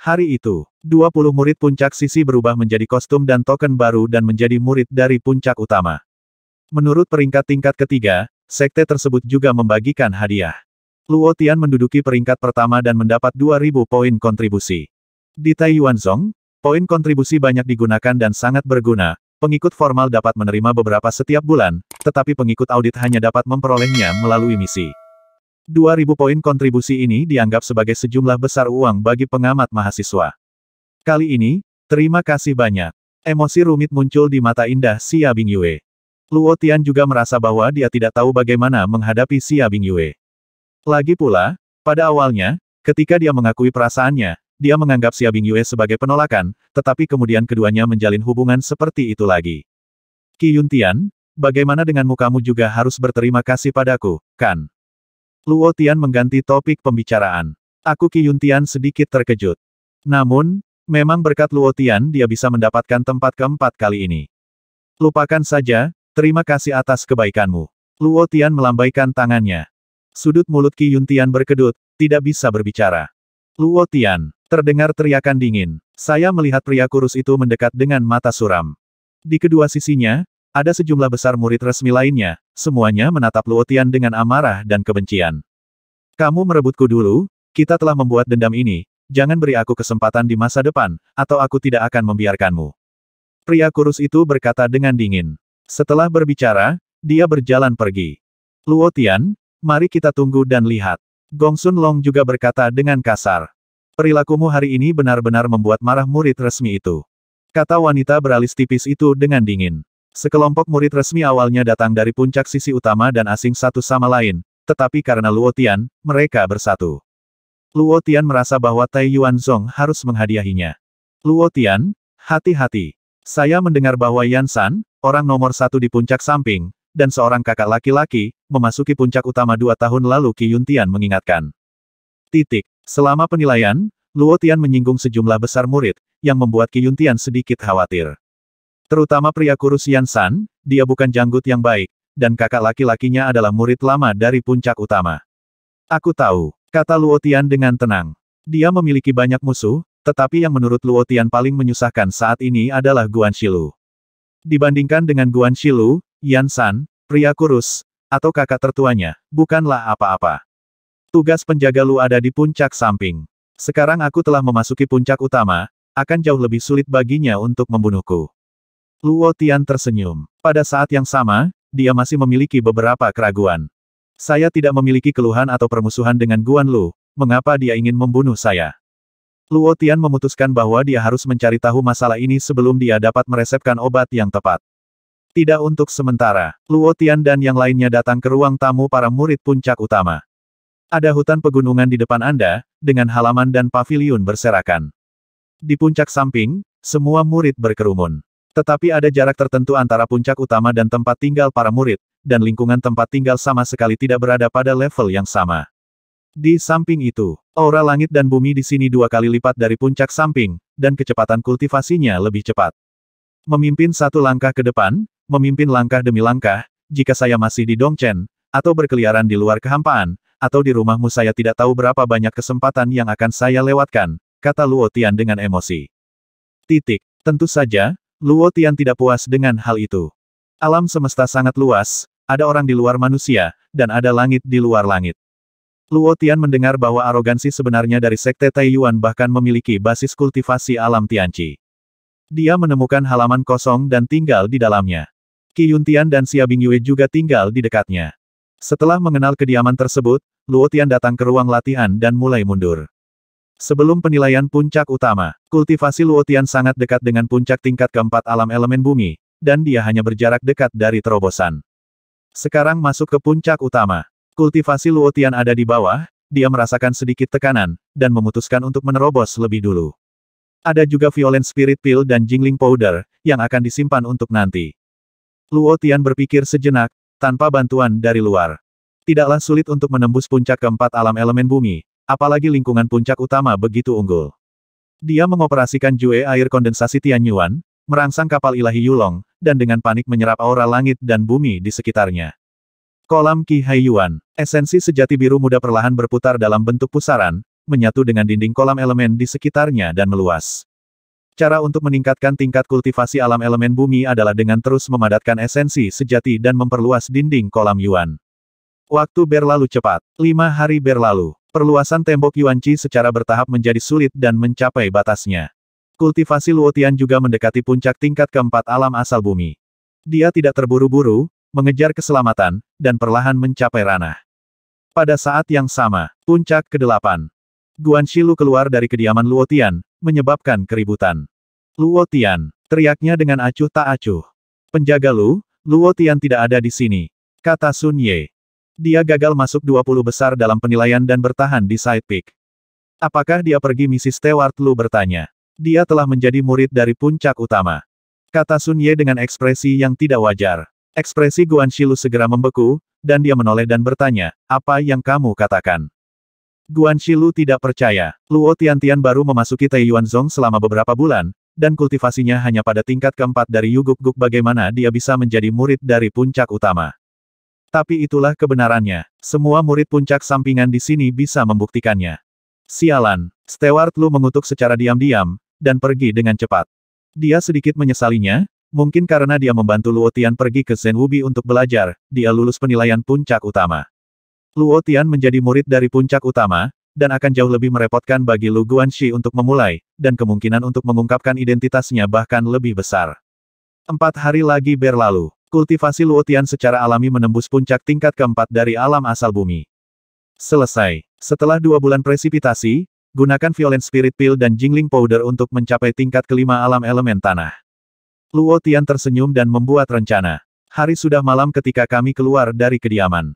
Hari itu, 20 murid puncak sisi berubah menjadi kostum dan token baru dan menjadi murid dari puncak utama. Menurut peringkat tingkat ketiga, sekte tersebut juga membagikan hadiah. Luo Tian menduduki peringkat pertama dan mendapat 2000 poin kontribusi. Di Taiwanzong, poin kontribusi banyak digunakan dan sangat berguna. Pengikut formal dapat menerima beberapa setiap bulan, tetapi pengikut audit hanya dapat memperolehnya melalui misi. 2.000 poin kontribusi ini dianggap sebagai sejumlah besar uang bagi pengamat mahasiswa. Kali ini, terima kasih banyak. Emosi rumit muncul di mata indah Xia Bingyue. Luo Tian juga merasa bahwa dia tidak tahu bagaimana menghadapi Xia Bingyue. Lagi pula, pada awalnya, ketika dia mengakui perasaannya, dia menganggap Xia Bingyue sebagai penolakan, tetapi kemudian keduanya menjalin hubungan seperti itu lagi. Qi Yuntian, bagaimana denganmu kamu juga harus berterima kasih padaku, kan? Luo Tian mengganti topik pembicaraan. Aku Yun Tian sedikit terkejut. Namun, memang berkat Luo Tian dia bisa mendapatkan tempat keempat kali ini. Lupakan saja, terima kasih atas kebaikanmu. Luo Tian melambaikan tangannya. Sudut mulut Yun Tian berkedut, tidak bisa berbicara. Luo Tian, terdengar teriakan dingin. Saya melihat pria kurus itu mendekat dengan mata suram. Di kedua sisinya, ada sejumlah besar murid resmi lainnya, semuanya menatap Luotian dengan amarah dan kebencian. Kamu merebutku dulu, kita telah membuat dendam ini, jangan beri aku kesempatan di masa depan, atau aku tidak akan membiarkanmu. Pria kurus itu berkata dengan dingin. Setelah berbicara, dia berjalan pergi. Luotian, mari kita tunggu dan lihat. Gongsun Long juga berkata dengan kasar. Perilakumu hari ini benar-benar membuat marah murid resmi itu. Kata wanita beralis tipis itu dengan dingin. Sekelompok murid resmi awalnya datang dari puncak sisi utama dan asing satu sama lain, tetapi karena Luotian, mereka bersatu. Luotian merasa bahwa Tai Yuan Zong harus menghadiahinya. Luotian, hati-hati. Saya mendengar bahwa Yan San, orang nomor satu di puncak samping, dan seorang kakak laki-laki, memasuki puncak utama dua tahun lalu Ki Yun Tian mengingatkan. Titik. Selama penilaian, Luotian menyinggung sejumlah besar murid, yang membuat Ki Yun Tian sedikit khawatir. Terutama pria kurus Yan San, dia bukan janggut yang baik, dan kakak laki-lakinya adalah murid lama dari puncak utama. Aku tahu, kata Luotian dengan tenang. Dia memiliki banyak musuh, tetapi yang menurut Luotian paling menyusahkan saat ini adalah Guan Shilu. Dibandingkan dengan Guan Shilu, Yan San, pria kurus, atau kakak tertuanya, bukanlah apa-apa. Tugas penjaga Lu ada di puncak samping. Sekarang aku telah memasuki puncak utama, akan jauh lebih sulit baginya untuk membunuhku. Luo Tian tersenyum. Pada saat yang sama, dia masih memiliki beberapa keraguan. Saya tidak memiliki keluhan atau permusuhan dengan Guan Lu, mengapa dia ingin membunuh saya? Luo Tian memutuskan bahwa dia harus mencari tahu masalah ini sebelum dia dapat meresepkan obat yang tepat. Tidak untuk sementara, Luo Tian dan yang lainnya datang ke ruang tamu para murid puncak utama. Ada hutan pegunungan di depan Anda, dengan halaman dan paviliun berserakan. Di puncak samping, semua murid berkerumun. Tetapi ada jarak tertentu antara puncak utama dan tempat tinggal para murid, dan lingkungan tempat tinggal sama sekali tidak berada pada level yang sama. Di samping itu, aura langit dan bumi di sini dua kali lipat dari puncak samping, dan kecepatan kultivasinya lebih cepat. Memimpin satu langkah ke depan, memimpin langkah demi langkah, jika saya masih di Dongchen, atau berkeliaran di luar kehampaan, atau di rumahmu saya tidak tahu berapa banyak kesempatan yang akan saya lewatkan, kata Luo Tian dengan emosi. Titik. Tentu saja, Luo Tian tidak puas dengan hal itu. Alam semesta sangat luas, ada orang di luar manusia, dan ada langit di luar langit. Luo Tian mendengar bahwa arogansi sebenarnya dari Sekte Taiyuan bahkan memiliki basis kultivasi alam Tianci. Dia menemukan halaman kosong dan tinggal di dalamnya. Qi Yuntian dan Xia Bingyue juga tinggal di dekatnya. Setelah mengenal kediaman tersebut, Luo Tian datang ke ruang latihan dan mulai mundur. Sebelum penilaian puncak utama, kultivasi Luotian sangat dekat dengan puncak tingkat keempat alam elemen bumi, dan dia hanya berjarak dekat dari terobosan. Sekarang masuk ke puncak utama. Kultivasi Luotian ada di bawah, dia merasakan sedikit tekanan, dan memutuskan untuk menerobos lebih dulu. Ada juga Violent Spirit Pill dan Jingling Powder, yang akan disimpan untuk nanti. Luotian berpikir sejenak, tanpa bantuan dari luar. Tidaklah sulit untuk menembus puncak keempat alam elemen bumi, Apalagi lingkungan puncak utama begitu unggul. Dia mengoperasikan Jue air kondensasi Tianyuan, merangsang kapal ilahi Yulong, dan dengan panik menyerap aura langit dan bumi di sekitarnya. Kolam Ki Yuan, esensi sejati biru muda perlahan berputar dalam bentuk pusaran, menyatu dengan dinding kolam elemen di sekitarnya dan meluas. Cara untuk meningkatkan tingkat kultivasi alam elemen bumi adalah dengan terus memadatkan esensi sejati dan memperluas dinding kolam Yuan. Waktu berlalu cepat, lima hari berlalu. Perluasan tembok Yuanqi secara bertahap menjadi sulit dan mencapai batasnya. Kultivasi Luotian juga mendekati puncak tingkat keempat alam asal bumi. Dia tidak terburu-buru, mengejar keselamatan, dan perlahan mencapai ranah. Pada saat yang sama, puncak ke-8. Guan Shilu keluar dari kediaman Luotian, menyebabkan keributan. Luotian, teriaknya dengan acuh tak acuh. Penjaga Lu, Luotian tidak ada di sini, kata Sun Ye. Dia gagal masuk 20 besar dalam penilaian dan bertahan di side pick. Apakah dia pergi misi Stewart Lu bertanya. Dia telah menjadi murid dari puncak utama. Kata Sun Ye dengan ekspresi yang tidak wajar. Ekspresi Guan Shilu segera membeku, dan dia menoleh dan bertanya, apa yang kamu katakan? Guan Shilu tidak percaya. Luo Tian baru memasuki Yuan Zong selama beberapa bulan, dan kultivasinya hanya pada tingkat keempat dari Yuguk Guk bagaimana dia bisa menjadi murid dari puncak utama. Tapi itulah kebenarannya, semua murid puncak sampingan di sini bisa membuktikannya. Sialan, Stewart Lu mengutuk secara diam-diam, dan pergi dengan cepat. Dia sedikit menyesalinya, mungkin karena dia membantu Luotian pergi ke Zenwubi untuk belajar, dia lulus penilaian puncak utama. Luotian menjadi murid dari puncak utama, dan akan jauh lebih merepotkan bagi Lu Guanxi untuk memulai, dan kemungkinan untuk mengungkapkan identitasnya bahkan lebih besar. Empat hari lagi berlalu. Kultivasi Luotian secara alami menembus puncak tingkat keempat dari alam asal bumi. Selesai. Setelah dua bulan presipitasi, gunakan Violent Spirit Pill dan Jingling Powder untuk mencapai tingkat kelima alam elemen tanah. Luotian tersenyum dan membuat rencana. Hari sudah malam ketika kami keluar dari kediaman.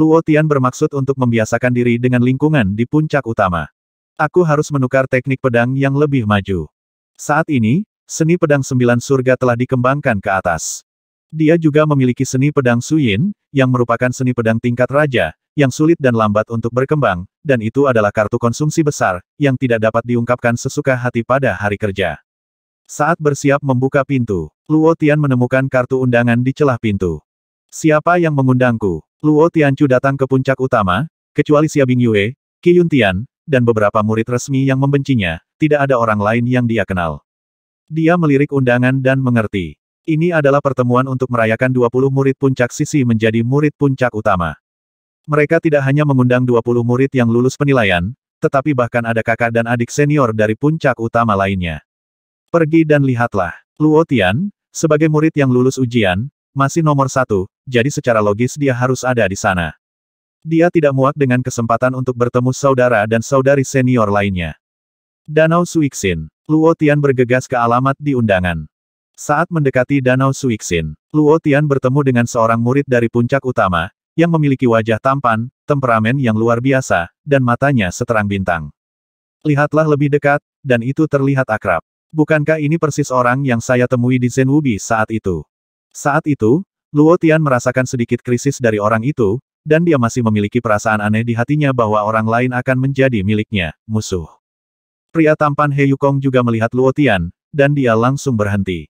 Luotian bermaksud untuk membiasakan diri dengan lingkungan di puncak utama. Aku harus menukar teknik pedang yang lebih maju. Saat ini, seni pedang sembilan surga telah dikembangkan ke atas. Dia juga memiliki seni pedang Suyin, yang merupakan seni pedang tingkat raja, yang sulit dan lambat untuk berkembang, dan itu adalah kartu konsumsi besar, yang tidak dapat diungkapkan sesuka hati pada hari kerja. Saat bersiap membuka pintu, Luo Tian menemukan kartu undangan di celah pintu. Siapa yang mengundangku? Luo Tian cu datang ke puncak utama, kecuali Bing Yue, Yun Tian, dan beberapa murid resmi yang membencinya, tidak ada orang lain yang dia kenal. Dia melirik undangan dan mengerti. Ini adalah pertemuan untuk merayakan 20 murid puncak sisi menjadi murid puncak utama. Mereka tidak hanya mengundang 20 murid yang lulus penilaian, tetapi bahkan ada kakak dan adik senior dari puncak utama lainnya. Pergi dan lihatlah. Luo Tian, sebagai murid yang lulus ujian, masih nomor satu, jadi secara logis dia harus ada di sana. Dia tidak muak dengan kesempatan untuk bertemu saudara dan saudari senior lainnya. Danau Suixin, Luo Tian bergegas ke alamat di undangan. Saat mendekati Danau Suixin, Luo Tian bertemu dengan seorang murid dari puncak utama, yang memiliki wajah tampan, temperamen yang luar biasa, dan matanya seterang bintang. Lihatlah lebih dekat, dan itu terlihat akrab. Bukankah ini persis orang yang saya temui di Zenwubi saat itu? Saat itu, Luo Tian merasakan sedikit krisis dari orang itu, dan dia masih memiliki perasaan aneh di hatinya bahwa orang lain akan menjadi miliknya, musuh. Pria tampan He Yukong juga melihat Luo Tian, dan dia langsung berhenti.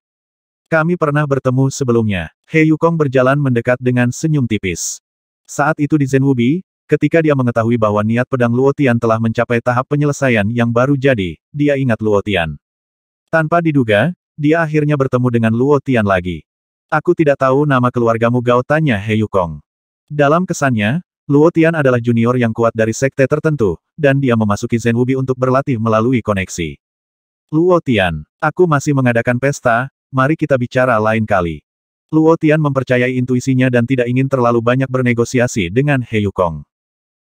Kami pernah bertemu sebelumnya. Hei Yukong berjalan mendekat dengan senyum tipis. Saat itu di Zenwubi, ketika dia mengetahui bahwa niat pedang Luotian telah mencapai tahap penyelesaian yang baru jadi, dia ingat Luotian. Tanpa diduga, dia akhirnya bertemu dengan Luotian lagi. Aku tidak tahu nama keluargamu Gao tanya He Yukong. Dalam kesannya, Luotian adalah junior yang kuat dari sekte tertentu, dan dia memasuki Zenwubi untuk berlatih melalui koneksi. Luotian, aku masih mengadakan pesta, mari kita bicara lain kali. Luo Tian mempercayai intuisinya dan tidak ingin terlalu banyak bernegosiasi dengan He Yukong.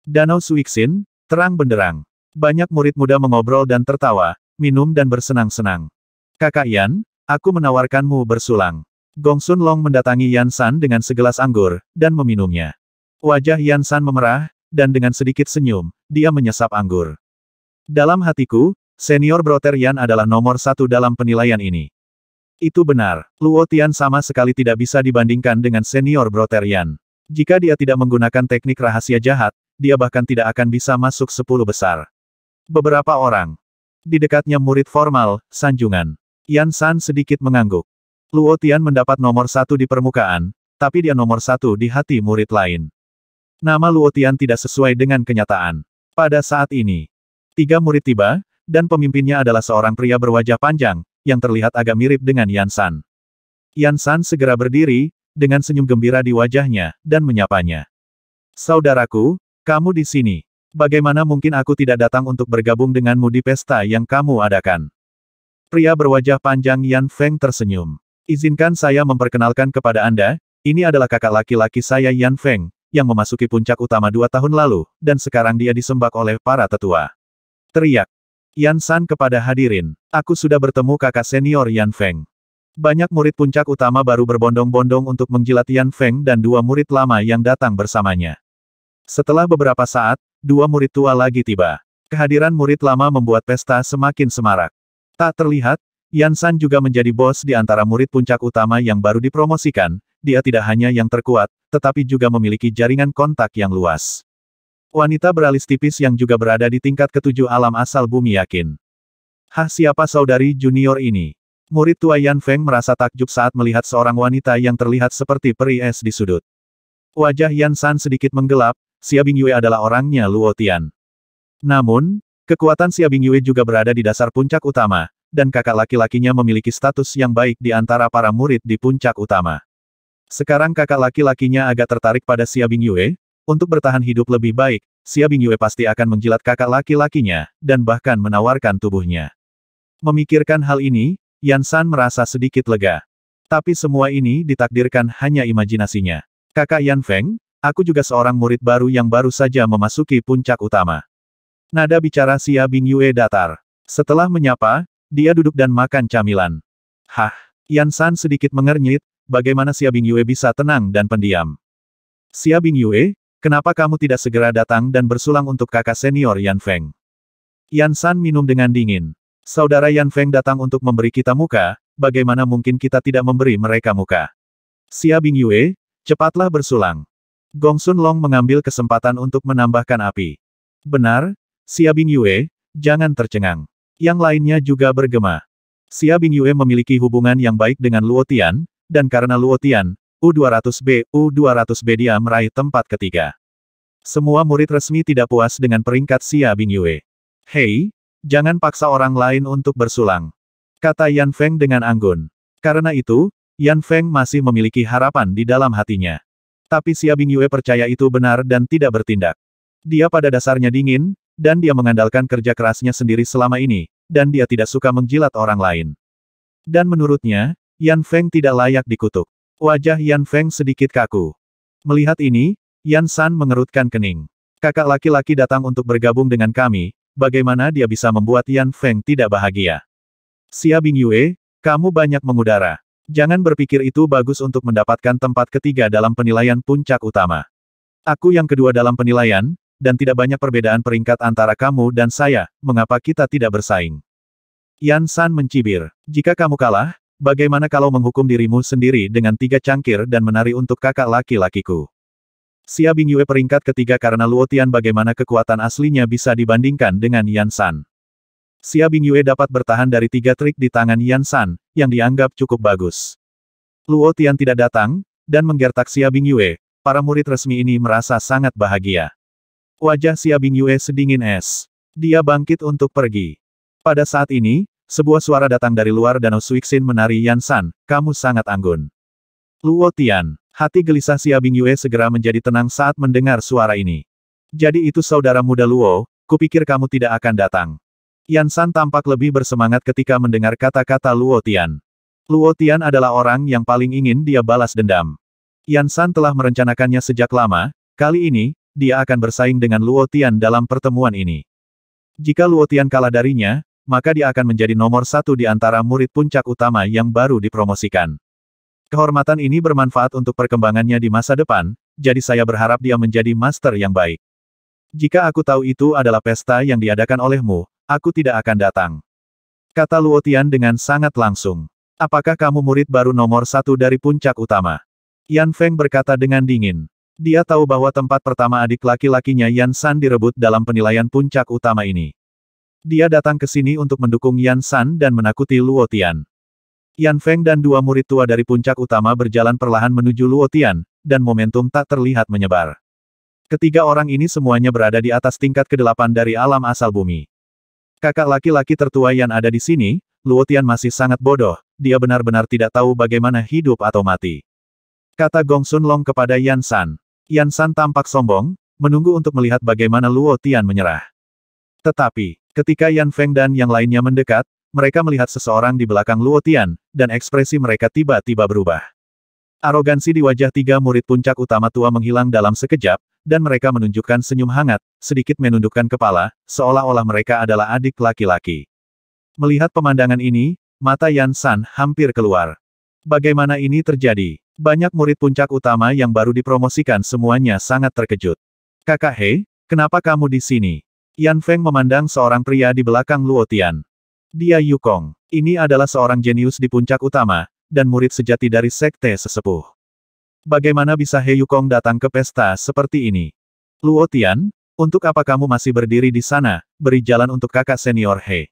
Danau Suixin, terang benderang. Banyak murid muda mengobrol dan tertawa, minum dan bersenang-senang. Kakak Yan, aku menawarkanmu bersulang. Gong Sun Long mendatangi Yan San dengan segelas anggur, dan meminumnya. Wajah Yan San memerah, dan dengan sedikit senyum, dia menyesap anggur. Dalam hatiku, senior broter Yan adalah nomor satu dalam penilaian ini. Itu benar, Luo Tian sama sekali tidak bisa dibandingkan dengan senior Broterian. Jika dia tidak menggunakan teknik rahasia jahat, dia bahkan tidak akan bisa masuk sepuluh besar. Beberapa orang. Di dekatnya murid formal, Sanjungan. Yan San sedikit mengangguk. Luo Tian mendapat nomor satu di permukaan, tapi dia nomor satu di hati murid lain. Nama Luo Tian tidak sesuai dengan kenyataan. Pada saat ini, tiga murid tiba, dan pemimpinnya adalah seorang pria berwajah panjang, yang terlihat agak mirip dengan Yan San. Yan San segera berdiri, dengan senyum gembira di wajahnya, dan menyapanya. Saudaraku, kamu di sini. Bagaimana mungkin aku tidak datang untuk bergabung denganmu di pesta yang kamu adakan? Pria berwajah panjang Yan Feng tersenyum. Izinkan saya memperkenalkan kepada Anda, ini adalah kakak laki-laki saya Yan Feng, yang memasuki puncak utama dua tahun lalu, dan sekarang dia disembak oleh para tetua. Teriak, Yan San kepada hadirin. Aku sudah bertemu kakak senior Yan Feng. Banyak murid puncak utama baru berbondong-bondong untuk menjilat Yan Feng dan dua murid lama yang datang bersamanya. Setelah beberapa saat, dua murid tua lagi tiba. Kehadiran murid lama membuat pesta semakin semarak. Tak terlihat, Yan San juga menjadi bos di antara murid puncak utama yang baru dipromosikan, dia tidak hanya yang terkuat, tetapi juga memiliki jaringan kontak yang luas. Wanita beralis tipis yang juga berada di tingkat ketujuh alam asal bumi yakin. Hah siapa saudari junior ini? Murid tua Yan Feng merasa takjub saat melihat seorang wanita yang terlihat seperti peri es di sudut. Wajah Yan San sedikit menggelap, Xia Bingyue adalah orangnya Luo Tian. Namun, kekuatan Xia Bingyue juga berada di dasar puncak utama, dan kakak laki-lakinya memiliki status yang baik di antara para murid di puncak utama. Sekarang kakak laki-lakinya agak tertarik pada Xia Bingyue, untuk bertahan hidup lebih baik, Xia Bingyue pasti akan menjilat kakak laki-lakinya, dan bahkan menawarkan tubuhnya. Memikirkan hal ini, Yan San merasa sedikit lega. Tapi semua ini ditakdirkan hanya imajinasinya. Kakak Yan Feng, aku juga seorang murid baru yang baru saja memasuki puncak utama. Nada bicara Xia Bingyue datar. Setelah menyapa, dia duduk dan makan camilan. Hah, Yan San sedikit mengernyit, bagaimana Xia Bingyue bisa tenang dan pendiam. Xia Bingyue, Kenapa kamu tidak segera datang dan bersulang untuk kakak senior Yan Feng? Yan San minum dengan dingin. Saudara Yan Feng datang untuk memberi kita muka, bagaimana mungkin kita tidak memberi mereka muka? Xia Bing Yue, cepatlah bersulang. Gong Sun Long mengambil kesempatan untuk menambahkan api. Benar, Xia Bing Yue, jangan tercengang. Yang lainnya juga bergema. Xia Bing Yue memiliki hubungan yang baik dengan Luotian, dan karena Luotian. U200B, U200B dia meraih tempat ketiga. Semua murid resmi tidak puas dengan peringkat Xia Bingyue. Hei, jangan paksa orang lain untuk bersulang. Kata Yan Feng dengan anggun. Karena itu, Yan Feng masih memiliki harapan di dalam hatinya. Tapi Xia Bingyue percaya itu benar dan tidak bertindak. Dia pada dasarnya dingin, dan dia mengandalkan kerja kerasnya sendiri selama ini, dan dia tidak suka menjilat orang lain. Dan menurutnya, Yan Feng tidak layak dikutuk. Wajah Yan Feng sedikit kaku. Melihat ini, Yan San mengerutkan kening. Kakak laki-laki datang untuk bergabung dengan kami, bagaimana dia bisa membuat Yan Feng tidak bahagia? Xia Bing Yue, kamu banyak mengudara. Jangan berpikir itu bagus untuk mendapatkan tempat ketiga dalam penilaian puncak utama. Aku yang kedua dalam penilaian, dan tidak banyak perbedaan peringkat antara kamu dan saya, mengapa kita tidak bersaing? Yan San mencibir. Jika kamu kalah, Bagaimana kalau menghukum dirimu sendiri dengan tiga cangkir dan menari untuk kakak laki-lakiku? Xia Bingyue peringkat ketiga karena Luotian. bagaimana kekuatan aslinya bisa dibandingkan dengan Yan San. Xia Bingyue dapat bertahan dari tiga trik di tangan Yan San, yang dianggap cukup bagus. Luotian tidak datang, dan menggertak Xia Bingyue, para murid resmi ini merasa sangat bahagia. Wajah Xia Bingyue sedingin es. Dia bangkit untuk pergi. Pada saat ini, sebuah suara datang dari luar danau Suixin menari Yan San, kamu sangat anggun. Luo Tian, hati gelisah Xia Yue segera menjadi tenang saat mendengar suara ini. Jadi itu saudara muda Luo, kupikir kamu tidak akan datang. Yan San tampak lebih bersemangat ketika mendengar kata-kata Luo Tian. Luo Tian adalah orang yang paling ingin dia balas dendam. Yan San telah merencanakannya sejak lama, kali ini, dia akan bersaing dengan Luo Tian dalam pertemuan ini. Jika Luo Tian kalah darinya, maka dia akan menjadi nomor satu di antara murid puncak utama yang baru dipromosikan. Kehormatan ini bermanfaat untuk perkembangannya di masa depan, jadi saya berharap dia menjadi master yang baik. Jika aku tahu itu adalah pesta yang diadakan olehmu, aku tidak akan datang. Kata Luotian dengan sangat langsung. Apakah kamu murid baru nomor satu dari puncak utama? Yan Feng berkata dengan dingin. Dia tahu bahwa tempat pertama adik laki-lakinya Yan San direbut dalam penilaian puncak utama ini. Dia datang ke sini untuk mendukung Yan San dan menakuti Luo Tian. Yan Feng dan dua murid tua dari puncak utama berjalan perlahan menuju Luo Tian, dan momentum tak terlihat menyebar. Ketiga orang ini semuanya berada di atas tingkat ke kedelapan dari alam asal bumi. Kakak laki-laki tertua yang ada di sini, Luo Tian masih sangat bodoh, dia benar-benar tidak tahu bagaimana hidup atau mati. Kata Gong Sun Long kepada Yan San. Yan San tampak sombong, menunggu untuk melihat bagaimana Luo Tian menyerah. Tetapi, Ketika Yan Feng dan yang lainnya mendekat, mereka melihat seseorang di belakang Luo Tian, dan ekspresi mereka tiba-tiba berubah. Arogansi di wajah tiga murid puncak utama tua menghilang dalam sekejap, dan mereka menunjukkan senyum hangat, sedikit menundukkan kepala, seolah-olah mereka adalah adik laki-laki. Melihat pemandangan ini, mata Yan San hampir keluar. Bagaimana ini terjadi? Banyak murid puncak utama yang baru dipromosikan semuanya sangat terkejut. Kakak He, kenapa kamu di sini? Yan Feng memandang seorang pria di belakang Luo Tian. Dia Yukong. Ini adalah seorang jenius di puncak utama, dan murid sejati dari sekte sesepuh. Bagaimana bisa He Yukong datang ke pesta seperti ini? Luo Tian, untuk apa kamu masih berdiri di sana, beri jalan untuk kakak senior He.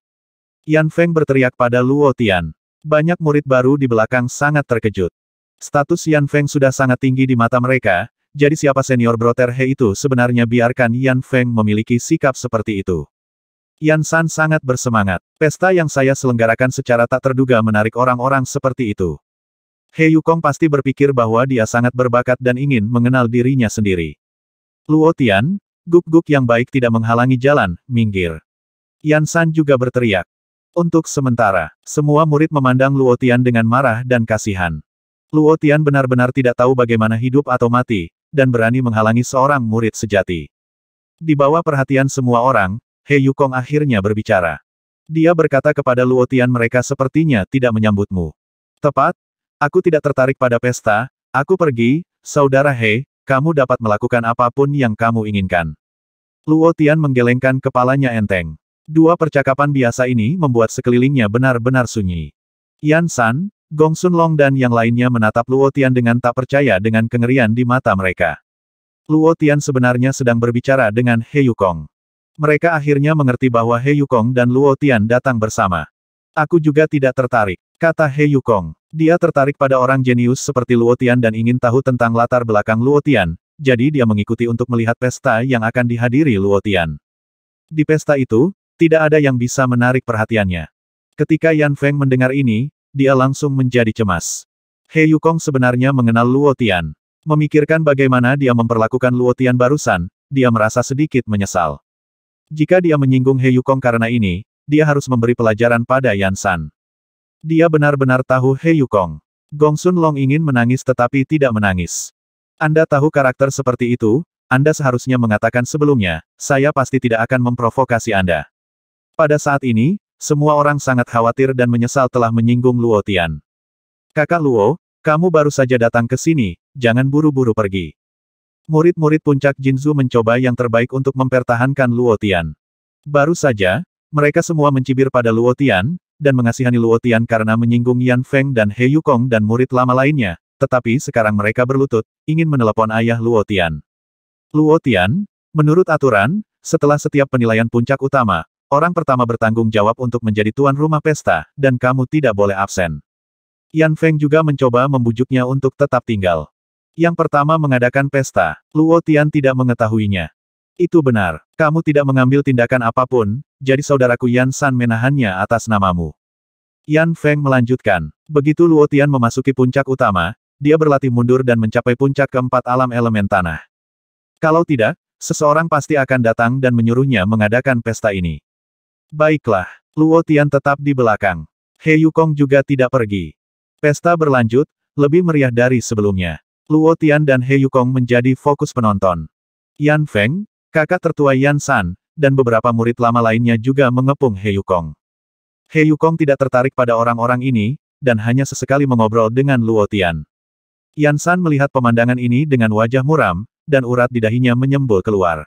Yan Feng berteriak pada Luo Tian. Banyak murid baru di belakang sangat terkejut. Status Yan Feng sudah sangat tinggi di mata mereka, jadi siapa senior Brother He itu sebenarnya biarkan Yan Feng memiliki sikap seperti itu. Yan San sangat bersemangat. Pesta yang saya selenggarakan secara tak terduga menarik orang-orang seperti itu. He Yukong pasti berpikir bahwa dia sangat berbakat dan ingin mengenal dirinya sendiri. Luo Tian, guk-guk yang baik tidak menghalangi jalan, minggir. Yan San juga berteriak. Untuk sementara, semua murid memandang Luo Tian dengan marah dan kasihan. Luo Tian benar-benar tidak tahu bagaimana hidup atau mati, dan berani menghalangi seorang murid sejati. Di bawah perhatian semua orang, He Yukong akhirnya berbicara. Dia berkata kepada Luotian mereka sepertinya tidak menyambutmu. Tepat, aku tidak tertarik pada pesta, aku pergi, saudara He, kamu dapat melakukan apapun yang kamu inginkan. Luotian menggelengkan kepalanya enteng. Dua percakapan biasa ini membuat sekelilingnya benar-benar sunyi. Yan San, Gong Sun Long dan yang lainnya menatap Luo Tian dengan tak percaya dengan kengerian di mata mereka. Luo Tian sebenarnya sedang berbicara dengan He Yukong. Mereka akhirnya mengerti bahwa He Yukong dan Luo Tian datang bersama. Aku juga tidak tertarik, kata He Yukong. Dia tertarik pada orang jenius seperti Luo Tian dan ingin tahu tentang latar belakang Luo Tian, jadi dia mengikuti untuk melihat pesta yang akan dihadiri Luo Tian. Di pesta itu, tidak ada yang bisa menarik perhatiannya. Ketika Yan Feng mendengar ini, dia langsung menjadi cemas. He Yukong sebenarnya mengenal Luo Tian. Memikirkan bagaimana dia memperlakukan Luo Tian barusan, dia merasa sedikit menyesal. Jika dia menyinggung He Yukong karena ini, dia harus memberi pelajaran pada Yan San. Dia benar-benar tahu He Yukong. Gong Sun Long ingin menangis tetapi tidak menangis. Anda tahu karakter seperti itu, Anda seharusnya mengatakan sebelumnya, saya pasti tidak akan memprovokasi Anda. Pada saat ini, semua orang sangat khawatir dan menyesal telah menyinggung Luo Tian. Kakak Luo, kamu baru saja datang ke sini, jangan buru-buru pergi. Murid-murid puncak Jinzu mencoba yang terbaik untuk mempertahankan Luo Tian. Baru saja, mereka semua mencibir pada Luo Tian, dan mengasihani Luo Tian karena menyinggung Yan Feng dan He Yukong dan murid lama lainnya, tetapi sekarang mereka berlutut, ingin menelepon ayah Luo Tian. Luo Tian, menurut aturan, setelah setiap penilaian puncak utama, Orang pertama bertanggung jawab untuk menjadi tuan rumah pesta, dan kamu tidak boleh absen. Yan Feng juga mencoba membujuknya untuk tetap tinggal. Yang pertama mengadakan pesta, Luo Tian tidak mengetahuinya. Itu benar, kamu tidak mengambil tindakan apapun, jadi saudaraku Yan San menahannya atas namamu. Yan Feng melanjutkan, begitu Luo Tian memasuki puncak utama, dia berlatih mundur dan mencapai puncak keempat alam elemen tanah. Kalau tidak, seseorang pasti akan datang dan menyuruhnya mengadakan pesta ini. Baiklah, Luo Tian tetap di belakang. He Yukong juga tidak pergi. Pesta berlanjut, lebih meriah dari sebelumnya. Luo Tian dan He Yukong menjadi fokus penonton. Yan Feng, kakak tertua Yan San, dan beberapa murid lama lainnya juga mengepung He Yukong. He Yukong tidak tertarik pada orang-orang ini, dan hanya sesekali mengobrol dengan Luo Tian. Yan San melihat pemandangan ini dengan wajah muram, dan urat di dahinya menyembul keluar.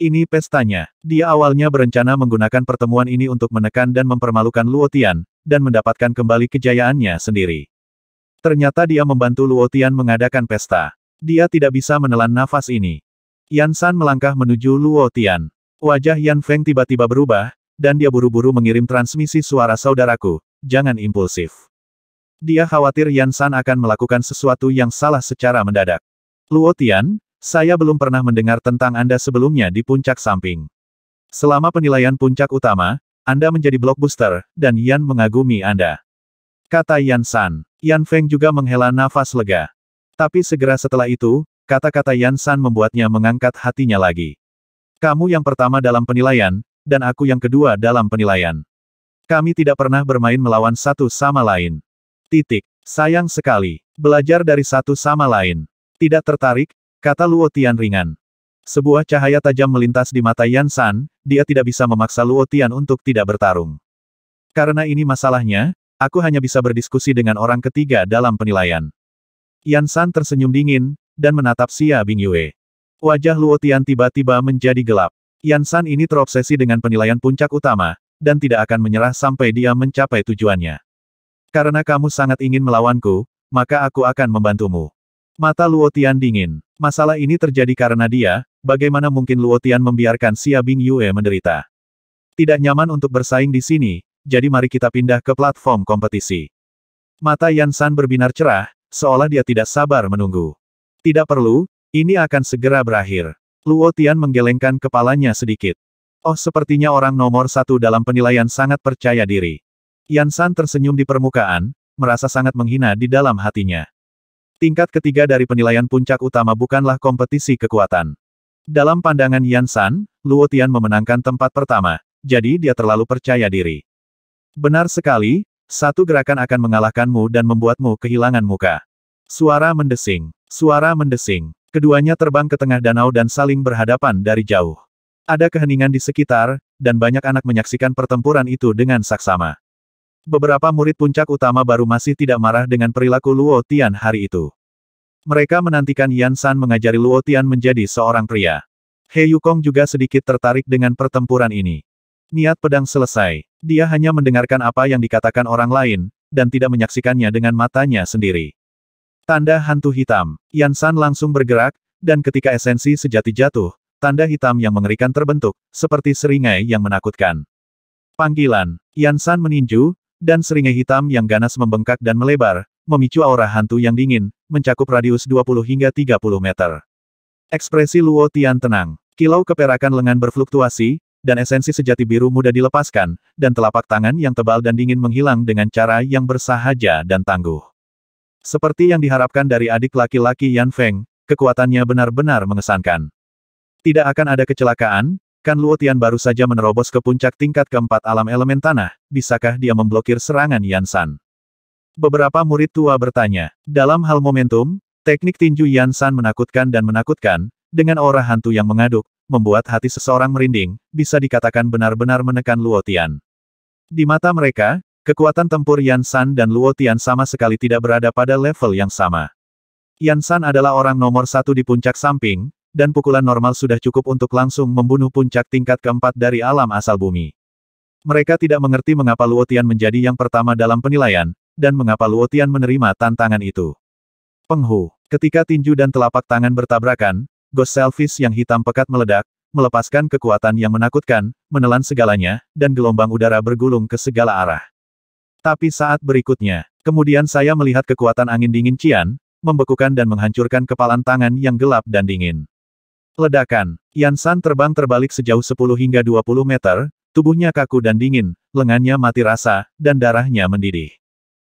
Ini pestanya. Dia awalnya berencana menggunakan pertemuan ini untuk menekan dan mempermalukan Luotian, dan mendapatkan kembali kejayaannya sendiri. Ternyata dia membantu Luotian mengadakan pesta. Dia tidak bisa menelan nafas ini. Yan San melangkah menuju Luotian. Wajah Yan Feng tiba-tiba berubah, dan dia buru-buru mengirim transmisi suara saudaraku, jangan impulsif. Dia khawatir Yan San akan melakukan sesuatu yang salah secara mendadak. Luotian, saya belum pernah mendengar tentang Anda sebelumnya di puncak samping. Selama penilaian puncak utama, Anda menjadi blockbuster, dan Yan mengagumi Anda. Kata Yan San. Yan Feng juga menghela nafas lega. Tapi segera setelah itu, kata-kata Yan San membuatnya mengangkat hatinya lagi. Kamu yang pertama dalam penilaian, dan aku yang kedua dalam penilaian. Kami tidak pernah bermain melawan satu sama lain. Titik. Sayang sekali. Belajar dari satu sama lain. Tidak tertarik, Kata Luo Tian ringan. Sebuah cahaya tajam melintas di mata Yan San, dia tidak bisa memaksa Luo Tian untuk tidak bertarung. Karena ini masalahnya, aku hanya bisa berdiskusi dengan orang ketiga dalam penilaian. Yan San tersenyum dingin, dan menatap Xia Bingyue. Wajah Luo Tian tiba-tiba menjadi gelap. Yan San ini terobsesi dengan penilaian puncak utama, dan tidak akan menyerah sampai dia mencapai tujuannya. Karena kamu sangat ingin melawanku, maka aku akan membantumu. Mata Luo Tian dingin. Masalah ini terjadi karena dia, bagaimana mungkin Luotian membiarkan Xia Bing Yue menderita. Tidak nyaman untuk bersaing di sini, jadi mari kita pindah ke platform kompetisi. Mata Yan San berbinar cerah, seolah dia tidak sabar menunggu. Tidak perlu, ini akan segera berakhir. Luo Tian menggelengkan kepalanya sedikit. Oh sepertinya orang nomor satu dalam penilaian sangat percaya diri. Yan San tersenyum di permukaan, merasa sangat menghina di dalam hatinya. Tingkat ketiga dari penilaian puncak utama bukanlah kompetisi kekuatan. Dalam pandangan Yan San, Luo Tian memenangkan tempat pertama, jadi dia terlalu percaya diri. Benar sekali, satu gerakan akan mengalahkanmu dan membuatmu kehilangan muka. Suara mendesing, suara mendesing. Keduanya terbang ke tengah danau dan saling berhadapan dari jauh. Ada keheningan di sekitar, dan banyak anak menyaksikan pertempuran itu dengan saksama. Beberapa murid puncak utama baru masih tidak marah dengan perilaku Luo Tian hari itu. Mereka menantikan Yan San mengajari Luo Tian menjadi seorang pria. He Yukong juga sedikit tertarik dengan pertempuran ini. Niat pedang selesai. Dia hanya mendengarkan apa yang dikatakan orang lain, dan tidak menyaksikannya dengan matanya sendiri. Tanda hantu hitam. Yan San langsung bergerak, dan ketika esensi sejati jatuh, tanda hitam yang mengerikan terbentuk, seperti seringai yang menakutkan. Panggilan. Yan San meninju, dan seringai hitam yang ganas membengkak dan melebar, memicu aura hantu yang dingin, mencakup radius 20 hingga 30 meter. Ekspresi Luo Tian tenang, kilau keperakan lengan berfluktuasi, dan esensi sejati biru muda dilepaskan, dan telapak tangan yang tebal dan dingin menghilang dengan cara yang bersahaja dan tangguh. Seperti yang diharapkan dari adik laki-laki Yan Feng, kekuatannya benar-benar mengesankan. Tidak akan ada kecelakaan, Kan Luotian baru saja menerobos ke puncak tingkat keempat alam elemen tanah, bisakah dia memblokir serangan Yansan? Beberapa murid tua bertanya. Dalam hal momentum, teknik tinju Yansan menakutkan dan menakutkan, dengan aura hantu yang mengaduk, membuat hati seseorang merinding, bisa dikatakan benar-benar menekan Luotian. Di mata mereka, kekuatan tempur Yansan dan Luotian sama sekali tidak berada pada level yang sama. Yansan adalah orang nomor satu di puncak samping, dan pukulan normal sudah cukup untuk langsung membunuh puncak tingkat keempat dari alam asal bumi. Mereka tidak mengerti mengapa Luotian menjadi yang pertama dalam penilaian, dan mengapa Luotian menerima tantangan itu. Penghu, ketika tinju dan telapak tangan bertabrakan, Ghost Selfish yang hitam pekat meledak, melepaskan kekuatan yang menakutkan, menelan segalanya, dan gelombang udara bergulung ke segala arah. Tapi saat berikutnya, kemudian saya melihat kekuatan angin dingin Cian, membekukan dan menghancurkan kepalan tangan yang gelap dan dingin. Ledakan. Yan San terbang terbalik sejauh 10 hingga 20 meter, tubuhnya kaku dan dingin, lengannya mati rasa, dan darahnya mendidih.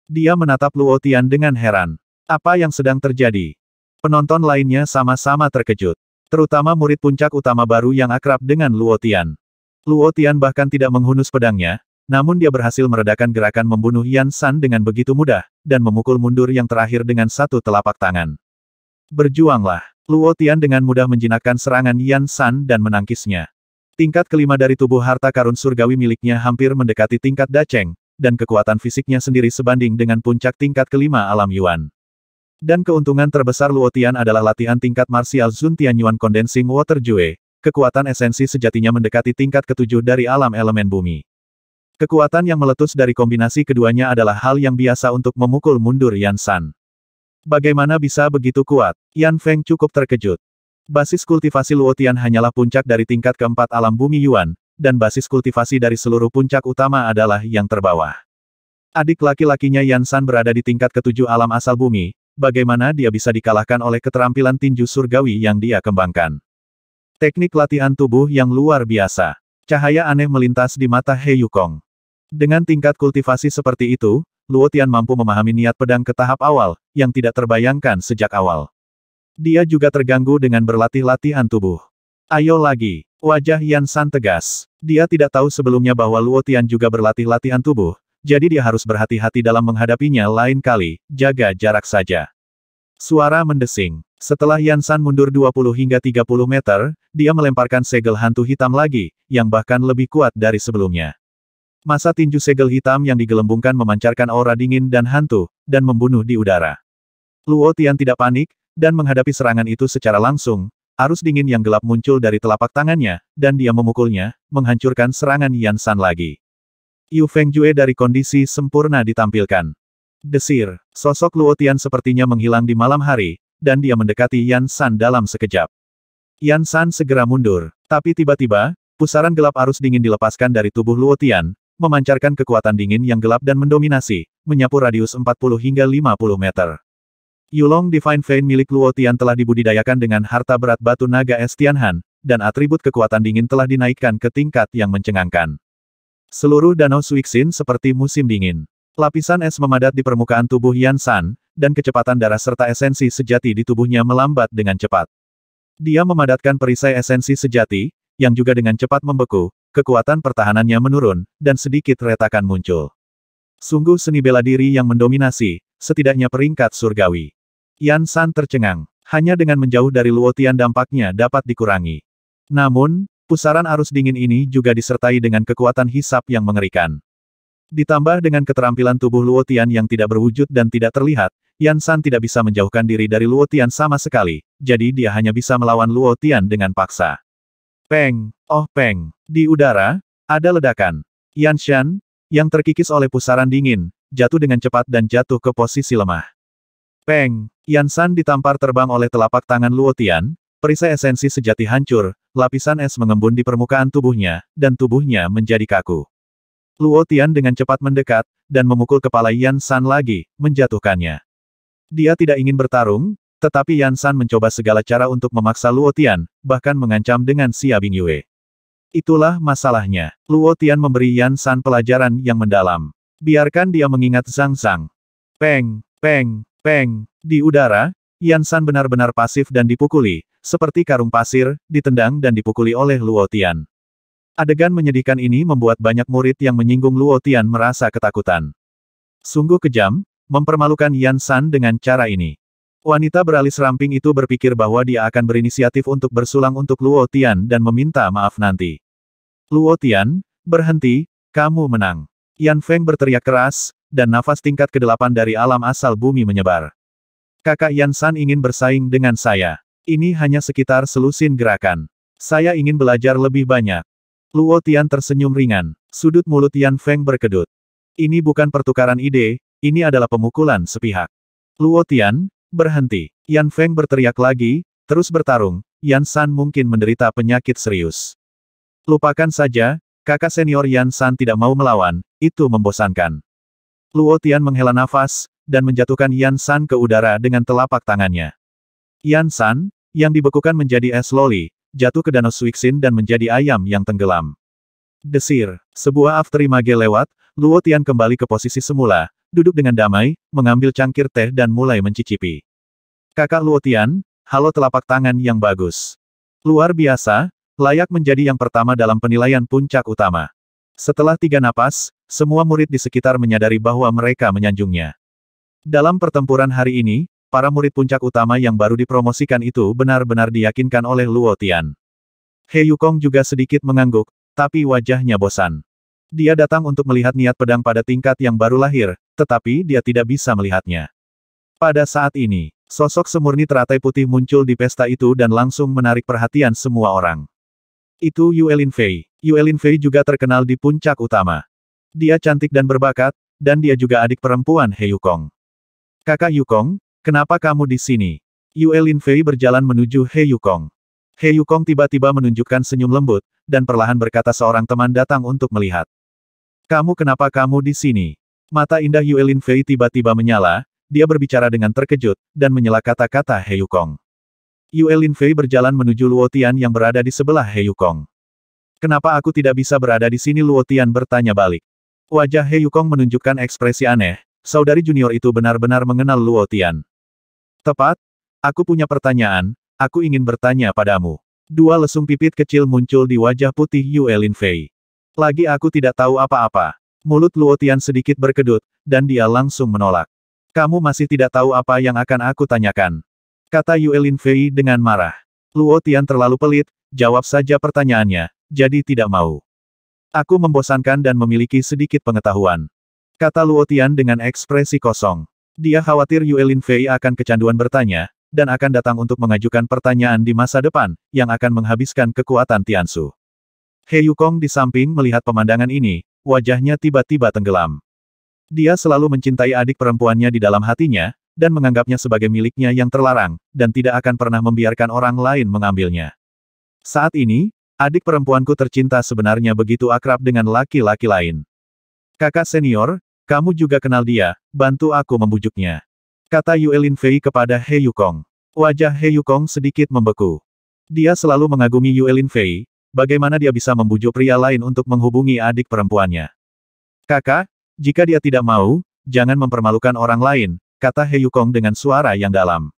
Dia menatap Luo Tian dengan heran. Apa yang sedang terjadi? Penonton lainnya sama-sama terkejut. Terutama murid puncak utama baru yang akrab dengan Luo Tian. Luo Tian bahkan tidak menghunus pedangnya, namun dia berhasil meredakan gerakan membunuh Yan San dengan begitu mudah, dan memukul mundur yang terakhir dengan satu telapak tangan. Berjuanglah. Luo Tian dengan mudah menjinakkan serangan Yan San dan menangkisnya. Tingkat kelima dari tubuh harta karun surgawi miliknya hampir mendekati tingkat Daceng, dan kekuatan fisiknya sendiri sebanding dengan puncak tingkat kelima alam Yuan. Dan keuntungan terbesar Luo Tian adalah latihan tingkat martial Zun Tian Yuan Condensing Water Jue, kekuatan esensi sejatinya mendekati tingkat ketujuh dari alam elemen bumi. Kekuatan yang meletus dari kombinasi keduanya adalah hal yang biasa untuk memukul mundur Yan San. Bagaimana bisa begitu kuat? Yan Feng cukup terkejut. Basis kultivasi Luotian hanyalah puncak dari tingkat keempat alam bumi Yuan, dan basis kultivasi dari seluruh puncak utama adalah yang terbawah. Adik laki-lakinya Yan San berada di tingkat ketujuh alam asal bumi, bagaimana dia bisa dikalahkan oleh keterampilan tinju surgawi yang dia kembangkan. Teknik latihan tubuh yang luar biasa. Cahaya aneh melintas di mata He Yukong. Dengan tingkat kultivasi seperti itu, Luo Tian mampu memahami niat pedang ke tahap awal, yang tidak terbayangkan sejak awal. Dia juga terganggu dengan berlatih-latihan tubuh. Ayo lagi, wajah Yan San tegas. Dia tidak tahu sebelumnya bahwa Luo Tian juga berlatih-latihan tubuh, jadi dia harus berhati-hati dalam menghadapinya lain kali, jaga jarak saja. Suara mendesing. Setelah Yan San mundur 20 hingga 30 meter, dia melemparkan segel hantu hitam lagi, yang bahkan lebih kuat dari sebelumnya. Masa tinju segel hitam yang digelembungkan memancarkan aura dingin dan hantu, dan membunuh di udara. Luo Tian tidak panik, dan menghadapi serangan itu secara langsung, arus dingin yang gelap muncul dari telapak tangannya, dan dia memukulnya, menghancurkan serangan Yan San lagi. Yu Feng Jue dari kondisi sempurna ditampilkan. Desir, sosok Luo Tian sepertinya menghilang di malam hari, dan dia mendekati Yan San dalam sekejap. Yan San segera mundur, tapi tiba-tiba, pusaran gelap arus dingin dilepaskan dari tubuh Luo Tian, memancarkan kekuatan dingin yang gelap dan mendominasi, menyapu radius 40 hingga 50 meter. Yulong Divine Vein milik Luo Tian telah dibudidayakan dengan harta berat batu naga Estianhan, dan atribut kekuatan dingin telah dinaikkan ke tingkat yang mencengangkan. Seluruh danau Suixin seperti musim dingin. Lapisan es memadat di permukaan tubuh Yan San, dan kecepatan darah serta esensi sejati di tubuhnya melambat dengan cepat. Dia memadatkan perisai esensi sejati, yang juga dengan cepat membeku, kekuatan pertahanannya menurun, dan sedikit retakan muncul. Sungguh seni bela diri yang mendominasi, setidaknya peringkat surgawi. Yan San tercengang. Hanya dengan menjauh dari Luotian dampaknya dapat dikurangi. Namun, pusaran arus dingin ini juga disertai dengan kekuatan hisap yang mengerikan. Ditambah dengan keterampilan tubuh Luotian yang tidak berwujud dan tidak terlihat, Yan San tidak bisa menjauhkan diri dari Luotian sama sekali, jadi dia hanya bisa melawan Luotian dengan paksa. Peng, oh peng. Di udara, ada ledakan. Yan Shan, yang terkikis oleh pusaran dingin, jatuh dengan cepat dan jatuh ke posisi lemah. Peng, Yan San ditampar terbang oleh telapak tangan Luotian, perisai esensi sejati hancur, lapisan es mengembun di permukaan tubuhnya, dan tubuhnya menjadi kaku. Luotian dengan cepat mendekat, dan memukul kepala Yan San lagi, menjatuhkannya. Dia tidak ingin bertarung, tetapi Yan San mencoba segala cara untuk memaksa Luo Tian, bahkan mengancam dengan Xia Bing Yue. Itulah masalahnya. Luo Tian memberi Yan San pelajaran yang mendalam. Biarkan dia mengingat Zhang Zhang. Peng, peng, peng. Di udara, Yan San benar-benar pasif dan dipukuli, seperti karung pasir, ditendang dan dipukuli oleh Luo Tian. Adegan menyedihkan ini membuat banyak murid yang menyinggung Luo Tian merasa ketakutan. Sungguh kejam, mempermalukan Yan San dengan cara ini. Wanita beralis ramping itu berpikir bahwa dia akan berinisiatif untuk bersulang untuk Luo Tian dan meminta maaf nanti. Luo Tian, berhenti, kamu menang. Yan Feng berteriak keras, dan nafas tingkat kedelapan dari alam asal bumi menyebar. Kakak Yan San ingin bersaing dengan saya. Ini hanya sekitar selusin gerakan. Saya ingin belajar lebih banyak. Luo Tian tersenyum ringan. Sudut mulut Yan Feng berkedut. Ini bukan pertukaran ide, ini adalah pemukulan sepihak. Luo Tian, Berhenti. Yan Feng berteriak lagi, terus bertarung, Yan San mungkin menderita penyakit serius. Lupakan saja, kakak senior Yan San tidak mau melawan, itu membosankan. Luo Tian menghela nafas, dan menjatuhkan Yan San ke udara dengan telapak tangannya. Yan San, yang dibekukan menjadi es loli, jatuh ke danau Suixin dan menjadi ayam yang tenggelam. Desir, sebuah afterimage lewat, Luo Tian kembali ke posisi semula, duduk dengan damai, mengambil cangkir teh dan mulai mencicipi. Kakak Luotian, halo telapak tangan yang bagus. Luar biasa, layak menjadi yang pertama dalam penilaian puncak utama. Setelah tiga napas, semua murid di sekitar menyadari bahwa mereka menyanjungnya. Dalam pertempuran hari ini, para murid puncak utama yang baru dipromosikan itu benar-benar diyakinkan oleh Luotian. He Yukong juga sedikit mengangguk, tapi wajahnya bosan. Dia datang untuk melihat niat pedang pada tingkat yang baru lahir, tetapi dia tidak bisa melihatnya. Pada saat ini, sosok semurni teratai putih muncul di pesta itu dan langsung menarik perhatian semua orang. Itu Yuelin Fei. Yuelin Fei juga terkenal di puncak utama. Dia cantik dan berbakat, dan dia juga adik perempuan He Yukong. Kakak Yukong, kenapa kamu di sini? Yuelin Fei berjalan menuju He Yukong. He Yukong tiba-tiba menunjukkan senyum lembut, dan perlahan berkata seorang teman datang untuk melihat. Kamu kenapa kamu di sini? Mata indah Yue Lin Fei tiba-tiba menyala, dia berbicara dengan terkejut, dan menyela kata-kata He Yukong. Yue Lin Fei berjalan menuju Luotian yang berada di sebelah He Yukong. Kenapa aku tidak bisa berada di sini Luotian bertanya balik. Wajah He Yukong menunjukkan ekspresi aneh, saudari junior itu benar-benar mengenal Luotian. Tepat, aku punya pertanyaan, aku ingin bertanya padamu. Dua lesung pipit kecil muncul di wajah putih Yue Lin Fei. Lagi aku tidak tahu apa-apa. Mulut Luotian sedikit berkedut, dan dia langsung menolak. Kamu masih tidak tahu apa yang akan aku tanyakan. Kata Yuelin Fei dengan marah. Luotian terlalu pelit, jawab saja pertanyaannya, jadi tidak mau. Aku membosankan dan memiliki sedikit pengetahuan. Kata Luotian dengan ekspresi kosong. Dia khawatir Yuelin Fei akan kecanduan bertanya, dan akan datang untuk mengajukan pertanyaan di masa depan, yang akan menghabiskan kekuatan Tiansu. He Yukong di samping melihat pemandangan ini, wajahnya tiba-tiba tenggelam. Dia selalu mencintai adik perempuannya di dalam hatinya, dan menganggapnya sebagai miliknya yang terlarang, dan tidak akan pernah membiarkan orang lain mengambilnya. Saat ini, adik perempuanku tercinta sebenarnya begitu akrab dengan laki-laki lain. Kakak senior, kamu juga kenal dia, bantu aku membujuknya. Kata Yuelin Fei kepada He Yukong. Wajah He Yukong sedikit membeku. Dia selalu mengagumi Yuelin Fei, bagaimana dia bisa membujuk pria lain untuk menghubungi adik perempuannya. Kakak, jika dia tidak mau, jangan mempermalukan orang lain, kata He Yukong dengan suara yang dalam.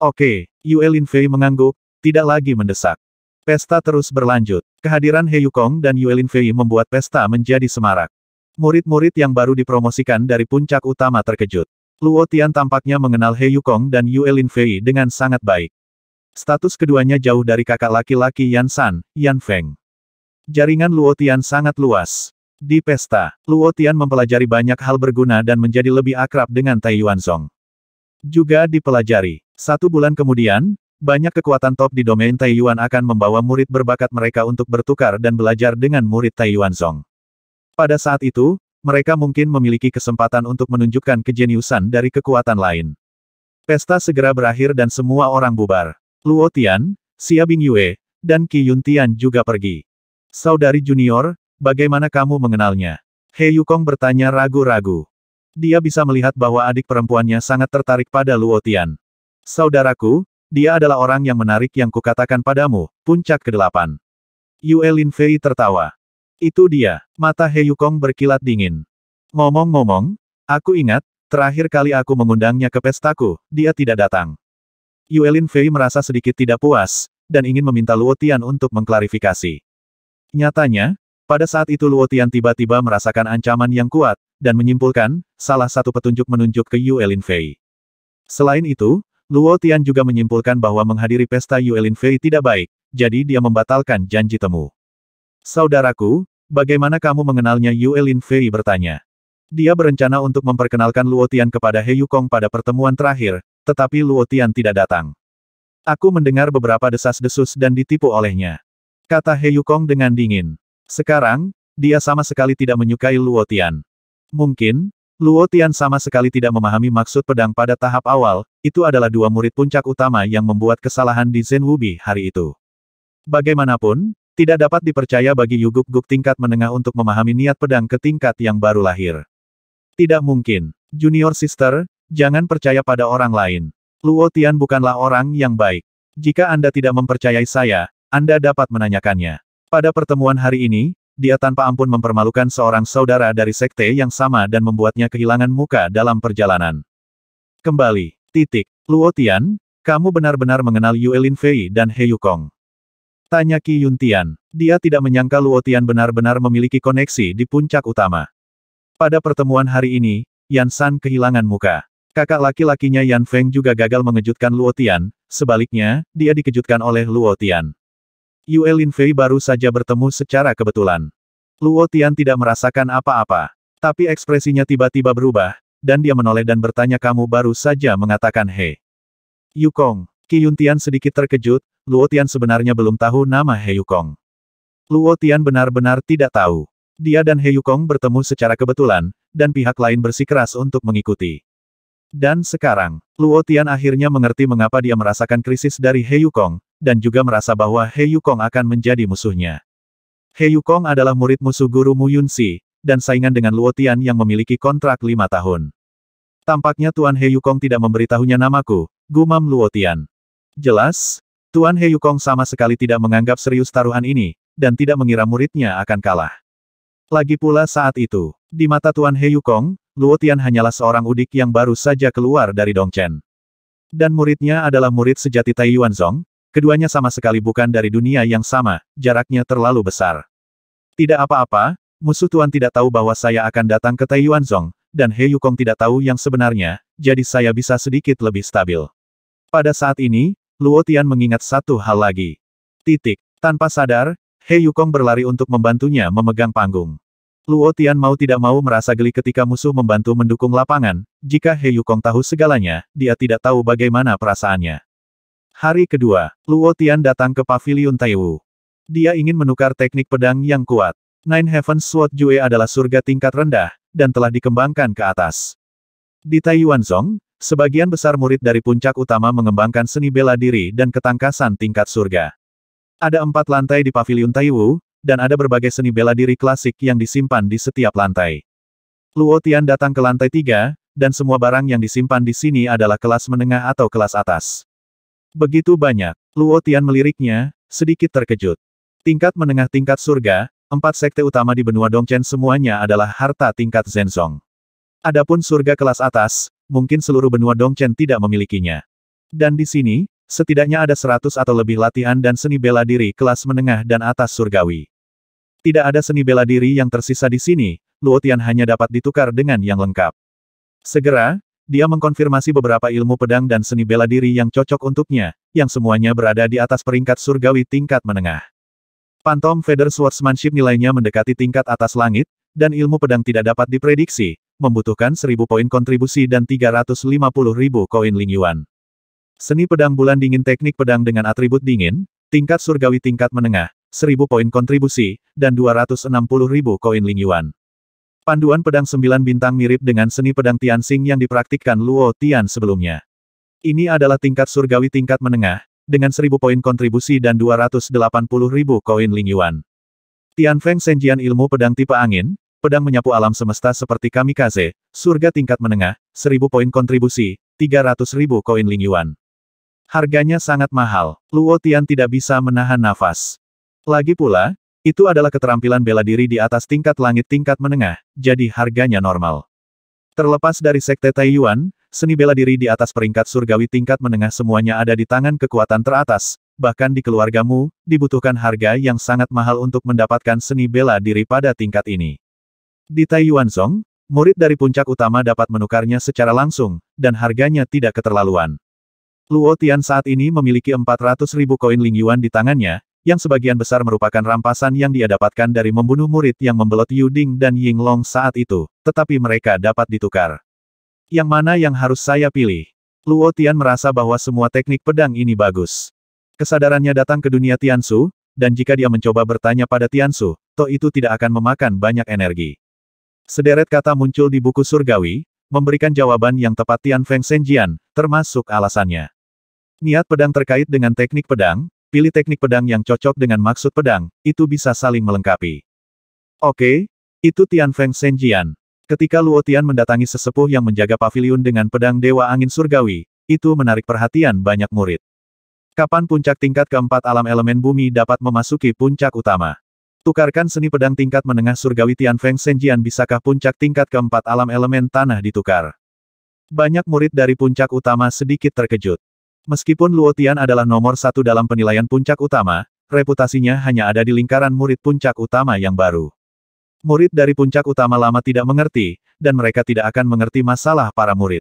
Oke, Yue Lin Fei mengangguk, tidak lagi mendesak. Pesta terus berlanjut. Kehadiran He Yukong dan Yue Lin Fei membuat pesta menjadi semarak. Murid-murid yang baru dipromosikan dari puncak utama terkejut. Luo Tian tampaknya mengenal He Yukong dan Yue Lin Fei dengan sangat baik. Status keduanya jauh dari kakak laki-laki Yan San, Yan Feng. Jaringan Luo Tian sangat luas. Di pesta, Luo Tian mempelajari banyak hal berguna dan menjadi lebih akrab dengan Tai Song. Juga dipelajari. Satu bulan kemudian, banyak kekuatan top di domain Tai Yuan akan membawa murid berbakat mereka untuk bertukar dan belajar dengan murid Tai Song. Pada saat itu, mereka mungkin memiliki kesempatan untuk menunjukkan kejeniusan dari kekuatan lain. Pesta segera berakhir dan semua orang bubar. Luo Tian, Xia Bingyue, dan Qi Yun Tian juga pergi. Saudari junior, bagaimana kamu mengenalnya? He Yukong bertanya ragu-ragu. Dia bisa melihat bahwa adik perempuannya sangat tertarik pada Luo Tian. Saudaraku, dia adalah orang yang menarik yang kukatakan padamu, puncak ke-8. Yue Lin Fei tertawa. Itu dia, mata He Yukong berkilat dingin. Ngomong-ngomong, aku ingat, terakhir kali aku mengundangnya ke pestaku, dia tidak datang. Yuelin Fei merasa sedikit tidak puas, dan ingin meminta Luotian untuk mengklarifikasi. Nyatanya, pada saat itu Luotian tiba-tiba merasakan ancaman yang kuat, dan menyimpulkan, salah satu petunjuk menunjuk ke Yuelin Fei. Selain itu, Luotian juga menyimpulkan bahwa menghadiri pesta Yuelin Fei tidak baik, jadi dia membatalkan janji temu. Saudaraku, bagaimana kamu mengenalnya Yuelin Fei bertanya. Dia berencana untuk memperkenalkan Luotian kepada He Yukong pada pertemuan terakhir, tetapi Luo Tian tidak datang. Aku mendengar beberapa desas-desus dan ditipu olehnya. Kata He Yukong dengan dingin. Sekarang, dia sama sekali tidak menyukai Luo Tian. Mungkin, Luo Tian sama sekali tidak memahami maksud pedang pada tahap awal, itu adalah dua murid puncak utama yang membuat kesalahan di Zen Wubi hari itu. Bagaimanapun, tidak dapat dipercaya bagi Yuguk-guk tingkat menengah untuk memahami niat pedang ke tingkat yang baru lahir. Tidak mungkin. Junior Sister, Jangan percaya pada orang lain. Luo Tian bukanlah orang yang baik. Jika Anda tidak mempercayai saya, Anda dapat menanyakannya. Pada pertemuan hari ini, dia tanpa ampun mempermalukan seorang saudara dari sekte yang sama dan membuatnya kehilangan muka dalam perjalanan. Kembali, titik. Luo Tian, kamu benar-benar mengenal Yue Lin Fei dan He Yukong. Tanya Ki Yun Tian. Dia tidak menyangka Luo Tian benar-benar memiliki koneksi di puncak utama. Pada pertemuan hari ini, Yan San kehilangan muka. Kakak laki-lakinya Yan Feng juga gagal mengejutkan Luo Tian, sebaliknya, dia dikejutkan oleh Luo Tian. Yue Linfei baru saja bertemu secara kebetulan. Luo Tian tidak merasakan apa-apa. Tapi ekspresinya tiba-tiba berubah, dan dia menoleh dan bertanya kamu baru saja mengatakan He. Yukong. Qi Tian sedikit terkejut, Luo Tian sebenarnya belum tahu nama He Yukong. Luo Tian benar-benar tidak tahu. Dia dan He Yukong bertemu secara kebetulan, dan pihak lain bersikeras untuk mengikuti. Dan sekarang, Luo Tian akhirnya mengerti mengapa dia merasakan krisis dari He Yukong, dan juga merasa bahwa He Yukong akan menjadi musuhnya. He Yukong adalah murid musuh guru Mu Yunsi, dan saingan dengan Luo Tian yang memiliki kontrak lima tahun. Tampaknya Tuan He Yukong tidak memberitahunya namaku, gumam Luo Tian. Jelas, Tuan He Yukong sama sekali tidak menganggap serius taruhan ini, dan tidak mengira muridnya akan kalah. Lagi pula saat itu, di mata Tuan He Yukong, Luo Tian hanyalah seorang udik yang baru saja keluar dari Dongchen. Dan muridnya adalah murid sejati Tai Yuanzong, keduanya sama sekali bukan dari dunia yang sama, jaraknya terlalu besar. Tidak apa-apa, musuh Tuan tidak tahu bahwa saya akan datang ke Tai Yuanzong, dan He Yukong tidak tahu yang sebenarnya, jadi saya bisa sedikit lebih stabil. Pada saat ini, Luo Tian mengingat satu hal lagi. Titik. Tanpa sadar, He Yukong berlari untuk membantunya memegang panggung. Luo Tian mau tidak mau merasa geli ketika musuh membantu mendukung lapangan, jika He Yukong tahu segalanya, dia tidak tahu bagaimana perasaannya. Hari kedua, Luo Tian datang ke Paviliun Taiwu. Dia ingin menukar teknik pedang yang kuat. Nine Heavens Sword Jue adalah surga tingkat rendah, dan telah dikembangkan ke atas. Di Taiyuan Zong, sebagian besar murid dari puncak utama mengembangkan seni bela diri dan ketangkasan tingkat surga. Ada empat lantai di Paviliun Taiwu, dan ada berbagai seni bela diri klasik yang disimpan di setiap lantai. Luo Tian datang ke lantai tiga, dan semua barang yang disimpan di sini adalah kelas menengah atau kelas atas. Begitu banyak, Luo Tian meliriknya, sedikit terkejut. Tingkat menengah tingkat surga, empat sekte utama di benua Dongchen semuanya adalah harta tingkat Zenzong. Adapun surga kelas atas, mungkin seluruh benua Dongchen tidak memilikinya. Dan di sini, Setidaknya ada seratus atau lebih latihan dan seni bela diri kelas menengah dan atas surgawi. Tidak ada seni bela diri yang tersisa di sini, Luotian hanya dapat ditukar dengan yang lengkap. Segera, dia mengkonfirmasi beberapa ilmu pedang dan seni bela diri yang cocok untuknya, yang semuanya berada di atas peringkat surgawi tingkat menengah. Pantom Feather Swordsmanship nilainya mendekati tingkat atas langit, dan ilmu pedang tidak dapat diprediksi, membutuhkan seribu poin kontribusi dan 350 ribu koin Ling Seni pedang bulan dingin teknik pedang dengan atribut dingin, tingkat surgawi tingkat menengah, 1000 poin kontribusi, dan 260 ribu koin Ling Panduan pedang Sembilan bintang mirip dengan seni pedang Tianxing yang dipraktikkan Luo Tian sebelumnya. Ini adalah tingkat surgawi tingkat menengah, dengan 1000 poin kontribusi dan 280 ribu koin Ling Yuan. Feng Senjian ilmu pedang tipe angin, pedang menyapu alam semesta seperti kamikaze, surga tingkat menengah, 1000 poin kontribusi, 300 ribu koin Ling Harganya sangat mahal. Luo Tian tidak bisa menahan nafas. Lagi pula, itu adalah keterampilan bela diri di atas tingkat langit tingkat menengah, jadi harganya normal. Terlepas dari Sekte Taiyuan, seni bela diri di atas peringkat surgawi tingkat menengah semuanya ada di tangan kekuatan teratas, bahkan di keluargamu, dibutuhkan harga yang sangat mahal untuk mendapatkan seni bela diri pada tingkat ini. Di Taiyuan Song, murid dari puncak utama dapat menukarnya secara langsung, dan harganya tidak keterlaluan. Luo Tian saat ini memiliki 400 ribu koin Ling Yuan di tangannya, yang sebagian besar merupakan rampasan yang dia dapatkan dari membunuh murid yang membelot Yu Ding dan Ying Long saat itu, tetapi mereka dapat ditukar. Yang mana yang harus saya pilih? Luo Tian merasa bahwa semua teknik pedang ini bagus. Kesadarannya datang ke dunia Tiansu, dan jika dia mencoba bertanya pada Tiansu, toh itu tidak akan memakan banyak energi. Sederet kata muncul di buku surgawi, memberikan jawaban yang tepat Tian Feng Shenjian, termasuk alasannya. Niat pedang terkait dengan teknik pedang, pilih teknik pedang yang cocok dengan maksud pedang, itu bisa saling melengkapi. Oke, itu Tian Feng Senjian. Ketika Luo Tian mendatangi sesepuh yang menjaga paviliun dengan pedang Dewa Angin Surgawi, itu menarik perhatian banyak murid. Kapan puncak tingkat keempat alam elemen bumi dapat memasuki puncak utama? Tukarkan seni pedang tingkat menengah surgawi Tian Feng Senjian bisakah puncak tingkat keempat alam elemen tanah ditukar? Banyak murid dari puncak utama sedikit terkejut. Meskipun Luo Tian adalah nomor satu dalam penilaian puncak utama, reputasinya hanya ada di lingkaran murid puncak utama yang baru. Murid dari puncak utama lama tidak mengerti, dan mereka tidak akan mengerti masalah para murid.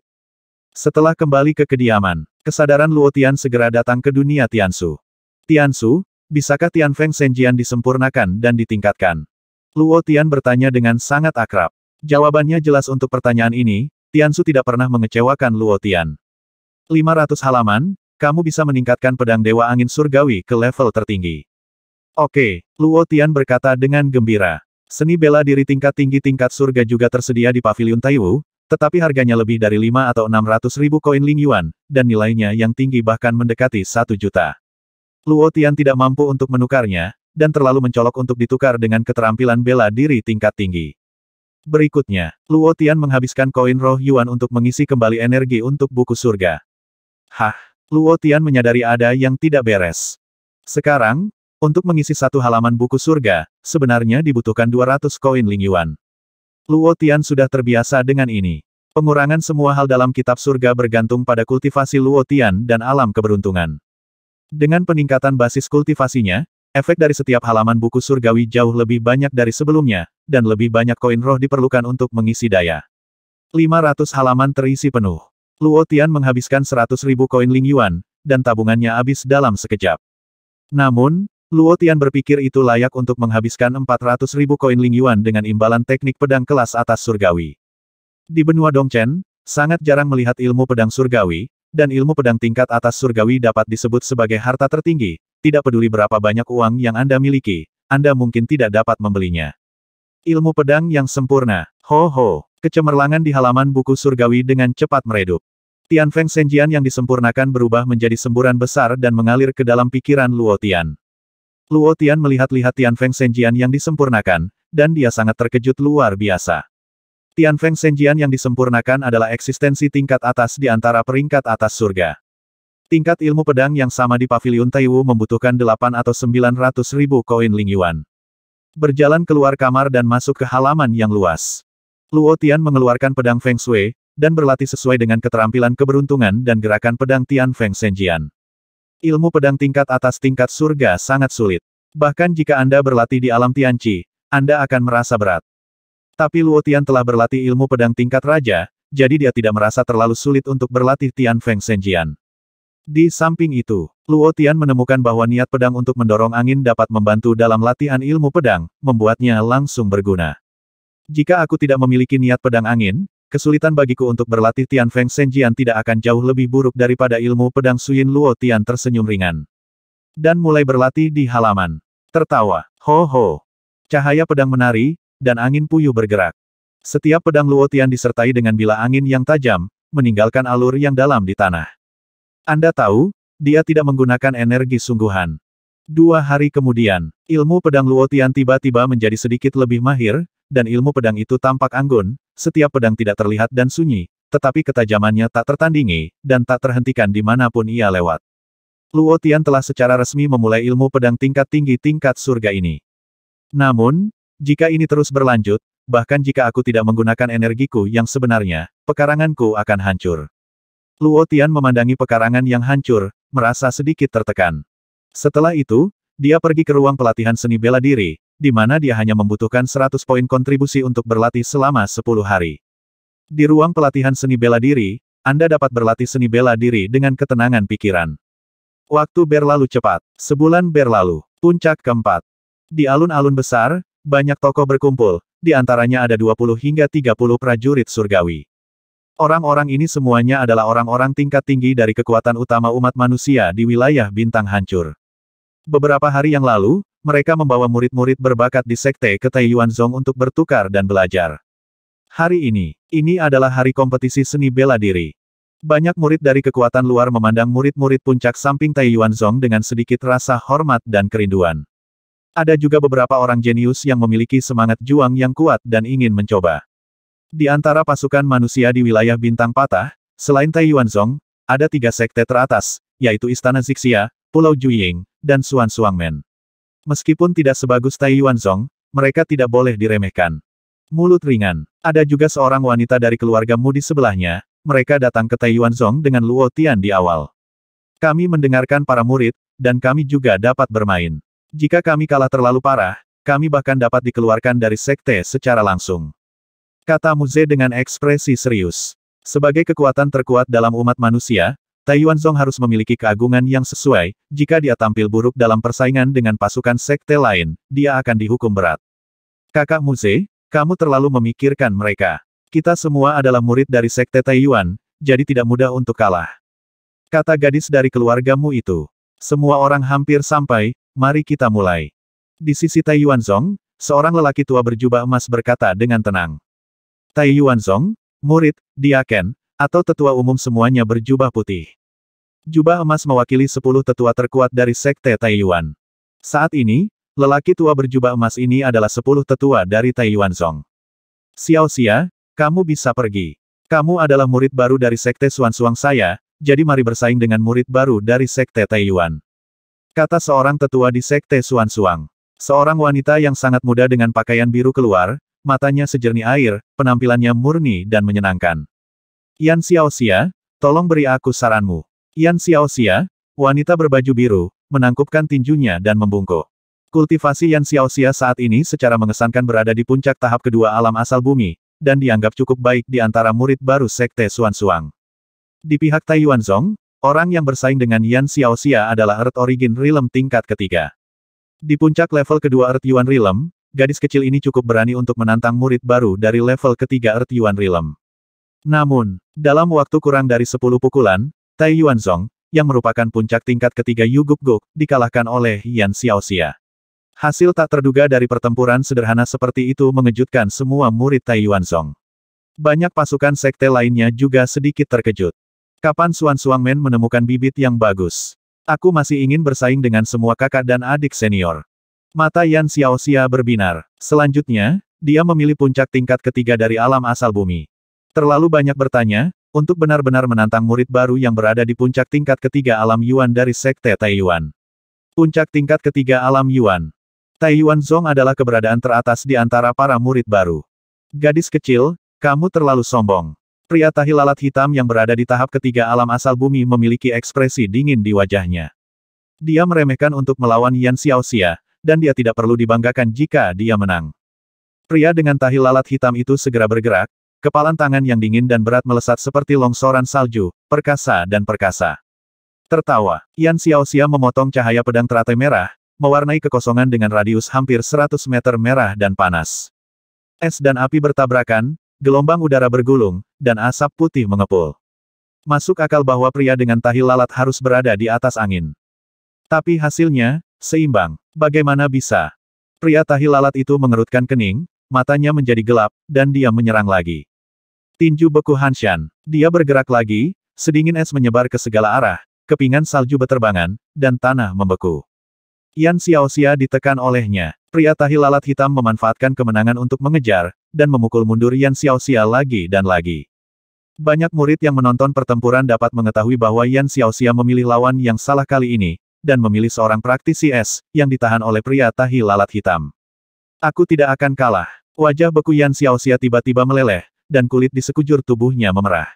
Setelah kembali ke kediaman, kesadaran Luo Tian segera datang ke dunia Tiansu. Tiansu, bisakah Tian Feng Senjian disempurnakan dan ditingkatkan? Luo Tian bertanya dengan sangat akrab. Jawabannya jelas untuk pertanyaan ini, Tiansu tidak pernah mengecewakan Luo Tian. 500 halaman, kamu bisa meningkatkan pedang Dewa Angin Surgawi ke level tertinggi. Oke, Luo Tian berkata dengan gembira. Seni bela diri tingkat tinggi tingkat surga juga tersedia di Paviliun Taiwu, tetapi harganya lebih dari 5 atau 600 ribu koin Ling Yuan, dan nilainya yang tinggi bahkan mendekati 1 juta. Luo Tian tidak mampu untuk menukarnya, dan terlalu mencolok untuk ditukar dengan keterampilan bela diri tingkat tinggi. Berikutnya, Luo Tian menghabiskan koin roh Yuan untuk mengisi kembali energi untuk buku surga. Hah, Luo Tian menyadari ada yang tidak beres. Sekarang, untuk mengisi satu halaman buku surga, sebenarnya dibutuhkan 200 koin Ling Yuan. Luo Tian sudah terbiasa dengan ini. Pengurangan semua hal dalam kitab surga bergantung pada kultivasi Luo Tian dan alam keberuntungan. Dengan peningkatan basis kultivasinya, efek dari setiap halaman buku surgawi jauh lebih banyak dari sebelumnya, dan lebih banyak koin roh diperlukan untuk mengisi daya. 500 halaman terisi penuh. Luo Tian menghabiskan 100 ribu koin Ling Yuan, dan tabungannya habis dalam sekejap. Namun, Luo Tian berpikir itu layak untuk menghabiskan empat ratus ribu koin Ling Yuan dengan imbalan teknik pedang kelas atas surgawi. Di benua Dongchen, sangat jarang melihat ilmu pedang surgawi, dan ilmu pedang tingkat atas surgawi dapat disebut sebagai harta tertinggi, tidak peduli berapa banyak uang yang Anda miliki, Anda mungkin tidak dapat membelinya. Ilmu pedang yang sempurna. Ho ho. Kecemerlangan di halaman buku surgawi dengan cepat meredup. Tian Feng Senjian yang disempurnakan berubah menjadi semburan besar dan mengalir ke dalam pikiran Luo Tian. Luo Tian melihat-lihat Tian Feng Senjian yang disempurnakan, dan dia sangat terkejut luar biasa. Tian Feng Senjian yang disempurnakan adalah eksistensi tingkat atas di antara peringkat atas surga. Tingkat ilmu pedang yang sama di Paviliun Taiwu membutuhkan 8 atau 900 ribu koin Ling Berjalan keluar kamar dan masuk ke halaman yang luas. Luo Tian mengeluarkan pedang Feng Shui, dan berlatih sesuai dengan keterampilan keberuntungan dan gerakan pedang Tian Feng Shenjian. Ilmu pedang tingkat atas tingkat surga sangat sulit. Bahkan jika Anda berlatih di alam Tianci, Anda akan merasa berat. Tapi Luo Tian telah berlatih ilmu pedang tingkat raja, jadi dia tidak merasa terlalu sulit untuk berlatih Tian Feng Shenjian. Di samping itu, Luo Tian menemukan bahwa niat pedang untuk mendorong angin dapat membantu dalam latihan ilmu pedang, membuatnya langsung berguna. Jika aku tidak memiliki niat pedang angin, Kesulitan bagiku untuk berlatih Tian Feng Shenjian tidak akan jauh lebih buruk daripada ilmu pedang Suyin Luo Tian tersenyum ringan. Dan mulai berlatih di halaman. Tertawa. Ho ho. Cahaya pedang menari, dan angin puyuh bergerak. Setiap pedang Luo Tian disertai dengan bila angin yang tajam, meninggalkan alur yang dalam di tanah. Anda tahu, dia tidak menggunakan energi sungguhan. Dua hari kemudian, ilmu pedang Luotian tiba-tiba menjadi sedikit lebih mahir, dan ilmu pedang itu tampak anggun, setiap pedang tidak terlihat dan sunyi, tetapi ketajamannya tak tertandingi, dan tak terhentikan di dimanapun ia lewat. Luotian telah secara resmi memulai ilmu pedang tingkat tinggi tingkat surga ini. Namun, jika ini terus berlanjut, bahkan jika aku tidak menggunakan energiku yang sebenarnya, pekaranganku akan hancur. Luotian memandangi pekarangan yang hancur, merasa sedikit tertekan. Setelah itu, dia pergi ke ruang pelatihan seni bela diri, di mana dia hanya membutuhkan 100 poin kontribusi untuk berlatih selama 10 hari. Di ruang pelatihan seni bela diri, Anda dapat berlatih seni bela diri dengan ketenangan pikiran. Waktu berlalu cepat, sebulan berlalu, puncak keempat. Di alun-alun besar, banyak tokoh berkumpul, di antaranya ada 20 hingga 30 prajurit surgawi. Orang-orang ini semuanya adalah orang-orang tingkat tinggi dari kekuatan utama umat manusia di wilayah bintang hancur. Beberapa hari yang lalu, mereka membawa murid-murid berbakat di Sekte ke Taiyuanzong untuk bertukar dan belajar. Hari ini, ini adalah hari kompetisi seni bela diri. Banyak murid dari kekuatan luar memandang murid-murid puncak samping Taiyuanzong dengan sedikit rasa hormat dan kerinduan. Ada juga beberapa orang jenius yang memiliki semangat juang yang kuat dan ingin mencoba. Di antara pasukan manusia di wilayah Bintang Patah, selain Taiyuanzong, ada tiga sekte teratas, yaitu Istana Zixia, Pulau Juying, dan Suan Suangmen. Meskipun tidak sebagus Tai Yuanzong, mereka tidak boleh diremehkan. Mulut ringan. Ada juga seorang wanita dari keluarga Mu di sebelahnya, mereka datang ke Tai Yuanzong dengan Luo Tian di awal. Kami mendengarkan para murid, dan kami juga dapat bermain. Jika kami kalah terlalu parah, kami bahkan dapat dikeluarkan dari sekte secara langsung. Kata Muze dengan ekspresi serius. Sebagai kekuatan terkuat dalam umat manusia, Tai Song harus memiliki keagungan yang sesuai, jika dia tampil buruk dalam persaingan dengan pasukan sekte lain, dia akan dihukum berat. Kakak Muze, kamu terlalu memikirkan mereka. Kita semua adalah murid dari sekte Taiyuan, jadi tidak mudah untuk kalah. Kata gadis dari keluargamu itu. Semua orang hampir sampai, mari kita mulai. Di sisi Tai Song, seorang lelaki tua berjubah emas berkata dengan tenang. Tai Song, murid, diaken, atau tetua umum semuanya berjubah putih. Jubah emas mewakili sepuluh tetua terkuat dari Sekte Taiyuan. Saat ini, lelaki tua berjubah emas ini adalah sepuluh tetua dari Taiyuan Zong. Xiao Xia, kamu bisa pergi. Kamu adalah murid baru dari Sekte Suan-Suang saya, jadi mari bersaing dengan murid baru dari Sekte Taiyuan. Kata seorang tetua di Sekte Suan-Suang. Seorang wanita yang sangat muda dengan pakaian biru keluar, matanya sejernih air, penampilannya murni dan menyenangkan. Yan Xiao Xia, tolong beri aku saranmu. Yan Xiaoxia, wanita berbaju biru, menangkupkan tinjunya dan membungkuk. Kultivasi Yan Xiaoxia saat ini secara mengesankan berada di puncak tahap kedua alam asal bumi, dan dianggap cukup baik di antara murid baru Sekte Suan Suang. Di pihak Taiwan Zong, orang yang bersaing dengan Yan Xiaoxia adalah Earth Origin Realm tingkat ketiga. Di puncak level kedua Earth Yuan Realm, gadis kecil ini cukup berani untuk menantang murid baru dari level ketiga Earth Yuan Realm. Namun, dalam waktu kurang dari 10 pukulan, Tai Yuanzong, yang merupakan puncak tingkat ketiga Yu Guk, dikalahkan oleh Yan Xiaoxia. Hasil tak terduga dari pertempuran sederhana seperti itu mengejutkan semua murid Tai Yuanzong. Banyak pasukan sekte lainnya juga sedikit terkejut. Kapan Suan Men menemukan bibit yang bagus? Aku masih ingin bersaing dengan semua kakak dan adik senior. Mata Yan Xiaoxia berbinar. Selanjutnya, dia memilih puncak tingkat ketiga dari alam asal bumi. Terlalu banyak bertanya, untuk benar-benar menantang murid baru yang berada di puncak tingkat ketiga alam Yuan dari Sekte Taiyuan. Puncak tingkat ketiga alam Yuan. Taiyuan Zong adalah keberadaan teratas di antara para murid baru. Gadis kecil, kamu terlalu sombong. Pria tahi lalat hitam yang berada di tahap ketiga alam asal bumi memiliki ekspresi dingin di wajahnya. Dia meremehkan untuk melawan Yan Xiaoxia, dan dia tidak perlu dibanggakan jika dia menang. Pria dengan tahi lalat hitam itu segera bergerak, Kepalan tangan yang dingin dan berat melesat seperti longsoran salju, perkasa dan perkasa. Tertawa, Yan Xiaoxia memotong cahaya pedang teratai merah, mewarnai kekosongan dengan radius hampir 100 meter merah dan panas. Es dan api bertabrakan, gelombang udara bergulung, dan asap putih mengepul. Masuk akal bahwa pria dengan tahi lalat harus berada di atas angin. Tapi hasilnya, seimbang. Bagaimana bisa? Pria tahi lalat itu mengerutkan kening, matanya menjadi gelap, dan dia menyerang lagi. Tinju beku Hanshan. Dia bergerak lagi, sedingin es menyebar ke segala arah, kepingan salju beterbangan, dan tanah membeku. Yan Xiaoxia ditekan olehnya. Pria tahi lalat hitam memanfaatkan kemenangan untuk mengejar, dan memukul mundur Yan Xiaoxia lagi dan lagi. Banyak murid yang menonton pertempuran dapat mengetahui bahwa Yan Xiaoxia memilih lawan yang salah kali ini, dan memilih seorang praktisi es, yang ditahan oleh pria tahi lalat hitam. Aku tidak akan kalah. Wajah beku Yan Xiaoxia tiba-tiba meleleh, dan kulit di sekujur tubuhnya memerah.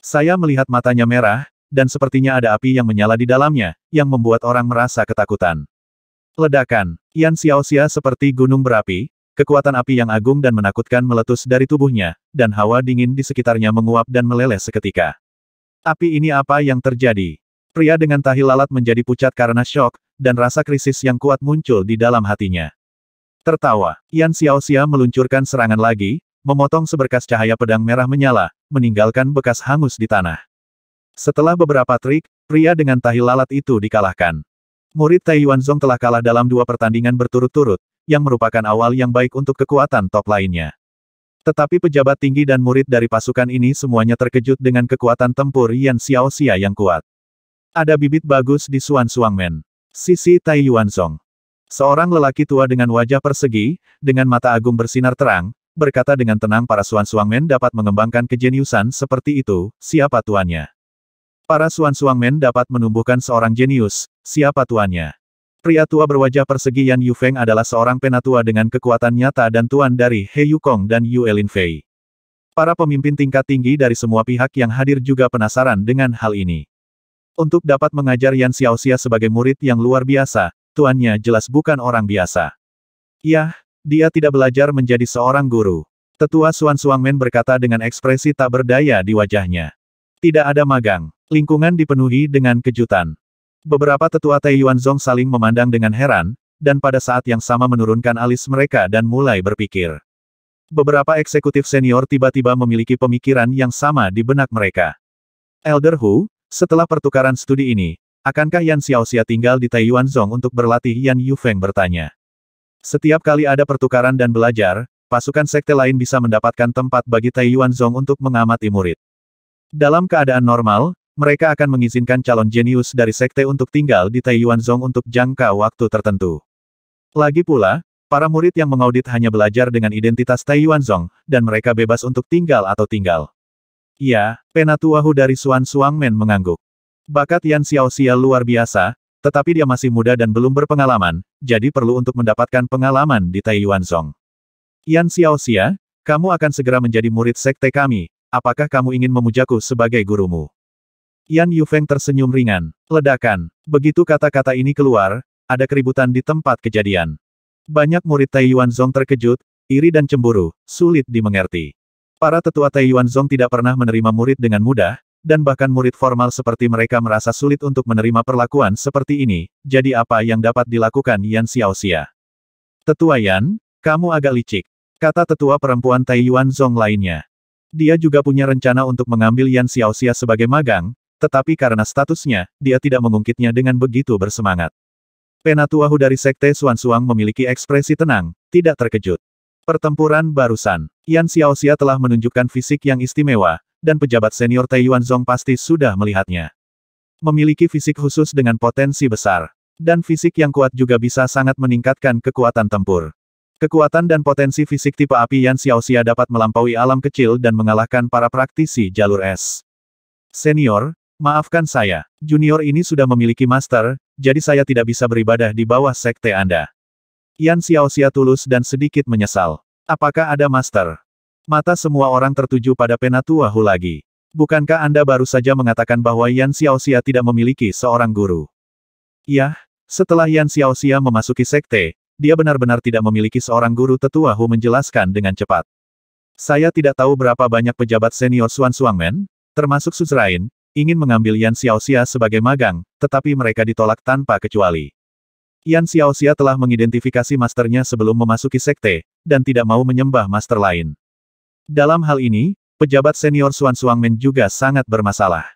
Saya melihat matanya merah, dan sepertinya ada api yang menyala di dalamnya, yang membuat orang merasa ketakutan. Ledakan, Yan Xiaoxia seperti gunung berapi, kekuatan api yang agung dan menakutkan meletus dari tubuhnya, dan hawa dingin di sekitarnya menguap dan meleleh seketika. Api ini apa yang terjadi? Pria dengan tahi lalat menjadi pucat karena shock, dan rasa krisis yang kuat muncul di dalam hatinya. Tertawa, Yan Xiaoxia meluncurkan serangan lagi, memotong seberkas cahaya pedang merah menyala, meninggalkan bekas hangus di tanah. Setelah beberapa trik, pria dengan tahi lalat itu dikalahkan. Murid Tai Zhong telah kalah dalam dua pertandingan berturut-turut, yang merupakan awal yang baik untuk kekuatan top lainnya. Tetapi pejabat tinggi dan murid dari pasukan ini semuanya terkejut dengan kekuatan tempur Yan Xiaoxia yang kuat. Ada bibit bagus di Suan Suangmen. Sisi Tai Zhong. Seorang lelaki tua dengan wajah persegi, dengan mata agung bersinar terang, berkata dengan tenang para suan-suang men dapat mengembangkan kejeniusan seperti itu, siapa tuannya? Para suan-suang men dapat menumbuhkan seorang jenius, siapa tuannya? Pria tua berwajah persegi Yan Yufeng adalah seorang penatua dengan kekuatan nyata dan tuan dari He Yukong dan Yu Fei. Para pemimpin tingkat tinggi dari semua pihak yang hadir juga penasaran dengan hal ini. Untuk dapat mengajar Yan Xiaoxia sebagai murid yang luar biasa, tuannya jelas bukan orang biasa. Yah, dia tidak belajar menjadi seorang guru. Tetua Suan Suang Men berkata dengan ekspresi tak berdaya di wajahnya. Tidak ada magang. Lingkungan dipenuhi dengan kejutan. Beberapa tetua Tai Yuan Zong saling memandang dengan heran, dan pada saat yang sama menurunkan alis mereka dan mulai berpikir. Beberapa eksekutif senior tiba-tiba memiliki pemikiran yang sama di benak mereka. Elder Hu, setelah pertukaran studi ini, Akankah Yan Xiaoxia tinggal di Taiyuan Zong untuk berlatih Yan Yufeng bertanya. Setiap kali ada pertukaran dan belajar, pasukan sekte lain bisa mendapatkan tempat bagi Taiyuan Zong untuk mengamati murid. Dalam keadaan normal, mereka akan mengizinkan calon jenius dari sekte untuk tinggal di Taiyuan Zong untuk jangka waktu tertentu. Lagi pula, para murid yang mengaudit hanya belajar dengan identitas Taiyuan Zong, dan mereka bebas untuk tinggal atau tinggal. Ya, Penatua Hu dari Suan Suang Men mengangguk. Bakat Yan Xiao Xia luar biasa, tetapi dia masih muda dan belum berpengalaman, jadi perlu untuk mendapatkan pengalaman di Tai Yuan Song. Yan Xiao Xia, kamu akan segera menjadi murid sekte kami, apakah kamu ingin memujaku sebagai gurumu? Yan Yufeng tersenyum ringan. Ledakan. Begitu kata-kata ini keluar, ada keributan di tempat kejadian. Banyak murid Tai Yuan Zong terkejut, iri dan cemburu, sulit dimengerti. Para tetua Tai Yuan Zong tidak pernah menerima murid dengan mudah, dan bahkan murid formal seperti mereka merasa sulit untuk menerima perlakuan seperti ini, jadi apa yang dapat dilakukan Yan Xiaoxia? Tetua Yan, kamu agak licik, kata tetua perempuan Yuan Zong lainnya. Dia juga punya rencana untuk mengambil Yan Xiaoxia sebagai magang, tetapi karena statusnya, dia tidak mengungkitnya dengan begitu bersemangat. Penatuahu dari Sekte Suang memiliki ekspresi tenang, tidak terkejut. Pertempuran barusan, Yan Xiaoxia telah menunjukkan fisik yang istimewa, dan pejabat senior Tai Yuanzong pasti sudah melihatnya. Memiliki fisik khusus dengan potensi besar. Dan fisik yang kuat juga bisa sangat meningkatkan kekuatan tempur. Kekuatan dan potensi fisik tipe api Yan Xiaoxia dapat melampaui alam kecil dan mengalahkan para praktisi jalur es. Senior, maafkan saya, junior ini sudah memiliki master, jadi saya tidak bisa beribadah di bawah sekte Anda. Yan Xiaoxia tulus dan sedikit menyesal. Apakah ada master? Mata semua orang tertuju pada Penatua Hu lagi. Bukankah Anda baru saja mengatakan bahwa Yan Xiaoxia tidak memiliki seorang guru? Yah, setelah Yan Xiaoxia memasuki sekte, dia benar-benar tidak memiliki seorang guru tetua Hu menjelaskan dengan cepat. Saya tidak tahu berapa banyak pejabat senior Suan Suangmen, termasuk Suzrain, ingin mengambil Yan Xiaoxia sebagai magang, tetapi mereka ditolak tanpa kecuali. Yan Xiaoxia telah mengidentifikasi masternya sebelum memasuki sekte, dan tidak mau menyembah master lain. Dalam hal ini, pejabat senior Xuan Men juga sangat bermasalah.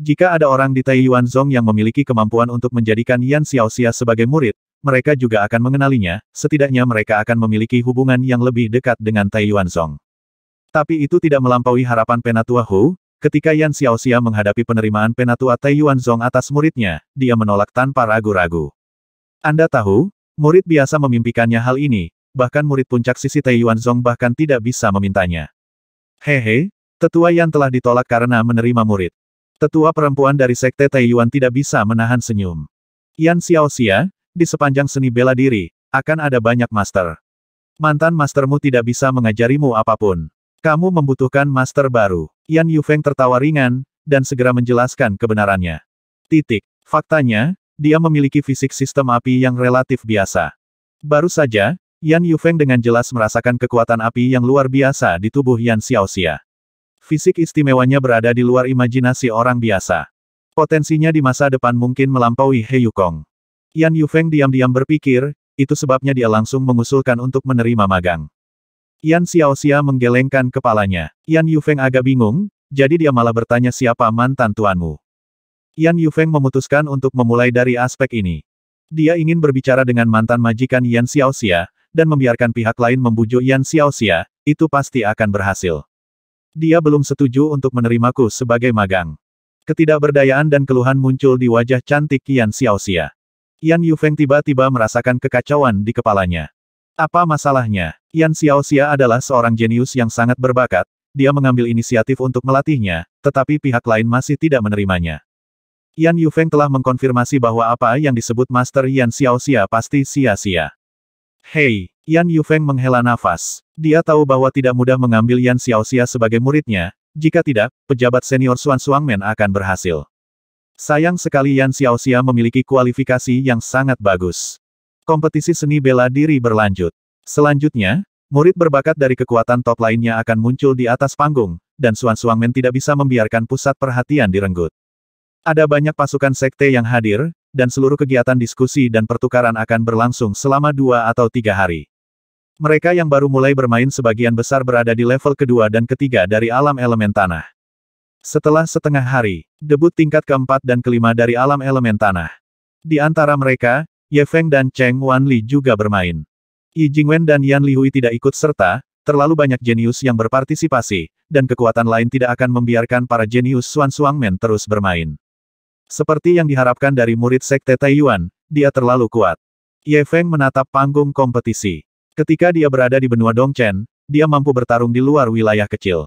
Jika ada orang di Yuan Zong yang memiliki kemampuan untuk menjadikan Yan Xiaoxia sebagai murid, mereka juga akan mengenalinya, setidaknya mereka akan memiliki hubungan yang lebih dekat dengan Yuan Zong. Tapi itu tidak melampaui harapan Penatua Hu, ketika Yan Xiaoxia menghadapi penerimaan Penatua Yuan Zong atas muridnya, dia menolak tanpa ragu-ragu. Anda tahu, murid biasa memimpikannya hal ini, bahkan murid puncak sisi Yuan Zong bahkan tidak bisa memintanya. Hehe, tetua yang telah ditolak karena menerima murid. Tetua perempuan dari sekte Tai Yuan tidak bisa menahan senyum. Yan Xiaoxia, di sepanjang seni bela diri, akan ada banyak master. Mantan mastermu tidak bisa mengajarimu apapun. Kamu membutuhkan master baru. Yan Yufeng tertawa ringan, dan segera menjelaskan kebenarannya. Titik. Faktanya, dia memiliki fisik sistem api yang relatif biasa. Baru saja, Yan Yufeng dengan jelas merasakan kekuatan api yang luar biasa di tubuh Yan Xiaoxia. Fisik istimewanya berada di luar imajinasi orang biasa. Potensinya di masa depan mungkin melampaui He Yukong. Yan Yufeng diam-diam berpikir, itu sebabnya dia langsung mengusulkan untuk menerima magang. Yan Xiaoxia menggelengkan kepalanya. Yan Yufeng agak bingung, jadi dia malah bertanya siapa mantan tuanmu. Yan Yufeng memutuskan untuk memulai dari aspek ini. Dia ingin berbicara dengan mantan majikan Yan Xiaoxia, dan membiarkan pihak lain membujuk Yan Xiaoxia, itu pasti akan berhasil. Dia belum setuju untuk menerimaku sebagai magang. Ketidakberdayaan dan keluhan muncul di wajah cantik Yan Xiaoxia. Yan Yufeng tiba-tiba merasakan kekacauan di kepalanya. Apa masalahnya? Yan Xiaoxia adalah seorang jenius yang sangat berbakat, dia mengambil inisiatif untuk melatihnya, tetapi pihak lain masih tidak menerimanya. Yan Yufeng telah mengkonfirmasi bahwa apa yang disebut Master Yan Xiaoxia pasti sia-sia. Hei, Yan Yufeng menghela nafas. Dia tahu bahwa tidak mudah mengambil Yan Xiaoxia sebagai muridnya, jika tidak, pejabat senior Suan Suangmen akan berhasil. Sayang sekali Yan Xiaoxia memiliki kualifikasi yang sangat bagus. Kompetisi seni bela diri berlanjut. Selanjutnya, murid berbakat dari kekuatan top lainnya akan muncul di atas panggung, dan Suan Suangmen tidak bisa membiarkan pusat perhatian direnggut. Ada banyak pasukan sekte yang hadir, dan seluruh kegiatan diskusi dan pertukaran akan berlangsung selama dua atau tiga hari. Mereka yang baru mulai bermain sebagian besar berada di level kedua dan ketiga dari alam elemen tanah. Setelah setengah hari, debut tingkat keempat dan kelima dari alam elemen tanah. Di antara mereka, Ye Feng dan Cheng Wanli juga bermain. Yi Jingwen dan Yan Lihui tidak ikut serta, terlalu banyak jenius yang berpartisipasi, dan kekuatan lain tidak akan membiarkan para jenius Suan Suang Men terus bermain. Seperti yang diharapkan dari murid Sekte Taiyuan, dia terlalu kuat. Ye Feng menatap panggung kompetisi. Ketika dia berada di benua Dongchen, dia mampu bertarung di luar wilayah kecil.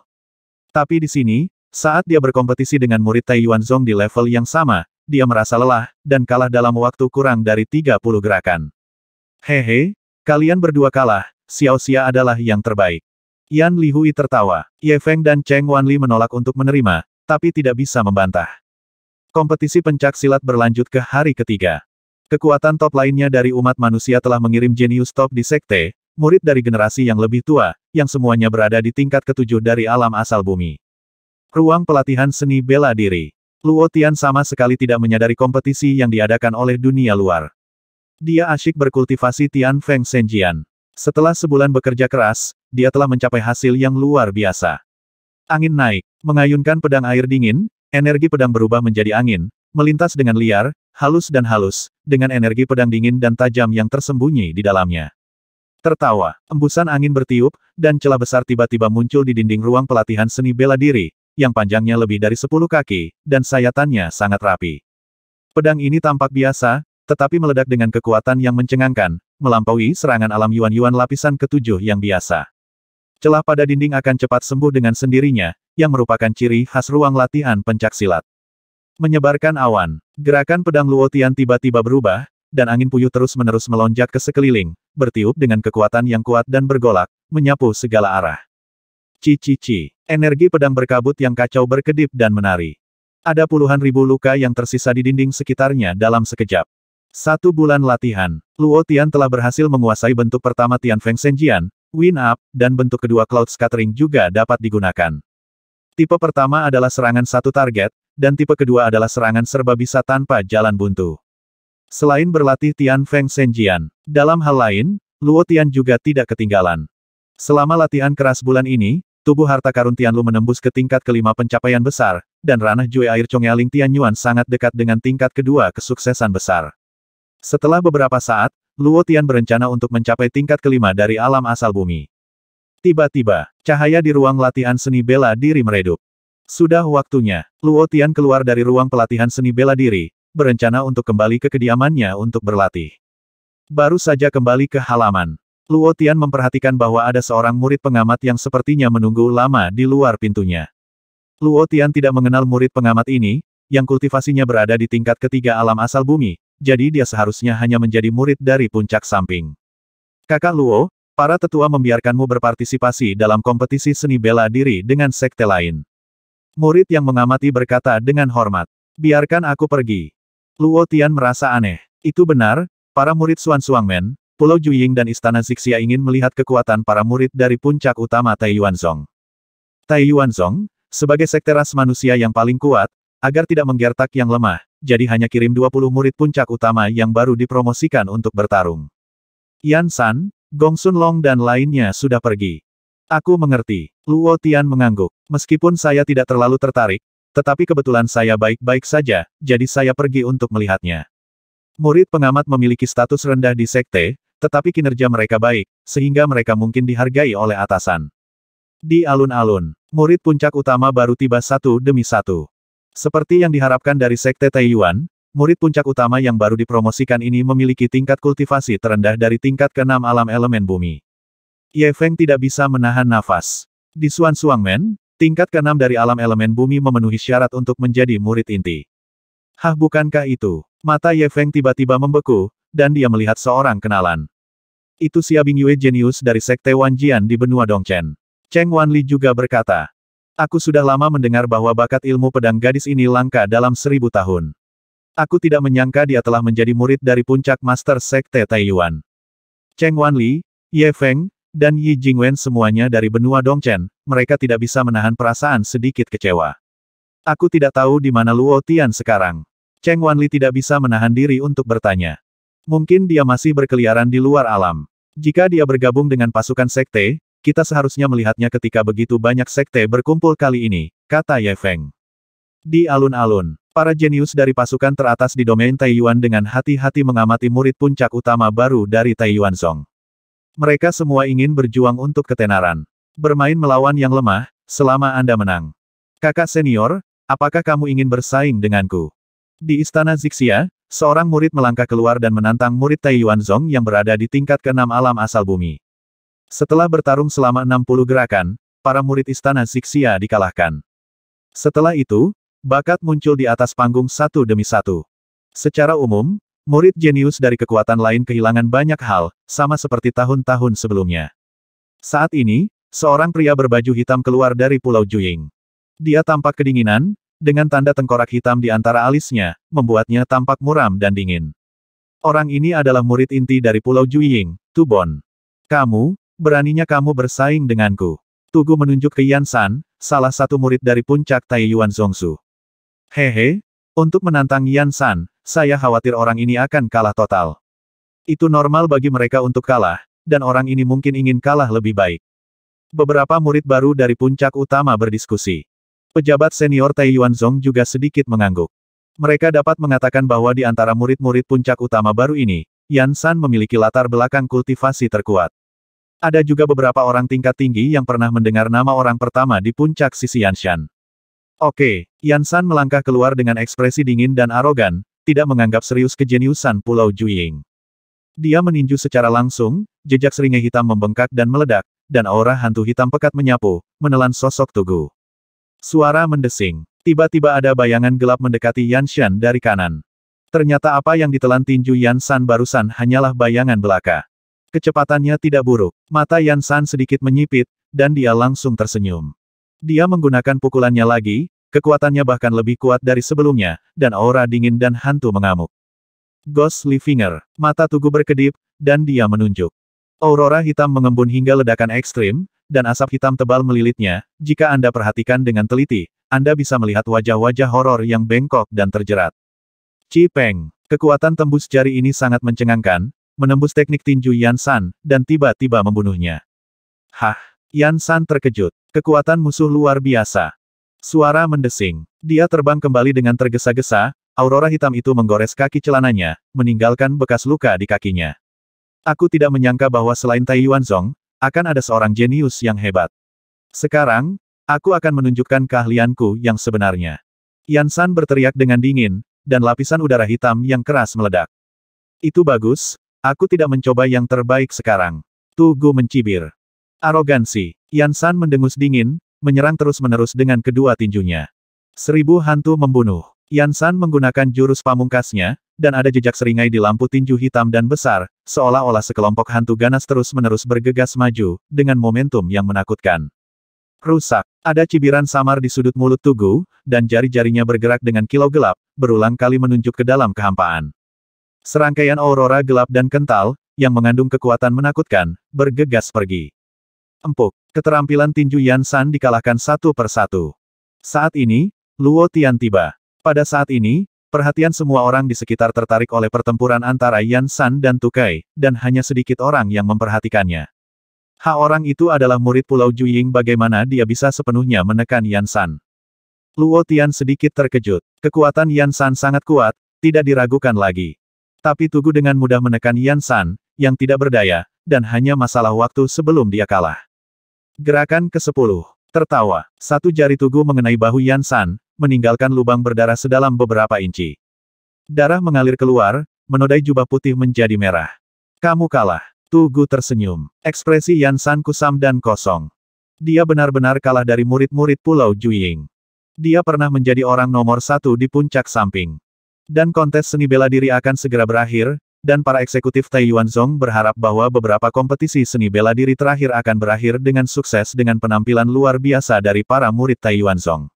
Tapi di sini, saat dia berkompetisi dengan murid Taiyuan Zong di level yang sama, dia merasa lelah, dan kalah dalam waktu kurang dari 30 gerakan. Hehe, kalian berdua kalah, Xiao Xia adalah yang terbaik. Yan Lihui tertawa. Ye Feng dan Cheng Wanli menolak untuk menerima, tapi tidak bisa membantah. Kompetisi pencak silat berlanjut ke hari ketiga. Kekuatan top lainnya dari umat manusia telah mengirim jenius top di sekte, murid dari generasi yang lebih tua, yang semuanya berada di tingkat ketujuh dari alam asal bumi. Ruang pelatihan seni bela diri. Luo Tian sama sekali tidak menyadari kompetisi yang diadakan oleh dunia luar. Dia asyik berkultivasi Tian Feng Shenjian. Setelah sebulan bekerja keras, dia telah mencapai hasil yang luar biasa. Angin naik, mengayunkan pedang air dingin, Energi pedang berubah menjadi angin, melintas dengan liar, halus dan halus, dengan energi pedang dingin dan tajam yang tersembunyi di dalamnya. Tertawa, embusan angin bertiup, dan celah besar tiba-tiba muncul di dinding ruang pelatihan seni bela diri, yang panjangnya lebih dari 10 kaki, dan sayatannya sangat rapi. Pedang ini tampak biasa, tetapi meledak dengan kekuatan yang mencengangkan, melampaui serangan alam Yuan-Yuan lapisan ketujuh yang biasa. Celah pada dinding akan cepat sembuh dengan sendirinya, yang merupakan ciri khas ruang latihan pencak silat. Menyebarkan awan, gerakan pedang Luotian tiba-tiba berubah, dan angin puyuh terus-menerus melonjak ke sekeliling, bertiup dengan kekuatan yang kuat dan bergolak, menyapu segala arah. Cici-ci, energi pedang berkabut yang kacau berkedip dan menari. Ada puluhan ribu luka yang tersisa di dinding sekitarnya dalam sekejap. Satu bulan latihan, Luo Tian telah berhasil menguasai bentuk pertama Tian Feng Shenjian, Win Up, dan bentuk kedua Cloud Scattering juga dapat digunakan. Tipe pertama adalah serangan satu target, dan tipe kedua adalah serangan serba bisa tanpa jalan buntu. Selain berlatih Tian Feng Senjian, dalam hal lain, Luo Tian juga tidak ketinggalan. Selama latihan keras bulan ini, tubuh harta karun Tian Lu menembus ke tingkat kelima pencapaian besar, dan ranah Jue Air Chongya Tian Yuan sangat dekat dengan tingkat kedua kesuksesan besar. Setelah beberapa saat, Luo Tian berencana untuk mencapai tingkat kelima dari alam asal bumi. Tiba-tiba, cahaya di ruang latihan seni bela diri meredup. Sudah waktunya, Luo Tian keluar dari ruang pelatihan seni bela diri, berencana untuk kembali ke kediamannya untuk berlatih. Baru saja kembali ke halaman, Luo Tian memperhatikan bahwa ada seorang murid pengamat yang sepertinya menunggu lama di luar pintunya. Luo Tian tidak mengenal murid pengamat ini, yang kultivasinya berada di tingkat ketiga alam asal bumi, jadi dia seharusnya hanya menjadi murid dari puncak samping. Kakak Luo, para tetua membiarkanmu berpartisipasi dalam kompetisi seni bela diri dengan sekte lain. Murid yang mengamati berkata dengan hormat, biarkan aku pergi. Luo Tian merasa aneh. Itu benar, para murid Suan Suangmen, Pulau Juying dan Istana Zixia ingin melihat kekuatan para murid dari puncak utama Tai Yuanzong. Tai Yuanzong, sebagai sekte ras manusia yang paling kuat, Agar tidak menggertak yang lemah, jadi hanya kirim 20 murid puncak utama yang baru dipromosikan untuk bertarung. Yan San, Gong Sun Long dan lainnya sudah pergi. Aku mengerti. Luo Tian mengangguk. Meskipun saya tidak terlalu tertarik, tetapi kebetulan saya baik-baik saja, jadi saya pergi untuk melihatnya. Murid pengamat memiliki status rendah di sekte, tetapi kinerja mereka baik, sehingga mereka mungkin dihargai oleh atasan. Di alun-alun, murid puncak utama baru tiba satu demi satu. Seperti yang diharapkan dari Sekte Taiyuan, murid puncak utama yang baru dipromosikan ini memiliki tingkat kultivasi terendah dari tingkat keenam alam elemen bumi. Ye Feng tidak bisa menahan nafas. Di Suan Suangmen, tingkat keenam dari alam elemen bumi memenuhi syarat untuk menjadi murid inti. Hah bukankah itu? Mata Ye Feng tiba-tiba membeku, dan dia melihat seorang kenalan. Itu Xia Bingyue jenius dari Sekte Wanjian di benua Dongchen. Cheng Wanli juga berkata, Aku sudah lama mendengar bahwa bakat ilmu pedang gadis ini langka dalam seribu tahun. Aku tidak menyangka dia telah menjadi murid dari puncak Master Sekte Taiyuan. Cheng Wanli, Ye Feng, dan Yi Jingwen semuanya dari benua Dongchen, mereka tidak bisa menahan perasaan sedikit kecewa. Aku tidak tahu di mana Luo Tian sekarang. Cheng Wanli tidak bisa menahan diri untuk bertanya. Mungkin dia masih berkeliaran di luar alam. Jika dia bergabung dengan pasukan sekte, kita seharusnya melihatnya ketika begitu banyak sekte berkumpul kali ini, kata Ye Feng. Di alun-alun, para jenius dari pasukan teratas di domain Taiyuan dengan hati-hati mengamati murid puncak utama baru dari Taiyuan Song. Mereka semua ingin berjuang untuk ketenaran. Bermain melawan yang lemah, selama Anda menang. Kakak senior, apakah kamu ingin bersaing denganku? Di Istana Zixia, seorang murid melangkah keluar dan menantang murid Taiyuan Zong yang berada di tingkat keenam alam asal bumi. Setelah bertarung selama 60 gerakan, para murid istana Zixia dikalahkan. Setelah itu, bakat muncul di atas panggung satu demi satu. Secara umum, murid jenius dari kekuatan lain kehilangan banyak hal, sama seperti tahun-tahun sebelumnya. Saat ini, seorang pria berbaju hitam keluar dari Pulau Juying. Dia tampak kedinginan, dengan tanda tengkorak hitam di antara alisnya, membuatnya tampak muram dan dingin. Orang ini adalah murid inti dari Pulau Juying, Tubon. Kamu, Beraninya kamu bersaing denganku. Tugu menunjuk ke Yan San, salah satu murid dari puncak Tai Yuan Zongsu. Hehe, untuk menantang Yan San, saya khawatir orang ini akan kalah total. Itu normal bagi mereka untuk kalah, dan orang ini mungkin ingin kalah lebih baik. Beberapa murid baru dari puncak utama berdiskusi. Pejabat senior Tai Yuan Zong juga sedikit mengangguk. Mereka dapat mengatakan bahwa di antara murid-murid puncak utama baru ini, Yan San memiliki latar belakang kultivasi terkuat. Ada juga beberapa orang tingkat tinggi yang pernah mendengar nama orang pertama di puncak sisi Yanshan. Oke, Yansan melangkah keluar dengan ekspresi dingin dan arogan, tidak menganggap serius kejeniusan Pulau Juying. Dia meninju secara langsung, jejak seringai hitam membengkak dan meledak, dan aura hantu hitam pekat menyapu, menelan sosok Tugu. Suara mendesing. Tiba-tiba ada bayangan gelap mendekati Yanshan dari kanan. Ternyata apa yang ditelan tinju Yansan barusan hanyalah bayangan belaka. Kecepatannya tidak buruk. Mata Yan San sedikit menyipit, dan dia langsung tersenyum. Dia menggunakan pukulannya lagi, kekuatannya bahkan lebih kuat dari sebelumnya, dan aura dingin dan hantu mengamuk. Ghostly Finger, mata Tugu berkedip, dan dia menunjuk. Aurora hitam mengembun hingga ledakan ekstrim, dan asap hitam tebal melilitnya, jika Anda perhatikan dengan teliti, Anda bisa melihat wajah-wajah horor yang bengkok dan terjerat. Cipeng. kekuatan tembus jari ini sangat mencengangkan, menembus teknik tinju Yan San, dan tiba-tiba membunuhnya. Hah! Yan San terkejut. Kekuatan musuh luar biasa. Suara mendesing. Dia terbang kembali dengan tergesa-gesa, aurora hitam itu menggores kaki celananya, meninggalkan bekas luka di kakinya. Aku tidak menyangka bahwa selain Tai Yuanzong, akan ada seorang jenius yang hebat. Sekarang, aku akan menunjukkan keahlianku yang sebenarnya. Yan San berteriak dengan dingin, dan lapisan udara hitam yang keras meledak. Itu bagus, Aku tidak mencoba yang terbaik sekarang. Tugu mencibir. Arogansi. Yansan mendengus dingin, menyerang terus-menerus dengan kedua tinjunya. Seribu hantu membunuh. Yansan menggunakan jurus pamungkasnya, dan ada jejak seringai di lampu tinju hitam dan besar, seolah-olah sekelompok hantu ganas terus-menerus bergegas maju, dengan momentum yang menakutkan. Rusak. Ada cibiran samar di sudut mulut Tugu, dan jari-jarinya bergerak dengan kilau gelap, berulang kali menunjuk ke dalam kehampaan. Serangkaian aurora gelap dan kental, yang mengandung kekuatan menakutkan, bergegas pergi. Empuk, keterampilan tinju Yan San dikalahkan satu persatu. Saat ini, Luo Tian tiba. Pada saat ini, perhatian semua orang di sekitar tertarik oleh pertempuran antara Yan San dan Tukai, dan hanya sedikit orang yang memperhatikannya. Ha orang itu adalah murid Pulau Juying bagaimana dia bisa sepenuhnya menekan Yan San. Luo Tian sedikit terkejut. Kekuatan Yan San sangat kuat, tidak diragukan lagi. Tapi Tugu dengan mudah menekan Yan San, yang tidak berdaya, dan hanya masalah waktu sebelum dia kalah. Gerakan ke-10. Tertawa. Satu jari Tugu mengenai bahu Yan San, meninggalkan lubang berdarah sedalam beberapa inci. Darah mengalir keluar, menodai jubah putih menjadi merah. Kamu kalah. Tugu tersenyum. Ekspresi Yan San kusam dan kosong. Dia benar-benar kalah dari murid-murid Pulau Juying. Dia pernah menjadi orang nomor satu di puncak samping. Dan kontes seni bela diri akan segera berakhir, dan para eksekutif Tai Yuanzong berharap bahwa beberapa kompetisi seni bela diri terakhir akan berakhir dengan sukses dengan penampilan luar biasa dari para murid Tai Yuanzong.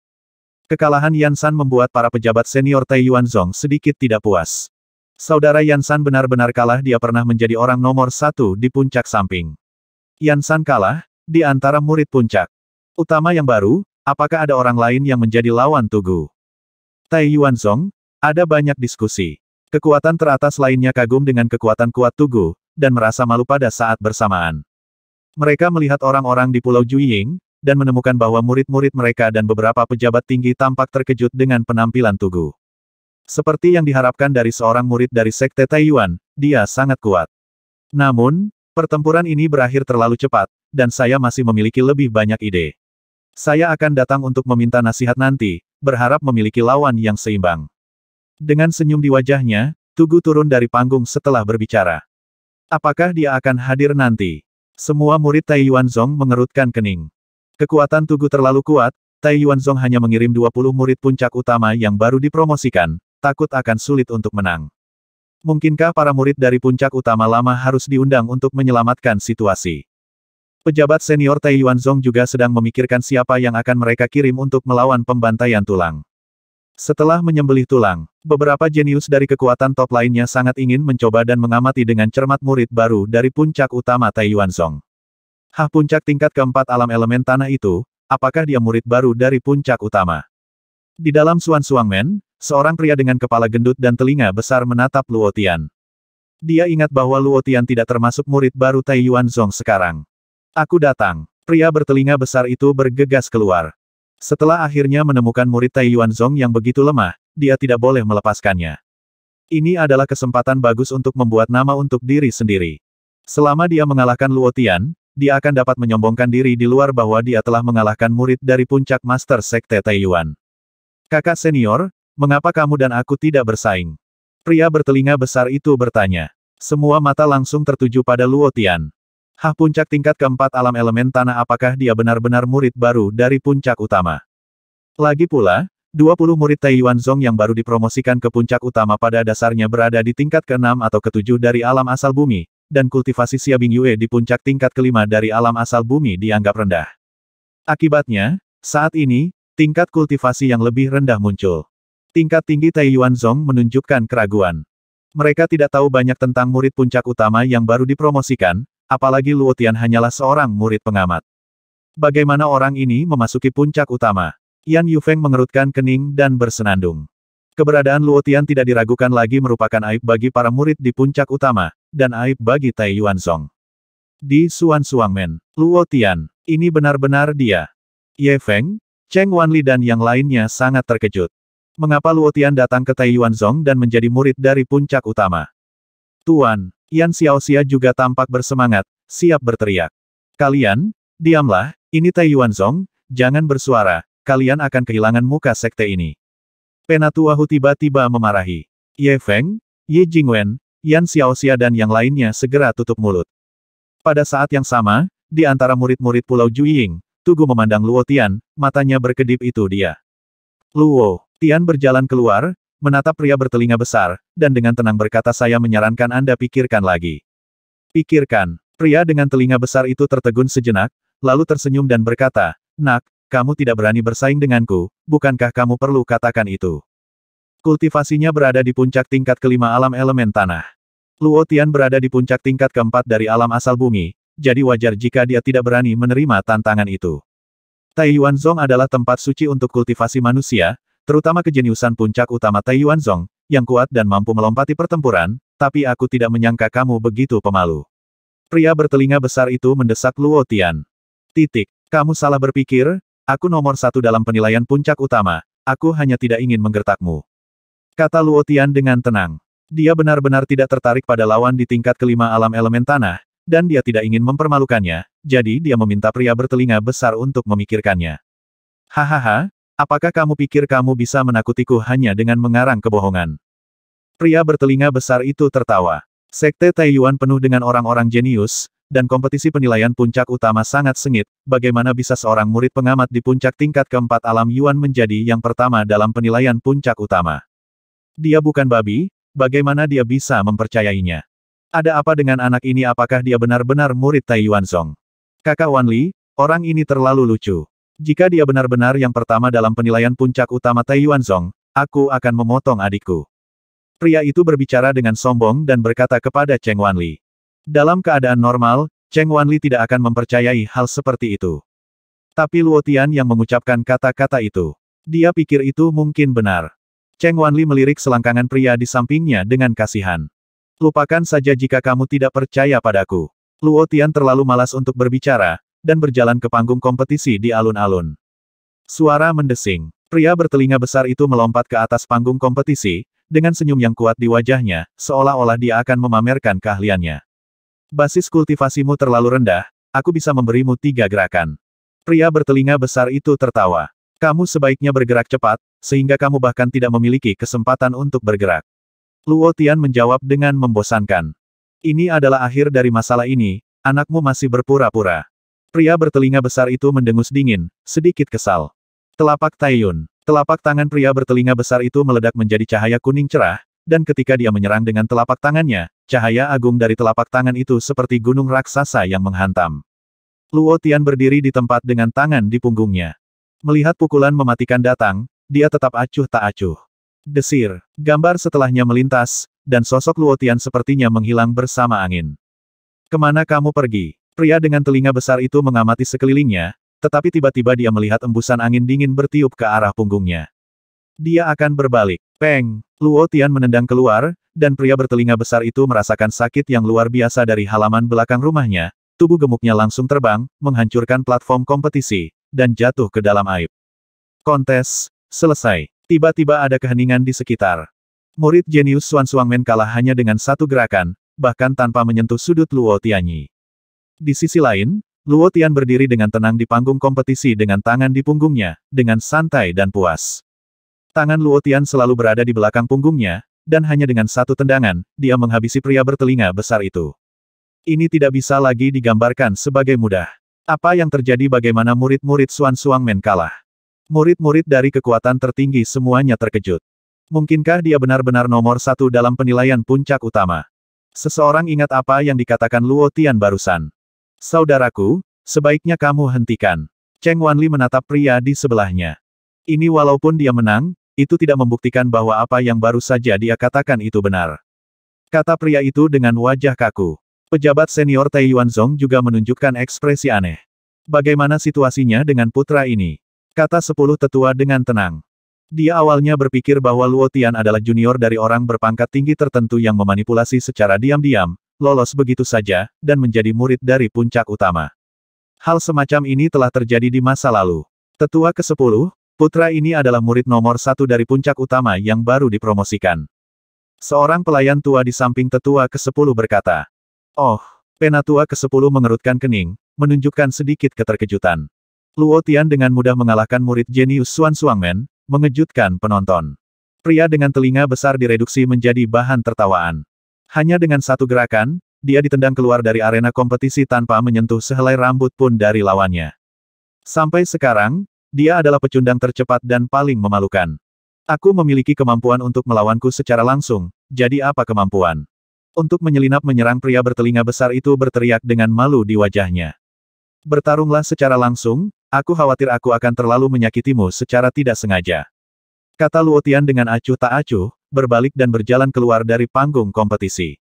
Kekalahan Yan San membuat para pejabat senior Tai Yuanzong sedikit tidak puas. Saudara Yan San benar-benar kalah dia pernah menjadi orang nomor satu di puncak samping. Yan San kalah, di antara murid puncak. Utama yang baru, apakah ada orang lain yang menjadi lawan Tugu? Tai Yuanzong, ada banyak diskusi. Kekuatan teratas lainnya kagum dengan kekuatan kuat Tugu, dan merasa malu pada saat bersamaan. Mereka melihat orang-orang di Pulau Juying, dan menemukan bahwa murid-murid mereka dan beberapa pejabat tinggi tampak terkejut dengan penampilan Tugu. Seperti yang diharapkan dari seorang murid dari Sekte Taiyuan, dia sangat kuat. Namun, pertempuran ini berakhir terlalu cepat, dan saya masih memiliki lebih banyak ide. Saya akan datang untuk meminta nasihat nanti, berharap memiliki lawan yang seimbang. Dengan senyum di wajahnya, Tugu turun dari panggung setelah berbicara. Apakah dia akan hadir nanti? Semua murid Tai Zong mengerutkan kening. Kekuatan Tugu terlalu kuat, Tai Zong hanya mengirim 20 murid puncak utama yang baru dipromosikan, takut akan sulit untuk menang. Mungkinkah para murid dari puncak utama lama harus diundang untuk menyelamatkan situasi? Pejabat senior Tai Zong juga sedang memikirkan siapa yang akan mereka kirim untuk melawan pembantaian tulang. Setelah menyembelih tulang, beberapa jenius dari kekuatan top lainnya sangat ingin mencoba dan mengamati dengan cermat murid baru dari puncak utama Tai Song. Hah puncak tingkat keempat alam elemen tanah itu, apakah dia murid baru dari puncak utama? Di dalam Suan Suang Men, seorang pria dengan kepala gendut dan telinga besar menatap Luotian. Dia ingat bahwa Luotian tidak termasuk murid baru Tai Song sekarang. Aku datang. Pria bertelinga besar itu bergegas keluar. Setelah akhirnya menemukan murid Tai Zong yang begitu lemah, dia tidak boleh melepaskannya. Ini adalah kesempatan bagus untuk membuat nama untuk diri sendiri. Selama dia mengalahkan Luo Tian, dia akan dapat menyombongkan diri di luar bahwa dia telah mengalahkan murid dari puncak Master Sekte Tai Yuan. Kakak senior, mengapa kamu dan aku tidak bersaing? Pria bertelinga besar itu bertanya. Semua mata langsung tertuju pada Luo Tian. Hah puncak tingkat keempat alam elemen tanah apakah dia benar-benar murid baru dari puncak utama? Lagi pula, 20 murid Yuan Zong yang baru dipromosikan ke puncak utama pada dasarnya berada di tingkat ke-6 atau ke-7 dari alam asal bumi, dan kultivasi Xiabing Yue di puncak tingkat kelima dari alam asal bumi dianggap rendah. Akibatnya, saat ini, tingkat kultivasi yang lebih rendah muncul. Tingkat tinggi Yuan Zong menunjukkan keraguan. Mereka tidak tahu banyak tentang murid puncak utama yang baru dipromosikan, Apalagi Luotian hanyalah seorang murid pengamat. Bagaimana orang ini memasuki puncak utama? Yan Yufeng mengerutkan kening dan bersenandung. Keberadaan Luotian tidak diragukan lagi merupakan aib bagi para murid di puncak utama, dan aib bagi Tai Yuanzong. Di Suan Suangmen, Luotian, ini benar-benar dia. Ye Feng, Cheng Wanli dan yang lainnya sangat terkejut. Mengapa Luotian datang ke Tai Yuanzong dan menjadi murid dari puncak utama? Tuan, Yan Xiaoxia juga tampak bersemangat, siap berteriak. Kalian, diamlah, ini Tai Yuanzong, jangan bersuara, kalian akan kehilangan muka sekte ini. Penatua Hu tiba-tiba memarahi. Ye Feng, Ye Jingwen, Yan Xiaoxia dan yang lainnya segera tutup mulut. Pada saat yang sama, di antara murid-murid Pulau Juying, Tugu memandang Luo Tian, matanya berkedip itu dia. Luo, Tian berjalan keluar, menatap pria bertelinga besar, dan dengan tenang berkata saya menyarankan Anda pikirkan lagi. Pikirkan, pria dengan telinga besar itu tertegun sejenak, lalu tersenyum dan berkata, Nak, kamu tidak berani bersaing denganku, bukankah kamu perlu katakan itu? Kultivasinya berada di puncak tingkat kelima alam elemen tanah. Luo Tian berada di puncak tingkat keempat dari alam asal bumi, jadi wajar jika dia tidak berani menerima tantangan itu. Yuan Zong adalah tempat suci untuk kultivasi manusia, Terutama kejeniusan puncak utama Tai Zong, yang kuat dan mampu melompati pertempuran, tapi aku tidak menyangka kamu begitu pemalu. Pria bertelinga besar itu mendesak Luo Tian. Titik, kamu salah berpikir, aku nomor satu dalam penilaian puncak utama, aku hanya tidak ingin menggertakmu. Kata Luo Tian dengan tenang. Dia benar-benar tidak tertarik pada lawan di tingkat kelima alam elemen tanah, dan dia tidak ingin mempermalukannya, jadi dia meminta pria bertelinga besar untuk memikirkannya. Hahaha, Apakah kamu pikir kamu bisa menakutiku hanya dengan mengarang kebohongan? Pria bertelinga besar itu tertawa. Sekte Taiyuan penuh dengan orang-orang jenius, dan kompetisi penilaian puncak utama sangat sengit, bagaimana bisa seorang murid pengamat di puncak tingkat keempat alam Yuan menjadi yang pertama dalam penilaian puncak utama. Dia bukan babi, bagaimana dia bisa mempercayainya? Ada apa dengan anak ini apakah dia benar-benar murid Taiyuan Song? Kakak Wanli, orang ini terlalu lucu. Jika dia benar-benar yang pertama dalam penilaian puncak utama Tai Yuanzong, aku akan memotong adikku. Pria itu berbicara dengan sombong dan berkata kepada Cheng Wanli. Dalam keadaan normal, Cheng Wanli tidak akan mempercayai hal seperti itu. Tapi Luo Tian yang mengucapkan kata-kata itu. Dia pikir itu mungkin benar. Cheng Wanli melirik selangkangan pria di sampingnya dengan kasihan. Lupakan saja jika kamu tidak percaya padaku. Luo Tian terlalu malas untuk berbicara, dan berjalan ke panggung kompetisi di alun-alun. Suara mendesing. Pria bertelinga besar itu melompat ke atas panggung kompetisi, dengan senyum yang kuat di wajahnya, seolah-olah dia akan memamerkan keahliannya. Basis kultivasimu terlalu rendah, aku bisa memberimu tiga gerakan. Pria bertelinga besar itu tertawa. Kamu sebaiknya bergerak cepat, sehingga kamu bahkan tidak memiliki kesempatan untuk bergerak. Luo Tian menjawab dengan membosankan. Ini adalah akhir dari masalah ini, anakmu masih berpura-pura. Pria bertelinga besar itu mendengus dingin, sedikit kesal. Telapak Taiyun. Telapak tangan pria bertelinga besar itu meledak menjadi cahaya kuning cerah, dan ketika dia menyerang dengan telapak tangannya, cahaya agung dari telapak tangan itu seperti gunung raksasa yang menghantam. Luo Tian berdiri di tempat dengan tangan di punggungnya. Melihat pukulan mematikan datang, dia tetap acuh tak acuh. Desir, gambar setelahnya melintas, dan sosok Luo Tian sepertinya menghilang bersama angin. Kemana kamu pergi? Pria dengan telinga besar itu mengamati sekelilingnya, tetapi tiba-tiba dia melihat embusan angin dingin bertiup ke arah punggungnya. Dia akan berbalik. Peng! Luo Tian menendang keluar, dan pria bertelinga besar itu merasakan sakit yang luar biasa dari halaman belakang rumahnya. Tubuh gemuknya langsung terbang, menghancurkan platform kompetisi, dan jatuh ke dalam aib. Kontes, selesai. Tiba-tiba ada keheningan di sekitar. Murid jenius Suan Suang Men kalah hanya dengan satu gerakan, bahkan tanpa menyentuh sudut Luo Tianyi. Di sisi lain, Luo Tian berdiri dengan tenang di panggung kompetisi dengan tangan di punggungnya, dengan santai dan puas. Tangan Luo Tian selalu berada di belakang punggungnya, dan hanya dengan satu tendangan, dia menghabisi pria bertelinga besar itu. Ini tidak bisa lagi digambarkan sebagai mudah. Apa yang terjadi bagaimana murid-murid Suan Suang Men kalah? Murid-murid dari kekuatan tertinggi semuanya terkejut. Mungkinkah dia benar-benar nomor satu dalam penilaian puncak utama? Seseorang ingat apa yang dikatakan Luo Tian barusan. Saudaraku, sebaiknya kamu hentikan. Cheng Wanli menatap pria di sebelahnya. Ini walaupun dia menang, itu tidak membuktikan bahwa apa yang baru saja dia katakan itu benar. Kata pria itu dengan wajah kaku. Pejabat senior Tai Yuanzong juga menunjukkan ekspresi aneh. Bagaimana situasinya dengan putra ini? Kata sepuluh tetua dengan tenang. Dia awalnya berpikir bahwa Luotian adalah junior dari orang berpangkat tinggi tertentu yang memanipulasi secara diam-diam, lolos begitu saja, dan menjadi murid dari puncak utama. Hal semacam ini telah terjadi di masa lalu. Tetua ke-10, putra ini adalah murid nomor satu dari puncak utama yang baru dipromosikan. Seorang pelayan tua di samping tetua ke-10 berkata, Oh, penatua ke-10 mengerutkan kening, menunjukkan sedikit keterkejutan. Luo Tian dengan mudah mengalahkan murid jenius Xuan Suangmen, mengejutkan penonton. Pria dengan telinga besar direduksi menjadi bahan tertawaan. Hanya dengan satu gerakan, dia ditendang keluar dari arena kompetisi tanpa menyentuh sehelai rambut pun dari lawannya. Sampai sekarang, dia adalah pecundang tercepat dan paling memalukan. Aku memiliki kemampuan untuk melawanku secara langsung, jadi apa kemampuan? Untuk menyelinap menyerang pria bertelinga besar itu berteriak dengan malu di wajahnya. Bertarunglah secara langsung, aku khawatir aku akan terlalu menyakitimu secara tidak sengaja. Kata Luotian dengan acuh tak acuh, berbalik dan berjalan keluar dari panggung kompetisi.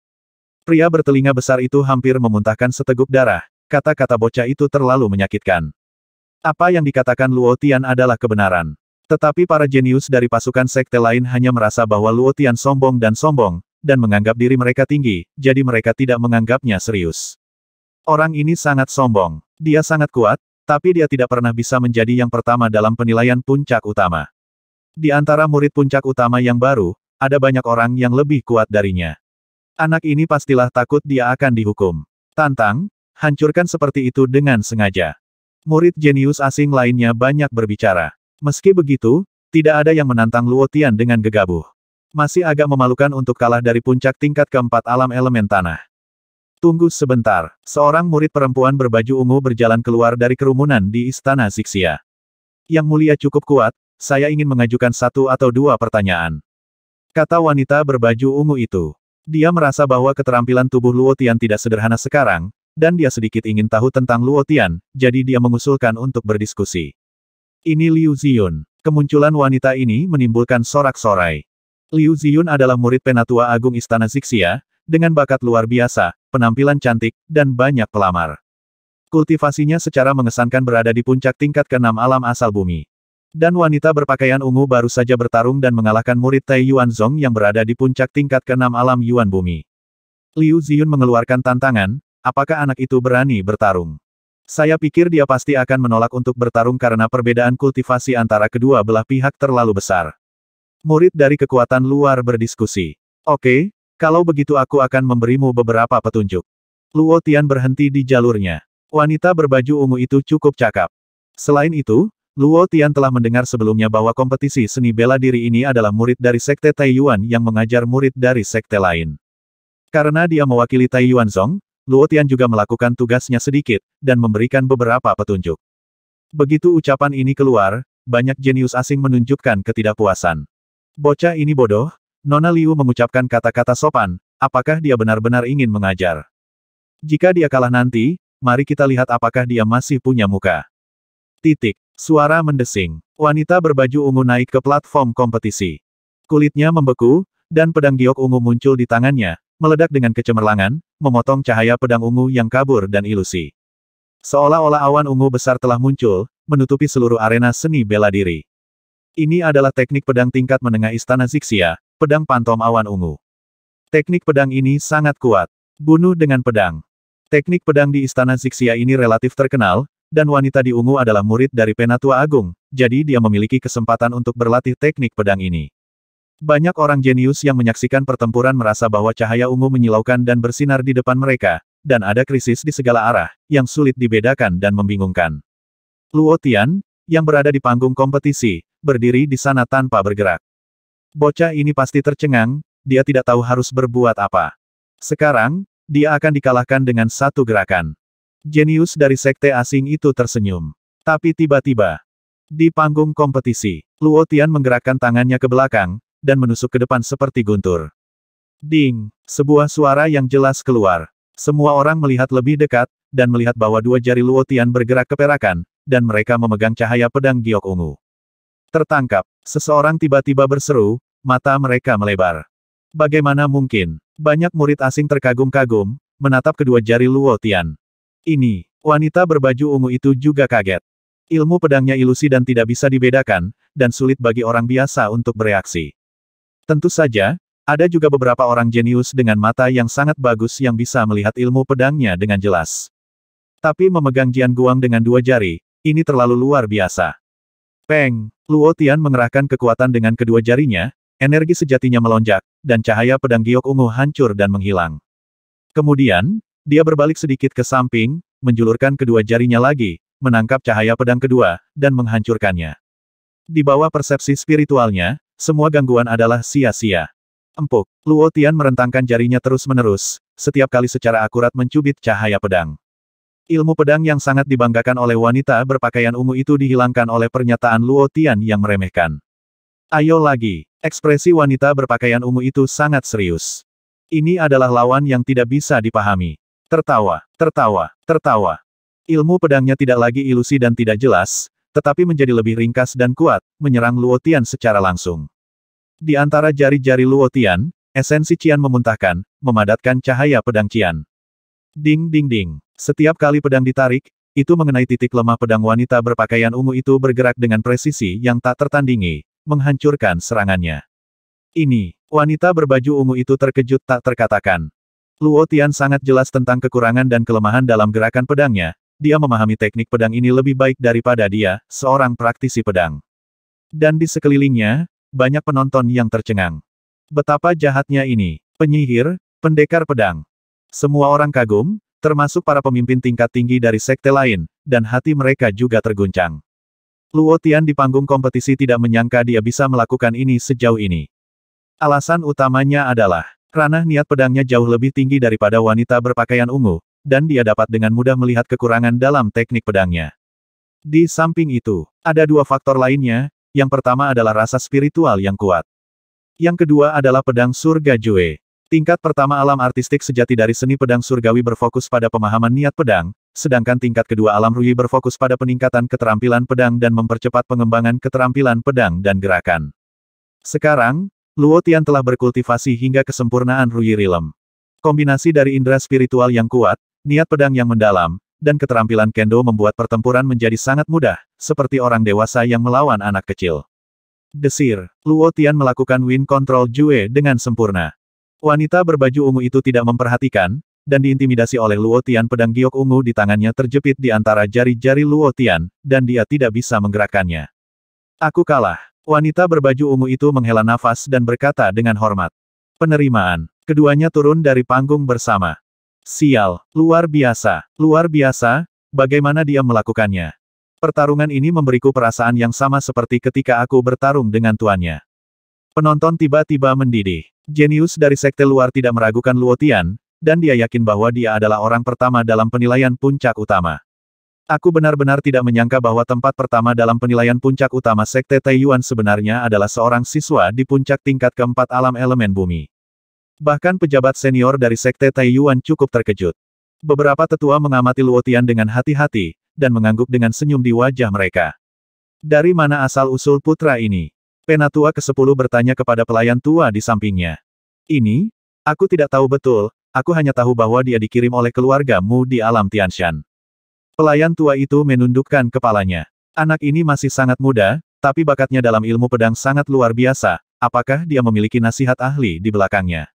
Pria bertelinga besar itu hampir memuntahkan seteguk darah, kata-kata bocah itu terlalu menyakitkan. Apa yang dikatakan Luo Tian adalah kebenaran. Tetapi para jenius dari pasukan sekte lain hanya merasa bahwa Luo Tian sombong dan sombong, dan menganggap diri mereka tinggi, jadi mereka tidak menganggapnya serius. Orang ini sangat sombong. Dia sangat kuat, tapi dia tidak pernah bisa menjadi yang pertama dalam penilaian puncak utama. Di antara murid puncak utama yang baru, ada banyak orang yang lebih kuat darinya. Anak ini pastilah takut dia akan dihukum. Tantang, hancurkan seperti itu dengan sengaja. Murid jenius asing lainnya banyak berbicara. Meski begitu, tidak ada yang menantang Luotian dengan gegabah. Masih agak memalukan untuk kalah dari puncak tingkat keempat alam elemen tanah. Tunggu sebentar, seorang murid perempuan berbaju ungu berjalan keluar dari kerumunan di Istana Zixia. Yang mulia cukup kuat, saya ingin mengajukan satu atau dua pertanyaan. Kata wanita berbaju ungu itu. Dia merasa bahwa keterampilan tubuh Luotian tidak sederhana sekarang, dan dia sedikit ingin tahu tentang Luotian, jadi dia mengusulkan untuk berdiskusi. Ini Liu Ziyun. Kemunculan wanita ini menimbulkan sorak-sorai. Liu Ziyun adalah murid penatua agung Istana Zixia, dengan bakat luar biasa, penampilan cantik, dan banyak pelamar. Kultivasinya secara mengesankan berada di puncak tingkat keenam alam asal bumi. Dan wanita berpakaian ungu baru saja bertarung dan mengalahkan murid Tai Yuan Zong yang berada di puncak tingkat keenam alam Yuan Bumi. Liu Ziyun mengeluarkan tantangan, apakah anak itu berani bertarung? Saya pikir dia pasti akan menolak untuk bertarung karena perbedaan kultivasi antara kedua belah pihak terlalu besar. Murid dari kekuatan luar berdiskusi. Oke, kalau begitu aku akan memberimu beberapa petunjuk. Luo Tian berhenti di jalurnya. Wanita berbaju ungu itu cukup cakap. Selain itu, Luo Tian telah mendengar sebelumnya bahwa kompetisi seni bela diri ini adalah murid dari Sekte Taiyuan yang mengajar murid dari sekte lain. Karena dia mewakili Taiyuan Zong, Luo Tian juga melakukan tugasnya sedikit, dan memberikan beberapa petunjuk. Begitu ucapan ini keluar, banyak jenius asing menunjukkan ketidakpuasan. Bocah ini bodoh, Nona Liu mengucapkan kata-kata sopan, apakah dia benar-benar ingin mengajar. Jika dia kalah nanti, mari kita lihat apakah dia masih punya muka. Titik. Suara mendesing. Wanita berbaju ungu naik ke platform kompetisi. Kulitnya membeku, dan pedang giok ungu muncul di tangannya, meledak dengan kecemerlangan, memotong cahaya pedang ungu yang kabur dan ilusi. Seolah-olah awan ungu besar telah muncul, menutupi seluruh arena seni bela diri. Ini adalah teknik pedang tingkat menengah Istana Zixia, pedang pantom awan ungu. Teknik pedang ini sangat kuat. Bunuh dengan pedang. Teknik pedang di Istana Zixia ini relatif terkenal, dan wanita di ungu adalah murid dari Penatua Agung, jadi dia memiliki kesempatan untuk berlatih teknik pedang ini. Banyak orang jenius yang menyaksikan pertempuran merasa bahwa cahaya ungu menyilaukan dan bersinar di depan mereka, dan ada krisis di segala arah, yang sulit dibedakan dan membingungkan. Luo Tian, yang berada di panggung kompetisi, berdiri di sana tanpa bergerak. Bocah ini pasti tercengang, dia tidak tahu harus berbuat apa. Sekarang, dia akan dikalahkan dengan satu gerakan. Jenius dari sekte asing itu tersenyum. Tapi tiba-tiba, di panggung kompetisi, Luo Tian menggerakkan tangannya ke belakang, dan menusuk ke depan seperti guntur. Ding, sebuah suara yang jelas keluar. Semua orang melihat lebih dekat, dan melihat bahwa dua jari Luo Tian bergerak keperakan, dan mereka memegang cahaya pedang giok ungu. Tertangkap, seseorang tiba-tiba berseru, mata mereka melebar. Bagaimana mungkin? Banyak murid asing terkagum-kagum, menatap kedua jari Luo Tian. Ini, wanita berbaju ungu itu juga kaget. Ilmu pedangnya ilusi dan tidak bisa dibedakan, dan sulit bagi orang biasa untuk bereaksi. Tentu saja, ada juga beberapa orang jenius dengan mata yang sangat bagus yang bisa melihat ilmu pedangnya dengan jelas. Tapi memegang Jian Guang dengan dua jari, ini terlalu luar biasa. Peng, Luo Tian mengerahkan kekuatan dengan kedua jarinya, energi sejatinya melonjak, dan cahaya pedang giok ungu hancur dan menghilang. Kemudian, dia berbalik sedikit ke samping, menjulurkan kedua jarinya lagi, menangkap cahaya pedang kedua, dan menghancurkannya. Di bawah persepsi spiritualnya, semua gangguan adalah sia-sia. Empuk, Luo Tian merentangkan jarinya terus-menerus, setiap kali secara akurat mencubit cahaya pedang. Ilmu pedang yang sangat dibanggakan oleh wanita berpakaian ungu itu dihilangkan oleh pernyataan Luo Tian yang meremehkan. Ayo lagi, ekspresi wanita berpakaian ungu itu sangat serius. Ini adalah lawan yang tidak bisa dipahami. Tertawa, tertawa, tertawa. Ilmu pedangnya tidak lagi ilusi dan tidak jelas, tetapi menjadi lebih ringkas dan kuat, menyerang Luotian secara langsung. Di antara jari-jari Luotian, esensi Cian memuntahkan, memadatkan cahaya pedang Cian. Ding ding ding. Setiap kali pedang ditarik, itu mengenai titik lemah pedang wanita berpakaian ungu itu bergerak dengan presisi yang tak tertandingi, menghancurkan serangannya. Ini, wanita berbaju ungu itu terkejut tak terkatakan. Luo Tian sangat jelas tentang kekurangan dan kelemahan dalam gerakan pedangnya, dia memahami teknik pedang ini lebih baik daripada dia, seorang praktisi pedang. Dan di sekelilingnya, banyak penonton yang tercengang. Betapa jahatnya ini, penyihir, pendekar pedang. Semua orang kagum, termasuk para pemimpin tingkat tinggi dari sekte lain, dan hati mereka juga terguncang. Luo Tian di panggung kompetisi tidak menyangka dia bisa melakukan ini sejauh ini. Alasan utamanya adalah, Ranah niat pedangnya jauh lebih tinggi daripada wanita berpakaian ungu, dan dia dapat dengan mudah melihat kekurangan dalam teknik pedangnya. Di samping itu, ada dua faktor lainnya, yang pertama adalah rasa spiritual yang kuat. Yang kedua adalah pedang surga Jue. Tingkat pertama alam artistik sejati dari seni pedang surgawi berfokus pada pemahaman niat pedang, sedangkan tingkat kedua alam Rui berfokus pada peningkatan keterampilan pedang dan mempercepat pengembangan keterampilan pedang dan gerakan. Sekarang, Luo Tian telah berkultivasi hingga kesempurnaan Ruyi Rilem. Kombinasi dari indera spiritual yang kuat, niat pedang yang mendalam, dan keterampilan kendo membuat pertempuran menjadi sangat mudah, seperti orang dewasa yang melawan anak kecil. Desir, Luo Tian melakukan wind control Jue dengan sempurna. Wanita berbaju ungu itu tidak memperhatikan, dan diintimidasi oleh Luo Tian pedang giok ungu di tangannya terjepit di antara jari-jari Luo Tian, dan dia tidak bisa menggerakkannya. Aku kalah. Wanita berbaju ungu itu menghela nafas dan berkata dengan hormat. Penerimaan. Keduanya turun dari panggung bersama. Sial, luar biasa, luar biasa, bagaimana dia melakukannya. Pertarungan ini memberiku perasaan yang sama seperti ketika aku bertarung dengan tuannya. Penonton tiba-tiba mendidih. Jenius dari sekte luar tidak meragukan Luotian, dan dia yakin bahwa dia adalah orang pertama dalam penilaian puncak utama. Aku benar-benar tidak menyangka bahwa tempat pertama dalam penilaian puncak utama Sekte Taiyuan sebenarnya adalah seorang siswa di puncak tingkat keempat alam elemen bumi. Bahkan pejabat senior dari Sekte Taiyuan cukup terkejut. Beberapa tetua mengamati Luotian dengan hati-hati, dan mengangguk dengan senyum di wajah mereka. Dari mana asal-usul putra ini? Penatua ke-10 bertanya kepada pelayan tua di sampingnya. Ini? Aku tidak tahu betul, aku hanya tahu bahwa dia dikirim oleh keluargamu di alam Tianshan. Pelayan tua itu menundukkan kepalanya. Anak ini masih sangat muda, tapi bakatnya dalam ilmu pedang sangat luar biasa, apakah dia memiliki nasihat ahli di belakangnya?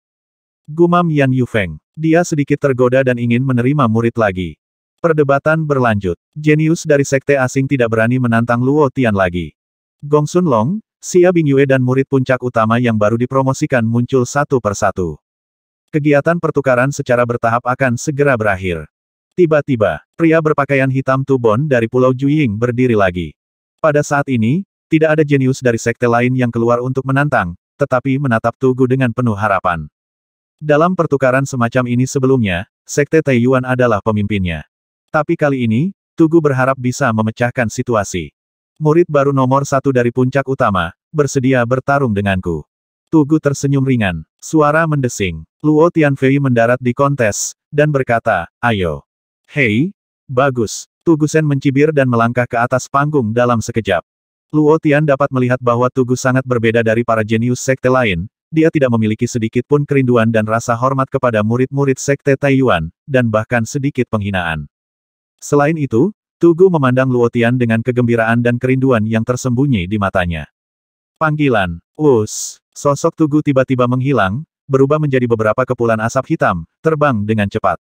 Gumam Yan Yufeng. Dia sedikit tergoda dan ingin menerima murid lagi. Perdebatan berlanjut. Jenius dari sekte asing tidak berani menantang Luo Tian lagi. Gong Sun Long, Xia Bingyue dan murid puncak utama yang baru dipromosikan muncul satu persatu. Kegiatan pertukaran secara bertahap akan segera berakhir. Tiba-tiba, pria berpakaian hitam Tubon dari Pulau Juying berdiri lagi. Pada saat ini, tidak ada jenius dari sekte lain yang keluar untuk menantang, tetapi menatap Tugu dengan penuh harapan. Dalam pertukaran semacam ini sebelumnya, sekte Taiyuan adalah pemimpinnya. Tapi kali ini, Tugu berharap bisa memecahkan situasi. Murid baru nomor satu dari puncak utama, bersedia bertarung denganku. Tugu tersenyum ringan, suara mendesing. Luo Tianfei mendarat di kontes, dan berkata, ayo. Hei, bagus. Tugusen mencibir dan melangkah ke atas panggung dalam sekejap. Luo Tian dapat melihat bahwa Tugu sangat berbeda dari para jenius sekte lain, dia tidak memiliki sedikit pun kerinduan dan rasa hormat kepada murid-murid sekte Taiyuan, dan bahkan sedikit penghinaan. Selain itu, Tugu memandang Luo Tian dengan kegembiraan dan kerinduan yang tersembunyi di matanya. Panggilan, us, sosok Tugu tiba-tiba menghilang, berubah menjadi beberapa kepulan asap hitam, terbang dengan cepat.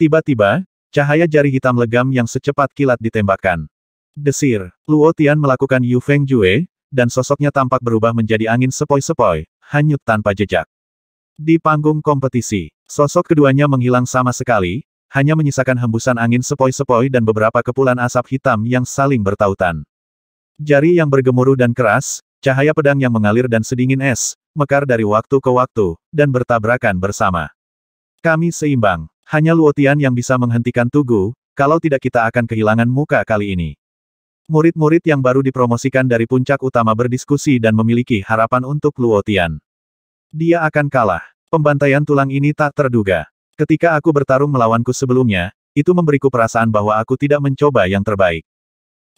Tiba-tiba, Cahaya jari hitam legam yang secepat kilat ditembakkan. Desir, Luo Tian melakukan Yu Feng Jue, dan sosoknya tampak berubah menjadi angin sepoi-sepoi, hanyut tanpa jejak. Di panggung kompetisi, sosok keduanya menghilang sama sekali, hanya menyisakan hembusan angin sepoi-sepoi dan beberapa kepulan asap hitam yang saling bertautan. Jari yang bergemuruh dan keras, cahaya pedang yang mengalir dan sedingin es, mekar dari waktu ke waktu, dan bertabrakan bersama. Kami seimbang. Hanya Luotian yang bisa menghentikan Tugu, kalau tidak kita akan kehilangan muka kali ini. Murid-murid yang baru dipromosikan dari puncak utama berdiskusi dan memiliki harapan untuk Luotian. Dia akan kalah. Pembantaian tulang ini tak terduga. Ketika aku bertarung melawanku sebelumnya, itu memberiku perasaan bahwa aku tidak mencoba yang terbaik.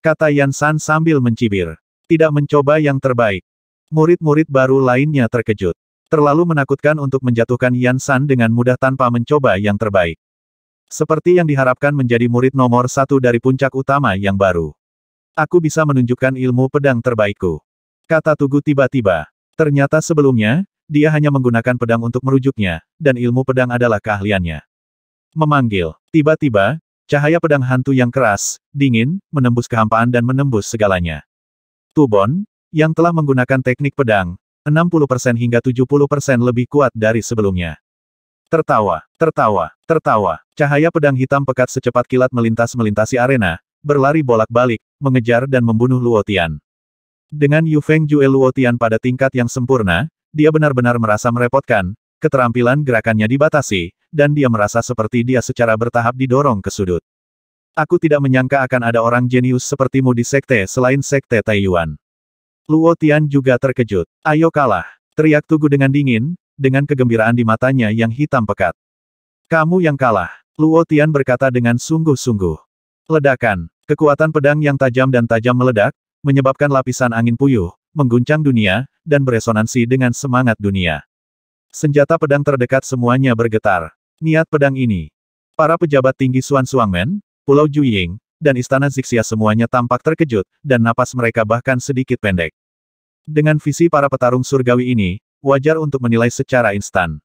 Kata Yan San sambil mencibir. Tidak mencoba yang terbaik. Murid-murid baru lainnya terkejut. Terlalu menakutkan untuk menjatuhkan Yan San dengan mudah tanpa mencoba yang terbaik. Seperti yang diharapkan menjadi murid nomor satu dari puncak utama yang baru. Aku bisa menunjukkan ilmu pedang terbaikku. Kata Tugu tiba-tiba. Ternyata sebelumnya, dia hanya menggunakan pedang untuk merujuknya, dan ilmu pedang adalah keahliannya. Memanggil. Tiba-tiba, cahaya pedang hantu yang keras, dingin, menembus kehampaan dan menembus segalanya. Tubon, yang telah menggunakan teknik pedang, 60% hingga 70% lebih kuat dari sebelumnya. Tertawa, tertawa, tertawa. Cahaya pedang hitam pekat secepat kilat melintas-melintasi arena, berlari bolak-balik, mengejar dan membunuh Luotian. Dengan Yufeng Jue Luotian pada tingkat yang sempurna, dia benar-benar merasa merepotkan, keterampilan gerakannya dibatasi, dan dia merasa seperti dia secara bertahap didorong ke sudut. Aku tidak menyangka akan ada orang jenius sepertimu di sekte selain sekte Taiyuan. Luo Tian juga terkejut. Ayo kalah. Teriak Tugu dengan dingin, dengan kegembiraan di matanya yang hitam pekat. Kamu yang kalah. Luo Tian berkata dengan sungguh-sungguh. Ledakan. Kekuatan pedang yang tajam dan tajam meledak, menyebabkan lapisan angin puyuh, mengguncang dunia, dan beresonansi dengan semangat dunia. Senjata pedang terdekat semuanya bergetar. Niat pedang ini. Para pejabat tinggi Suan Suangmen, Pulau Juying, dan istana Zixia semuanya tampak terkejut, dan napas mereka bahkan sedikit pendek. Dengan visi para petarung surgawi ini, wajar untuk menilai secara instan.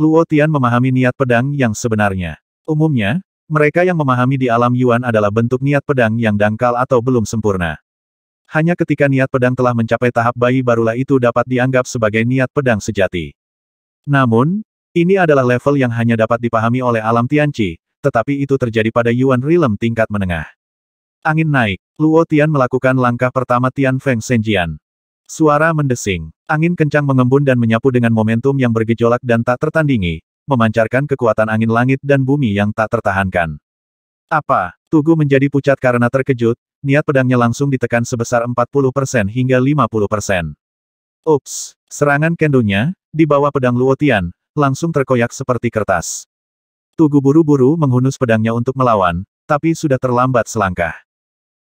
Luo Tian memahami niat pedang yang sebenarnya. Umumnya, mereka yang memahami di alam Yuan adalah bentuk niat pedang yang dangkal atau belum sempurna. Hanya ketika niat pedang telah mencapai tahap bayi barulah itu dapat dianggap sebagai niat pedang sejati. Namun, ini adalah level yang hanya dapat dipahami oleh alam Tianci, tetapi itu terjadi pada Yuan Rilem tingkat menengah. Angin naik, Luo Tian melakukan langkah pertama Tian Feng Senjian. Suara mendesing, angin kencang mengembun dan menyapu dengan momentum yang bergejolak dan tak tertandingi, memancarkan kekuatan angin langit dan bumi yang tak tertahankan. Apa? Tugu menjadi pucat karena terkejut, niat pedangnya langsung ditekan sebesar 40% hingga 50%. Ups, serangan kendonya, di bawah pedang Luotian, langsung terkoyak seperti kertas. Tugu buru-buru menghunus pedangnya untuk melawan, tapi sudah terlambat selangkah.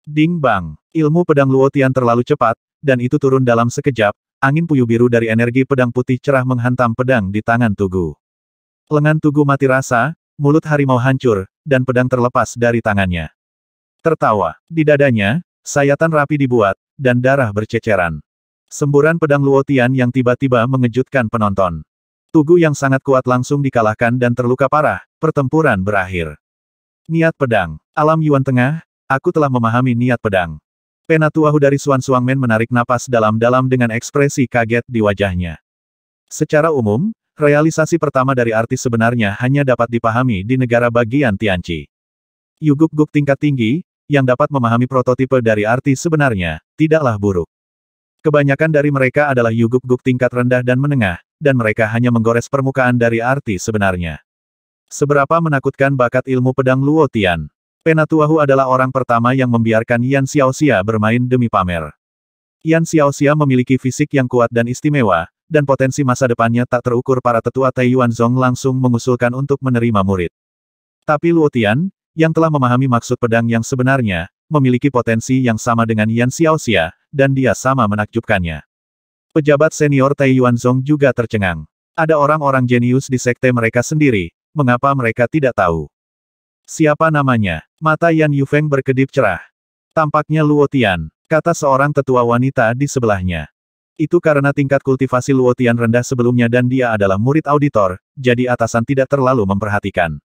Ding bang, ilmu pedang Luotian terlalu cepat, dan itu turun dalam sekejap, angin puyuh biru dari energi pedang putih cerah menghantam pedang di tangan Tugu. Lengan Tugu mati rasa, mulut harimau hancur, dan pedang terlepas dari tangannya. Tertawa, di dadanya, sayatan rapi dibuat, dan darah berceceran. Semburan pedang Luotian yang tiba-tiba mengejutkan penonton. Tugu yang sangat kuat langsung dikalahkan dan terluka parah, pertempuran berakhir. Niat pedang. Alam Yuan Tengah, aku telah memahami niat pedang. Penatua dari Suan Suang Men menarik napas dalam-dalam dengan ekspresi kaget di wajahnya. Secara umum, realisasi pertama dari artis sebenarnya hanya dapat dipahami di negara bagian Tianchi. Yuguk-guk tingkat tinggi, yang dapat memahami prototipe dari artis sebenarnya, tidaklah buruk. Kebanyakan dari mereka adalah yuguk-guk tingkat rendah dan menengah, dan mereka hanya menggores permukaan dari arti sebenarnya. Seberapa menakutkan bakat ilmu pedang Luo Tian. Penatuahu adalah orang pertama yang membiarkan Yan Xiaoxia bermain demi pamer. Yan Xiaoxia memiliki fisik yang kuat dan istimewa, dan potensi masa depannya tak terukur para tetua Tai Zong langsung mengusulkan untuk menerima murid. Tapi Luo Tian, yang telah memahami maksud pedang yang sebenarnya, memiliki potensi yang sama dengan Yan Xiaoxia, dan dia sama menakjubkannya. Pejabat senior Tai Yuanzong juga tercengang. Ada orang-orang jenius di sekte mereka sendiri, mengapa mereka tidak tahu? Siapa namanya? Mata Yan Yufeng berkedip cerah. Tampaknya Luotian, kata seorang tetua wanita di sebelahnya. Itu karena tingkat kultivasi Luotian rendah sebelumnya dan dia adalah murid auditor, jadi atasan tidak terlalu memperhatikan.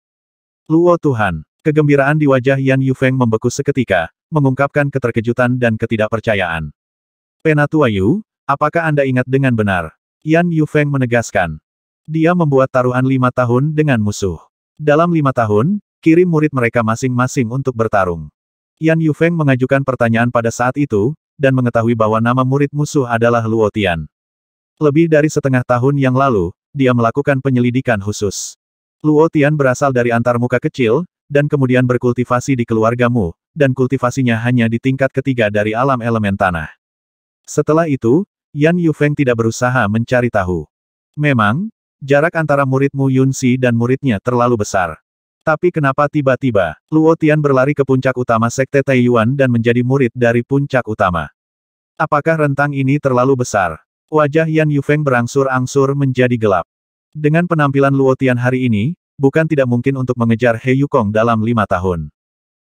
Luo Tuhan, kegembiraan di wajah Yan Yufeng membeku seketika, mengungkapkan keterkejutan dan ketidakpercayaan. Penatua Yu, Apakah Anda ingat dengan benar? Yan Yufeng menegaskan. Dia membuat taruhan lima tahun dengan musuh. Dalam lima tahun, kirim murid mereka masing-masing untuk bertarung. Yan Yufeng mengajukan pertanyaan pada saat itu, dan mengetahui bahwa nama murid musuh adalah Luo Tian. Lebih dari setengah tahun yang lalu, dia melakukan penyelidikan khusus. Luo Tian berasal dari antarmuka kecil, dan kemudian berkultivasi di keluargamu, dan kultivasinya hanya di tingkat ketiga dari alam elemen tanah. Setelah itu, Yan Yufeng tidak berusaha mencari tahu. Memang, jarak antara muridmu Xi dan muridnya terlalu besar. Tapi kenapa tiba-tiba, Luo Tian berlari ke puncak utama Sekte Taiyuan dan menjadi murid dari puncak utama? Apakah rentang ini terlalu besar? Wajah Yan Yufeng berangsur-angsur menjadi gelap. Dengan penampilan Luo Tian hari ini, bukan tidak mungkin untuk mengejar He Yukong dalam lima tahun.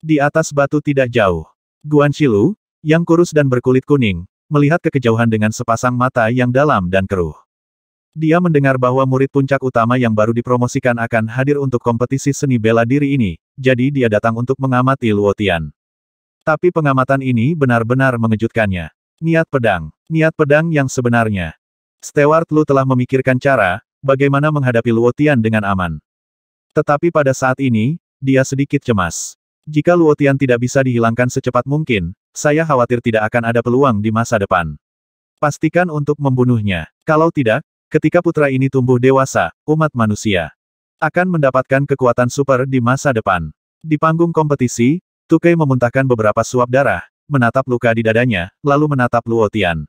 Di atas batu tidak jauh, Guan Shilu, yang kurus dan berkulit kuning, melihat ke kejauhan dengan sepasang mata yang dalam dan keruh. Dia mendengar bahwa murid puncak utama yang baru dipromosikan akan hadir untuk kompetisi seni bela diri ini, jadi dia datang untuk mengamati Luotian. Tapi pengamatan ini benar-benar mengejutkannya. Niat pedang. Niat pedang yang sebenarnya. Stewart Lu telah memikirkan cara, bagaimana menghadapi Luotian dengan aman. Tetapi pada saat ini, dia sedikit cemas. Jika Luotian tidak bisa dihilangkan secepat mungkin, saya khawatir tidak akan ada peluang di masa depan. Pastikan untuk membunuhnya. Kalau tidak, ketika putra ini tumbuh dewasa, umat manusia akan mendapatkan kekuatan super di masa depan. Di panggung kompetisi, Tukei memuntahkan beberapa suap darah, menatap luka di dadanya, lalu menatap Luotian.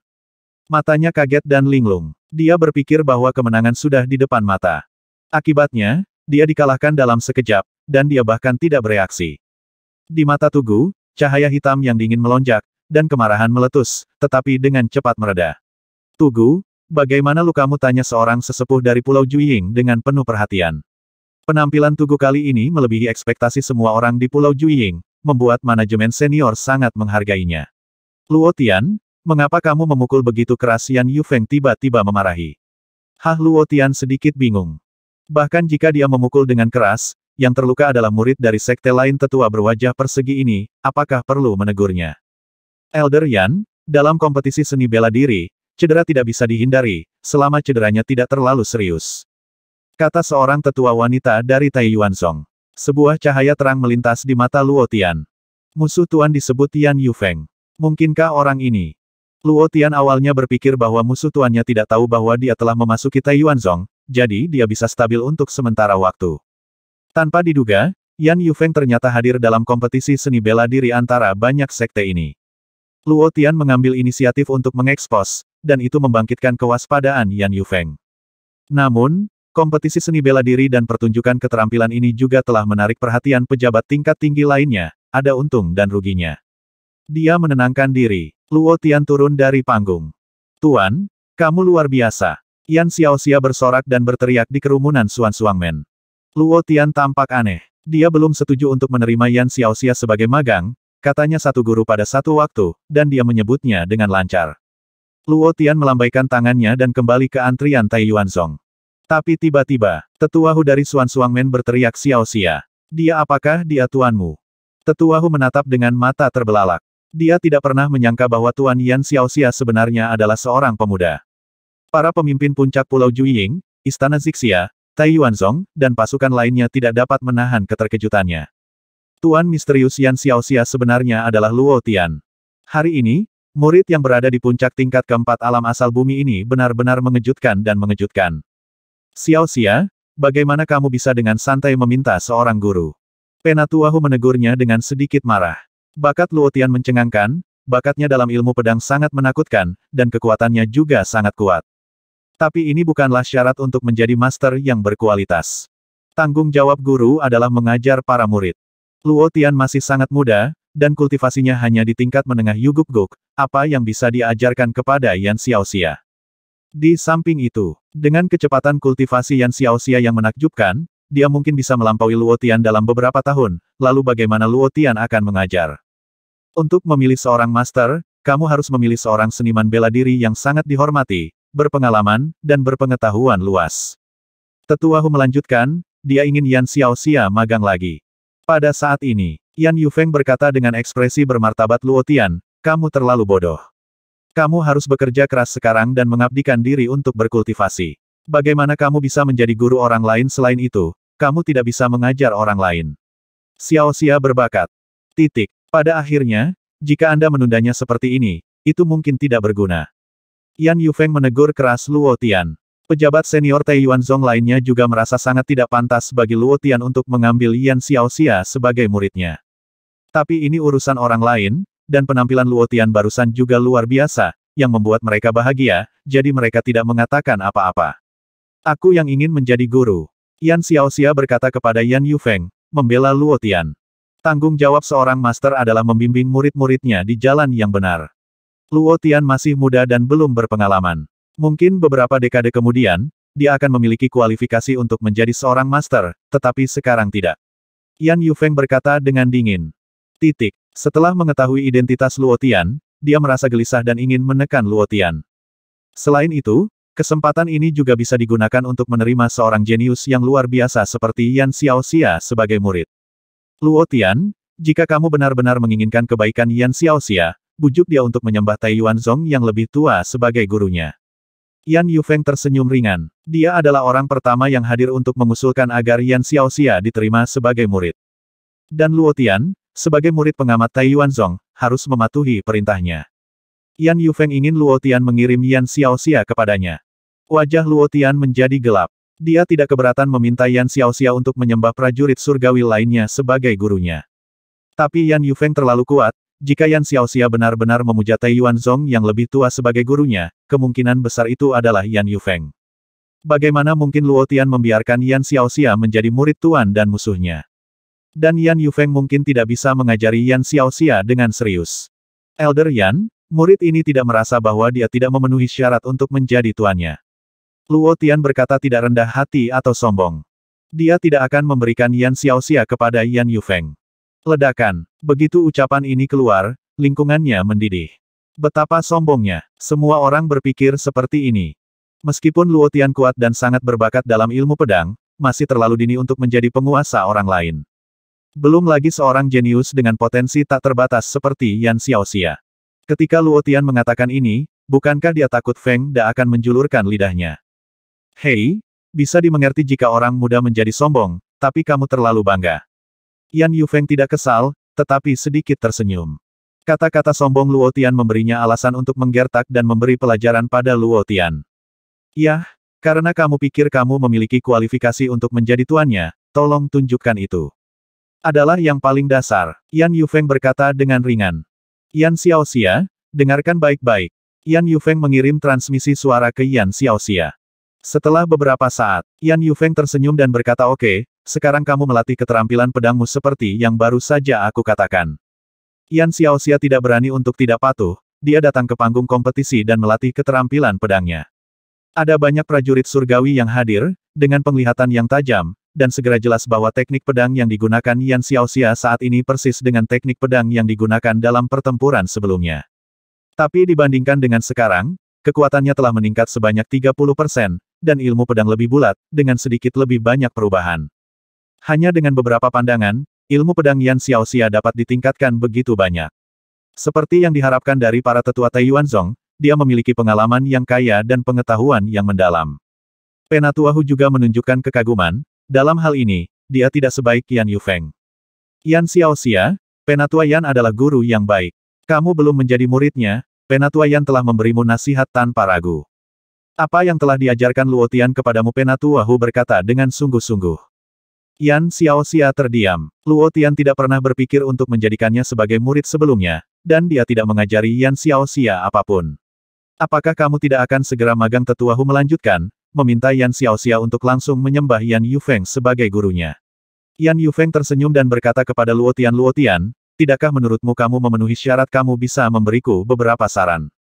Matanya kaget dan linglung. Dia berpikir bahwa kemenangan sudah di depan mata. Akibatnya, dia dikalahkan dalam sekejap, dan dia bahkan tidak bereaksi. Di mata Tugu, Cahaya hitam yang dingin melonjak, dan kemarahan meletus, tetapi dengan cepat mereda. Tugu, bagaimana lukamu tanya seorang sesepuh dari Pulau Juying dengan penuh perhatian. Penampilan Tugu kali ini melebihi ekspektasi semua orang di Pulau Juying, membuat manajemen senior sangat menghargainya. Luo Tian, mengapa kamu memukul begitu keras Yan Yufeng tiba-tiba memarahi? Hah Luo Tian sedikit bingung. Bahkan jika dia memukul dengan keras, yang terluka adalah murid dari sekte lain tetua berwajah persegi ini, apakah perlu menegurnya? Elder Yan, dalam kompetisi seni bela diri, cedera tidak bisa dihindari, selama cederanya tidak terlalu serius. Kata seorang tetua wanita dari Tai Yuanzong. Sebuah cahaya terang melintas di mata Luo Tian. Musuh Tuan disebut Tian Yufeng. Mungkinkah orang ini? Luo Tian awalnya berpikir bahwa musuh tuannya tidak tahu bahwa dia telah memasuki Tai Yuanzong, jadi dia bisa stabil untuk sementara waktu. Tanpa diduga, Yan Yufeng ternyata hadir dalam kompetisi seni bela diri antara banyak sekte ini. Luo Tian mengambil inisiatif untuk mengekspos, dan itu membangkitkan kewaspadaan Yan Yufeng. Namun, kompetisi seni bela diri dan pertunjukan keterampilan ini juga telah menarik perhatian pejabat tingkat tinggi lainnya, ada untung dan ruginya. Dia menenangkan diri, Luo Tian turun dari panggung. Tuan, kamu luar biasa. Yan Xiaoxia bersorak dan berteriak di kerumunan Suan Suangmen. Luo Tian tampak aneh. Dia belum setuju untuk menerima Yan Xiaoxia sebagai magang, katanya satu guru pada satu waktu, dan dia menyebutnya dengan lancar. Luo Tian melambaikan tangannya dan kembali ke antrian Tai Yuanzong. Tapi tiba-tiba, tetua Hu dari Suan Men berteriak Xiaoxia. Dia apakah dia tuanmu? Tetua Hu menatap dengan mata terbelalak. Dia tidak pernah menyangka bahwa Tuan Yan Xiaoxia sebenarnya adalah seorang pemuda. Para pemimpin puncak Pulau Juying, Istana Zixia, Tai Yuanzong, dan pasukan lainnya tidak dapat menahan keterkejutannya. Tuan misterius Yan Xiaoxia sebenarnya adalah Luo Tian. Hari ini, murid yang berada di puncak tingkat keempat alam asal bumi ini benar-benar mengejutkan dan mengejutkan. Xiaoxia, bagaimana kamu bisa dengan santai meminta seorang guru? Penatuahu menegurnya dengan sedikit marah. Bakat Luo Tian mencengangkan, bakatnya dalam ilmu pedang sangat menakutkan, dan kekuatannya juga sangat kuat. Tapi ini bukanlah syarat untuk menjadi master yang berkualitas. Tanggung jawab guru adalah mengajar para murid. Luo Tian masih sangat muda, dan kultivasinya hanya di tingkat menengah Yugup guk apa yang bisa diajarkan kepada Yan Xiaoxia. Di samping itu, dengan kecepatan kultivasi Yan Xiaoxia yang menakjubkan, dia mungkin bisa melampaui Luo Tian dalam beberapa tahun, lalu bagaimana Luo Tian akan mengajar. Untuk memilih seorang master, kamu harus memilih seorang seniman bela diri yang sangat dihormati, berpengalaman, dan berpengetahuan luas. Tetua Hu melanjutkan, dia ingin Yan Xiaoxia magang lagi. Pada saat ini, Yan Yufeng berkata dengan ekspresi bermartabat Luotian, kamu terlalu bodoh. Kamu harus bekerja keras sekarang dan mengabdikan diri untuk berkultivasi. Bagaimana kamu bisa menjadi guru orang lain selain itu, kamu tidak bisa mengajar orang lain. Xiaoxia berbakat. Titik. Pada akhirnya, jika Anda menundanya seperti ini, itu mungkin tidak berguna. Yan Yufeng menegur keras Luo Tian. Pejabat senior Yuan Zong lainnya juga merasa sangat tidak pantas bagi Luo Tian untuk mengambil Yan Xiaoxia sebagai muridnya. Tapi ini urusan orang lain, dan penampilan Luo Tian barusan juga luar biasa, yang membuat mereka bahagia, jadi mereka tidak mengatakan apa-apa. Aku yang ingin menjadi guru. Yan Xiaoxia berkata kepada Yan Yufeng, membela Luo Tian. Tanggung jawab seorang master adalah membimbing murid-muridnya di jalan yang benar. Luo Tian masih muda dan belum berpengalaman. Mungkin beberapa dekade kemudian, dia akan memiliki kualifikasi untuk menjadi seorang master, tetapi sekarang tidak. Yan Yufeng berkata dengan dingin. Titik. Setelah mengetahui identitas Luo Tian, dia merasa gelisah dan ingin menekan Luo Tian. Selain itu, kesempatan ini juga bisa digunakan untuk menerima seorang jenius yang luar biasa seperti Yan Xiaosia sebagai murid. Luo Tian, jika kamu benar-benar menginginkan kebaikan Yan Xiaosia bujuk dia untuk menyembah Tai Yuan Zong yang lebih tua sebagai gurunya. Yan Yufeng tersenyum ringan. Dia adalah orang pertama yang hadir untuk mengusulkan agar Yan Xiaoxia diterima sebagai murid. Dan Luo Tian, sebagai murid pengamat Tai Yuan Zong, harus mematuhi perintahnya. Yan Yufeng ingin Luo Tian mengirim Yan Xiaoxia kepadanya. Wajah Luo Tian menjadi gelap. Dia tidak keberatan meminta Yan Xiaoxia untuk menyembah prajurit surgawi lainnya sebagai gurunya. Tapi Yan Yufeng terlalu kuat, jika Yan Xiaoxia benar-benar memuja Tai Yuan Zong yang lebih tua sebagai gurunya, kemungkinan besar itu adalah Yan Yufeng. Bagaimana mungkin Luo Tian membiarkan Yan Xiaoxia menjadi murid tuan dan musuhnya? Dan Yan Yufeng mungkin tidak bisa mengajari Yan Xiaoxia dengan serius. Elder Yan, murid ini tidak merasa bahwa dia tidak memenuhi syarat untuk menjadi tuannya. Luo Tian berkata tidak rendah hati atau sombong. Dia tidak akan memberikan Yan Xiaoxia kepada Yan Yufeng. Ledakan. Begitu ucapan ini keluar, lingkungannya mendidih. Betapa sombongnya. Semua orang berpikir seperti ini. Meskipun Luotian kuat dan sangat berbakat dalam ilmu pedang, masih terlalu dini untuk menjadi penguasa orang lain. Belum lagi seorang jenius dengan potensi tak terbatas seperti Yan Xiaoxia. Ketika Luotian mengatakan ini, bukankah dia takut Feng Da akan menjulurkan lidahnya? Hei, bisa dimengerti jika orang muda menjadi sombong, tapi kamu terlalu bangga. Yan Yufeng tidak kesal, tetapi sedikit tersenyum. Kata-kata sombong Luo Tian memberinya alasan untuk menggertak dan memberi pelajaran pada Luo Tian. Yah, karena kamu pikir kamu memiliki kualifikasi untuk menjadi tuannya, tolong tunjukkan itu. Adalah yang paling dasar, Yan Yufeng berkata dengan ringan. Yan Xiaoxia, dengarkan baik-baik. Yan Yufeng mengirim transmisi suara ke Yan Xiaoxia. Setelah beberapa saat, Yan Yufeng tersenyum dan berkata oke, okay, sekarang kamu melatih keterampilan pedangmu seperti yang baru saja aku katakan. Yan Xiaoxia tidak berani untuk tidak patuh, dia datang ke panggung kompetisi dan melatih keterampilan pedangnya. Ada banyak prajurit surgawi yang hadir, dengan penglihatan yang tajam, dan segera jelas bahwa teknik pedang yang digunakan Yan Xiaoxia saat ini persis dengan teknik pedang yang digunakan dalam pertempuran sebelumnya. Tapi dibandingkan dengan sekarang, kekuatannya telah meningkat sebanyak 30%, dan ilmu pedang lebih bulat, dengan sedikit lebih banyak perubahan. Hanya dengan beberapa pandangan, ilmu pedang Yan Xiaoxia dapat ditingkatkan begitu banyak. Seperti yang diharapkan dari para tetua Taiyuan Zong, dia memiliki pengalaman yang kaya dan pengetahuan yang mendalam. Penatua Hu juga menunjukkan kekaguman, dalam hal ini, dia tidak sebaik Yan Yufeng. Yan Xiaoxia, Penatua Yan adalah guru yang baik. Kamu belum menjadi muridnya, Penatua Yan telah memberimu nasihat tanpa ragu. Apa yang telah diajarkan Luotian kepadamu Penatua Hu berkata dengan sungguh-sungguh. Yan Xiao Xia terdiam. Luo Tian tidak pernah berpikir untuk menjadikannya sebagai murid sebelumnya, dan dia tidak mengajari Yan Xiao Xia apapun. Apakah kamu tidak akan segera magang tetua Hu melanjutkan, meminta Yan Xiao Xia untuk langsung menyembah Yan Yufeng sebagai gurunya. Yan Yufeng tersenyum dan berkata kepada Luo Tian Luo Tian, tidakkah menurutmu kamu memenuhi syarat kamu bisa memberiku beberapa saran?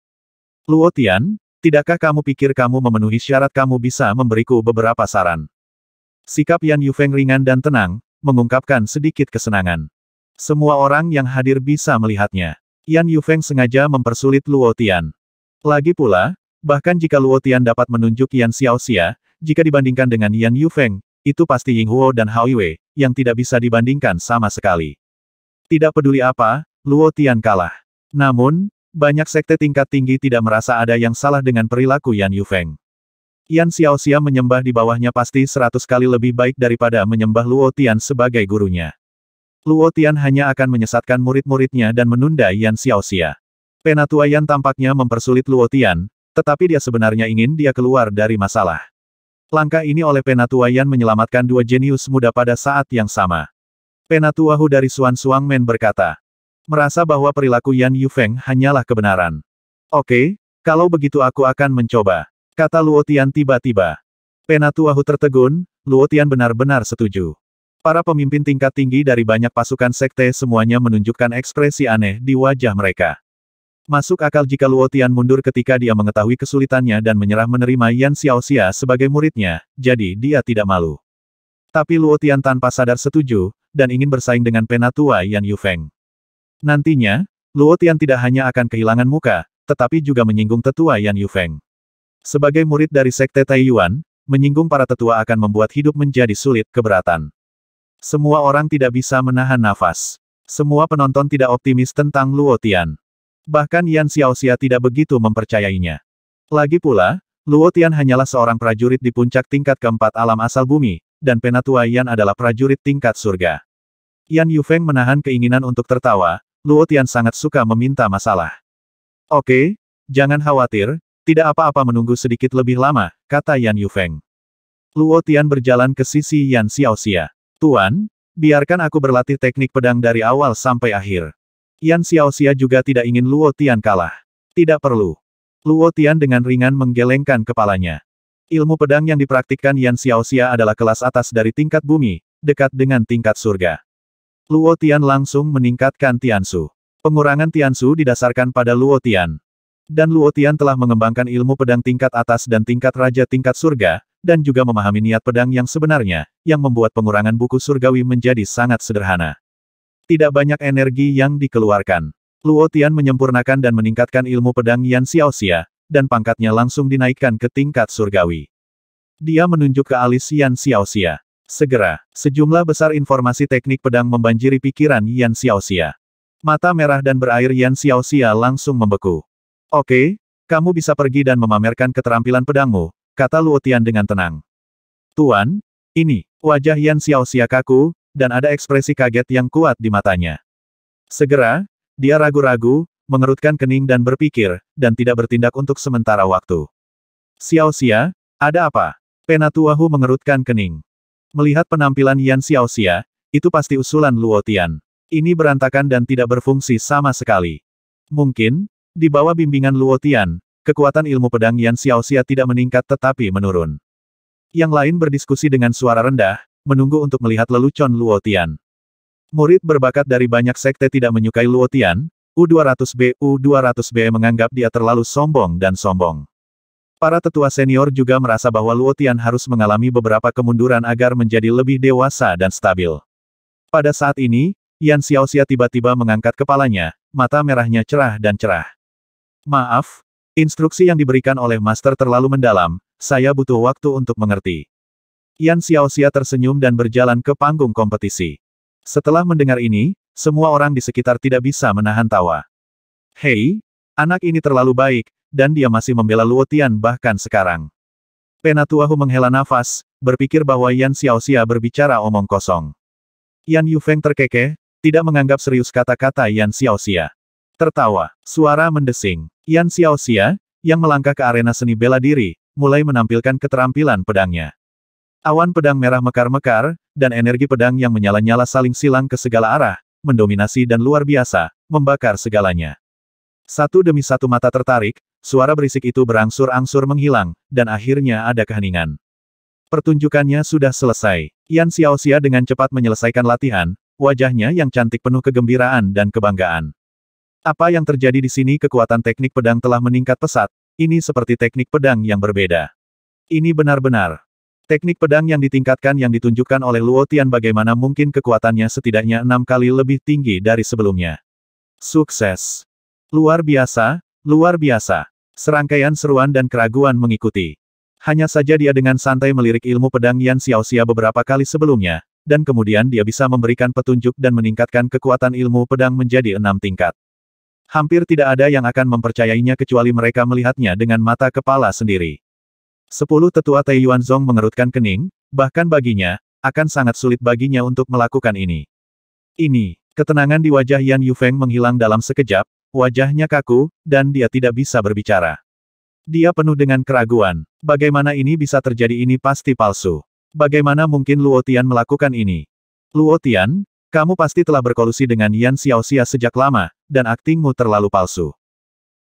Luo Tian, tidakkah kamu pikir kamu memenuhi syarat kamu bisa memberiku beberapa saran? Sikap Yan Yufeng ringan dan tenang, mengungkapkan sedikit kesenangan. Semua orang yang hadir bisa melihatnya. Yan Yufeng sengaja mempersulit Luo Tian. Lagi pula, bahkan jika Luo Tian dapat menunjuk Yan Xiaoxia, jika dibandingkan dengan Yan Yufeng, itu pasti Ying Huo dan Hao Yue, yang tidak bisa dibandingkan sama sekali. Tidak peduli apa, Luo Tian kalah. Namun, banyak sekte tingkat tinggi tidak merasa ada yang salah dengan perilaku Yan Yufeng. Yan Xiao Xia menyembah di bawahnya pasti seratus kali lebih baik daripada menyembah Luo Tian sebagai gurunya. Luo Tian hanya akan menyesatkan murid-muridnya dan menunda Yan Xiao Xia. Penatua Yan tampaknya mempersulit Luo Tian, tetapi dia sebenarnya ingin dia keluar dari masalah. Langkah ini oleh Penatua Yan menyelamatkan dua jenius muda pada saat yang sama. Penatua Hu dari Suan Suang Men berkata, merasa bahwa perilaku Yan Yufeng hanyalah kebenaran. Oke, kalau begitu aku akan mencoba. Kata Luotian tiba-tiba. Penatuahu tertegun, Luotian benar-benar setuju. Para pemimpin tingkat tinggi dari banyak pasukan sekte semuanya menunjukkan ekspresi aneh di wajah mereka. Masuk akal jika Luotian mundur ketika dia mengetahui kesulitannya dan menyerah menerima Yan Xiaoxia sebagai muridnya, jadi dia tidak malu. Tapi Luotian tanpa sadar setuju, dan ingin bersaing dengan penatua Yan Yufeng. Nantinya, Luotian tidak hanya akan kehilangan muka, tetapi juga menyinggung tetua Yan Yufeng. Sebagai murid dari Sekte Taiyuan, menyinggung para tetua akan membuat hidup menjadi sulit keberatan. Semua orang tidak bisa menahan nafas. Semua penonton tidak optimis tentang Luo Tian. Bahkan Yan Xiaoxia tidak begitu mempercayainya. Lagi pula, Luo Tian hanyalah seorang prajurit di puncak tingkat keempat alam asal bumi, dan penatua Yan adalah prajurit tingkat surga. Yan Yufeng menahan keinginan untuk tertawa, Luo Tian sangat suka meminta masalah. Oke, jangan khawatir, tidak apa-apa menunggu sedikit lebih lama, kata Yan Yufeng. Luo Tian berjalan ke sisi Yan Xiaoxia. Tuan, biarkan aku berlatih teknik pedang dari awal sampai akhir. Yan Xiaoxia juga tidak ingin Luo Tian kalah. Tidak perlu. Luo Tian dengan ringan menggelengkan kepalanya. Ilmu pedang yang dipraktikkan Yan Xiaoxia adalah kelas atas dari tingkat bumi, dekat dengan tingkat surga. Luo Tian langsung meningkatkan Tian Su. Pengurangan Tian Su didasarkan pada Luo Tian dan Luotian telah mengembangkan ilmu pedang tingkat atas dan tingkat raja tingkat surga, dan juga memahami niat pedang yang sebenarnya, yang membuat pengurangan buku surgawi menjadi sangat sederhana. Tidak banyak energi yang dikeluarkan. Luotian menyempurnakan dan meningkatkan ilmu pedang Yan Xiaoxia, dan pangkatnya langsung dinaikkan ke tingkat surgawi. Dia menunjuk ke alis Yan Xiaoxia. Segera, sejumlah besar informasi teknik pedang membanjiri pikiran Yan Xiaoxia. Mata merah dan berair Yan Xiaoxia langsung membeku. Oke, kamu bisa pergi dan memamerkan keterampilan pedangmu, kata Luotian dengan tenang. Tuan, ini, wajah Yan Xiaoxia kaku, dan ada ekspresi kaget yang kuat di matanya. Segera, dia ragu-ragu, mengerutkan kening dan berpikir, dan tidak bertindak untuk sementara waktu. Xiaoxia, ada apa? Penatua Hu mengerutkan kening. Melihat penampilan Yan Xiaoxia, itu pasti usulan Luotian. Ini berantakan dan tidak berfungsi sama sekali. Mungkin, di bawah bimbingan Luo Tian, kekuatan ilmu pedang Yan Xiaoxia tidak meningkat tetapi menurun. Yang lain berdiskusi dengan suara rendah, menunggu untuk melihat lelucon Luo Tian. Murid berbakat dari banyak sekte tidak menyukai Luo Tian, U200B, U200B menganggap dia terlalu sombong dan sombong. Para tetua senior juga merasa bahwa Luo Tian harus mengalami beberapa kemunduran agar menjadi lebih dewasa dan stabil. Pada saat ini, Yan Xiaoxia tiba-tiba mengangkat kepalanya, mata merahnya cerah dan cerah. Maaf, instruksi yang diberikan oleh Master terlalu mendalam, saya butuh waktu untuk mengerti. Yan Xiaoxia tersenyum dan berjalan ke panggung kompetisi. Setelah mendengar ini, semua orang di sekitar tidak bisa menahan tawa. Hei, anak ini terlalu baik, dan dia masih membela Luo Tian bahkan sekarang. Penatuahu menghela nafas, berpikir bahwa Yan Xiaoxia berbicara omong kosong. Yan Yufeng terkekeh, tidak menganggap serius kata-kata Yan Xiaoxia. Tertawa, suara mendesing. Yan Xiaoxia, yang melangkah ke arena seni bela diri, mulai menampilkan keterampilan pedangnya. Awan pedang merah mekar-mekar, dan energi pedang yang menyala-nyala saling silang ke segala arah, mendominasi dan luar biasa, membakar segalanya. Satu demi satu mata tertarik, suara berisik itu berangsur-angsur menghilang, dan akhirnya ada keheningan. Pertunjukannya sudah selesai. Yan Xiaoxia dengan cepat menyelesaikan latihan, wajahnya yang cantik penuh kegembiraan dan kebanggaan. Apa yang terjadi di sini kekuatan teknik pedang telah meningkat pesat, ini seperti teknik pedang yang berbeda. Ini benar-benar. Teknik pedang yang ditingkatkan yang ditunjukkan oleh Luo Tian bagaimana mungkin kekuatannya setidaknya enam kali lebih tinggi dari sebelumnya. Sukses. Luar biasa, luar biasa. Serangkaian seruan dan keraguan mengikuti. Hanya saja dia dengan santai melirik ilmu pedang Yan Xiaoxia beberapa kali sebelumnya, dan kemudian dia bisa memberikan petunjuk dan meningkatkan kekuatan ilmu pedang menjadi enam tingkat. Hampir tidak ada yang akan mempercayainya kecuali mereka melihatnya dengan mata kepala sendiri. Sepuluh tetua Tai Zong mengerutkan kening, bahkan baginya, akan sangat sulit baginya untuk melakukan ini. Ini, ketenangan di wajah Yan Yufeng menghilang dalam sekejap, wajahnya kaku, dan dia tidak bisa berbicara. Dia penuh dengan keraguan. Bagaimana ini bisa terjadi ini pasti palsu. Bagaimana mungkin Luotian melakukan ini? Luotian? Kamu pasti telah berkolusi dengan Yan Xiaoxia sejak lama, dan aktingmu terlalu palsu.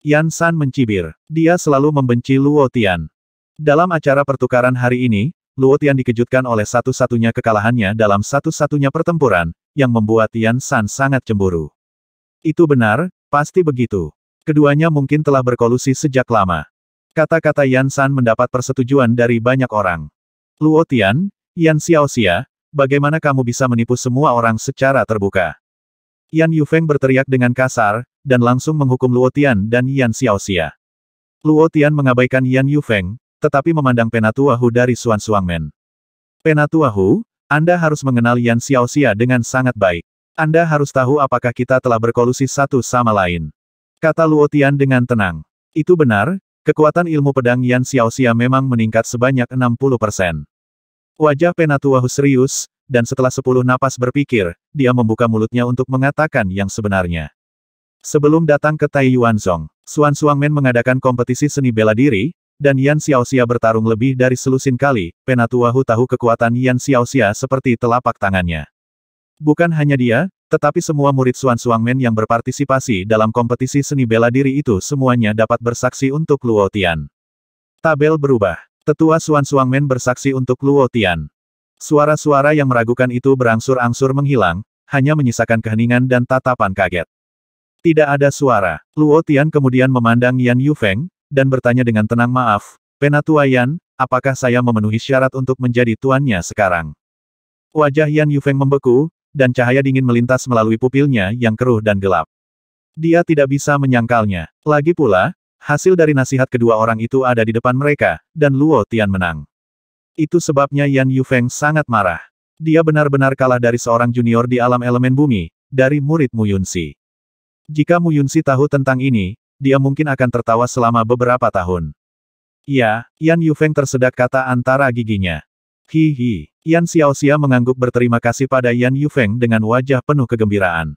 Yan San mencibir. Dia selalu membenci Luo Tian. Dalam acara pertukaran hari ini, Luo Tian dikejutkan oleh satu-satunya kekalahannya dalam satu-satunya pertempuran, yang membuat Yan San sangat cemburu. Itu benar, pasti begitu. Keduanya mungkin telah berkolusi sejak lama. Kata-kata Yan San mendapat persetujuan dari banyak orang. Luo Tian, Yan Xiaoxia, Bagaimana kamu bisa menipu semua orang secara terbuka? Yan Yufeng berteriak dengan kasar, dan langsung menghukum Luo Tian dan Yan Xiaoxia. Luo Tian mengabaikan Yan Yufeng, tetapi memandang Penatua Hu dari Suan Suangmen. Penatua Hu, Anda harus mengenal Yan Xiaoxia dengan sangat baik. Anda harus tahu apakah kita telah berkolusi satu sama lain. Kata Luo Tian dengan tenang. Itu benar, Kekuatan ilmu pedang Yan Xiaoxia memang meningkat sebanyak 60%. Wajah Penatua serius, dan setelah sepuluh napas berpikir, dia membuka mulutnya untuk mengatakan yang sebenarnya. Sebelum datang ke Tai Suan Xuan Suangmen mengadakan kompetisi seni bela diri, dan Yan Xiaoxia bertarung lebih dari selusin kali, Penatua Hu tahu kekuatan Yan Xiaoxia seperti telapak tangannya. Bukan hanya dia, tetapi semua murid Xuan Suangmen yang berpartisipasi dalam kompetisi seni bela diri itu semuanya dapat bersaksi untuk Luo Tian. Tabel berubah. Tetua Suan Suangmen bersaksi untuk Luo Tian. Suara-suara yang meragukan itu berangsur-angsur menghilang, hanya menyisakan keheningan dan tatapan kaget. Tidak ada suara. Luo Tian kemudian memandang Yan Yufeng, dan bertanya dengan tenang maaf, Penatua Yan, apakah saya memenuhi syarat untuk menjadi tuannya sekarang? Wajah Yan Yufeng membeku, dan cahaya dingin melintas melalui pupilnya yang keruh dan gelap. Dia tidak bisa menyangkalnya. Lagi pula, Hasil dari nasihat kedua orang itu ada di depan mereka, dan Luo Tian menang. Itu sebabnya Yan Yufeng sangat marah. Dia benar-benar kalah dari seorang junior di alam elemen bumi, dari murid Mu Yunsi. Jika Mu Yunsi tahu tentang ini, dia mungkin akan tertawa selama beberapa tahun. Ya, Yan Yufeng tersedak kata antara giginya. Hihi, Yan Xiao Xiaoxia mengangguk berterima kasih pada Yan Yufeng dengan wajah penuh kegembiraan.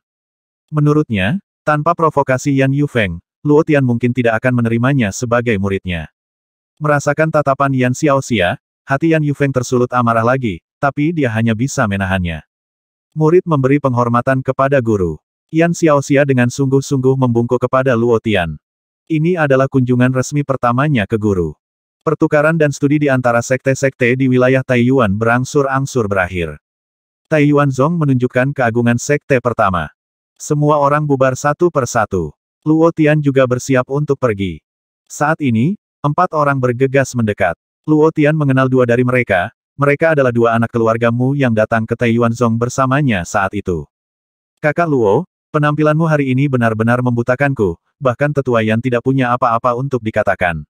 Menurutnya, tanpa provokasi Yan Yufeng, Luo Tian mungkin tidak akan menerimanya sebagai muridnya. Merasakan tatapan Yan Xiaoxia, hati Yan Yufeng tersulut amarah lagi, tapi dia hanya bisa menahannya. Murid memberi penghormatan kepada guru. Yan Xiaoxia dengan sungguh-sungguh membungkuk kepada Luo Tian. Ini adalah kunjungan resmi pertamanya ke guru. Pertukaran dan studi di antara sekte-sekte di wilayah Taiyuan berangsur-angsur berakhir. Taiyuan Zong menunjukkan keagungan sekte pertama. Semua orang bubar satu persatu. Luo Tian juga bersiap untuk pergi. Saat ini, empat orang bergegas mendekat. Luo Tian mengenal dua dari mereka, mereka adalah dua anak keluargamu yang datang ke Taiyuan Zong bersamanya saat itu. Kakak Luo, penampilanmu hari ini benar-benar membutakanku, bahkan tetua Yan tidak punya apa-apa untuk dikatakan.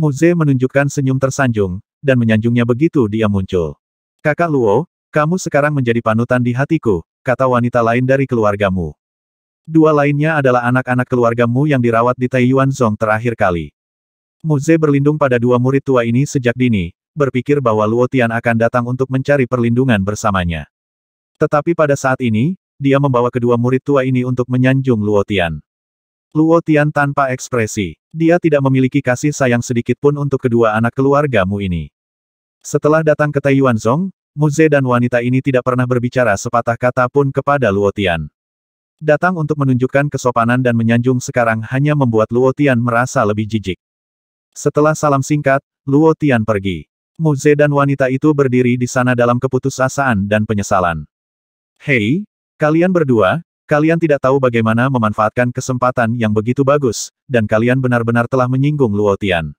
Muze menunjukkan senyum tersanjung, dan menyanjungnya begitu dia muncul. Kakak Luo, kamu sekarang menjadi panutan di hatiku, kata wanita lain dari keluargamu. Dua lainnya adalah anak-anak keluargamu yang dirawat di Taiyuan Zong terakhir kali. Muze berlindung pada dua murid tua ini sejak dini, berpikir bahwa Luo Tian akan datang untuk mencari perlindungan bersamanya. Tetapi pada saat ini, dia membawa kedua murid tua ini untuk menyanjung Luo Tian. Luo Tian tanpa ekspresi. Dia tidak memiliki kasih sayang sedikit pun untuk kedua anak keluargamu ini. Setelah datang ke Taiyuan Zong, Muze dan wanita ini tidak pernah berbicara sepatah kata pun kepada Luo Tian. Datang untuk menunjukkan kesopanan dan menyanjung sekarang hanya membuat Luo Tian merasa lebih jijik. Setelah salam singkat, Luo Tian pergi. Ze dan wanita itu berdiri di sana dalam keputusasaan dan penyesalan. Hei, kalian berdua, kalian tidak tahu bagaimana memanfaatkan kesempatan yang begitu bagus, dan kalian benar-benar telah menyinggung Luo Tian.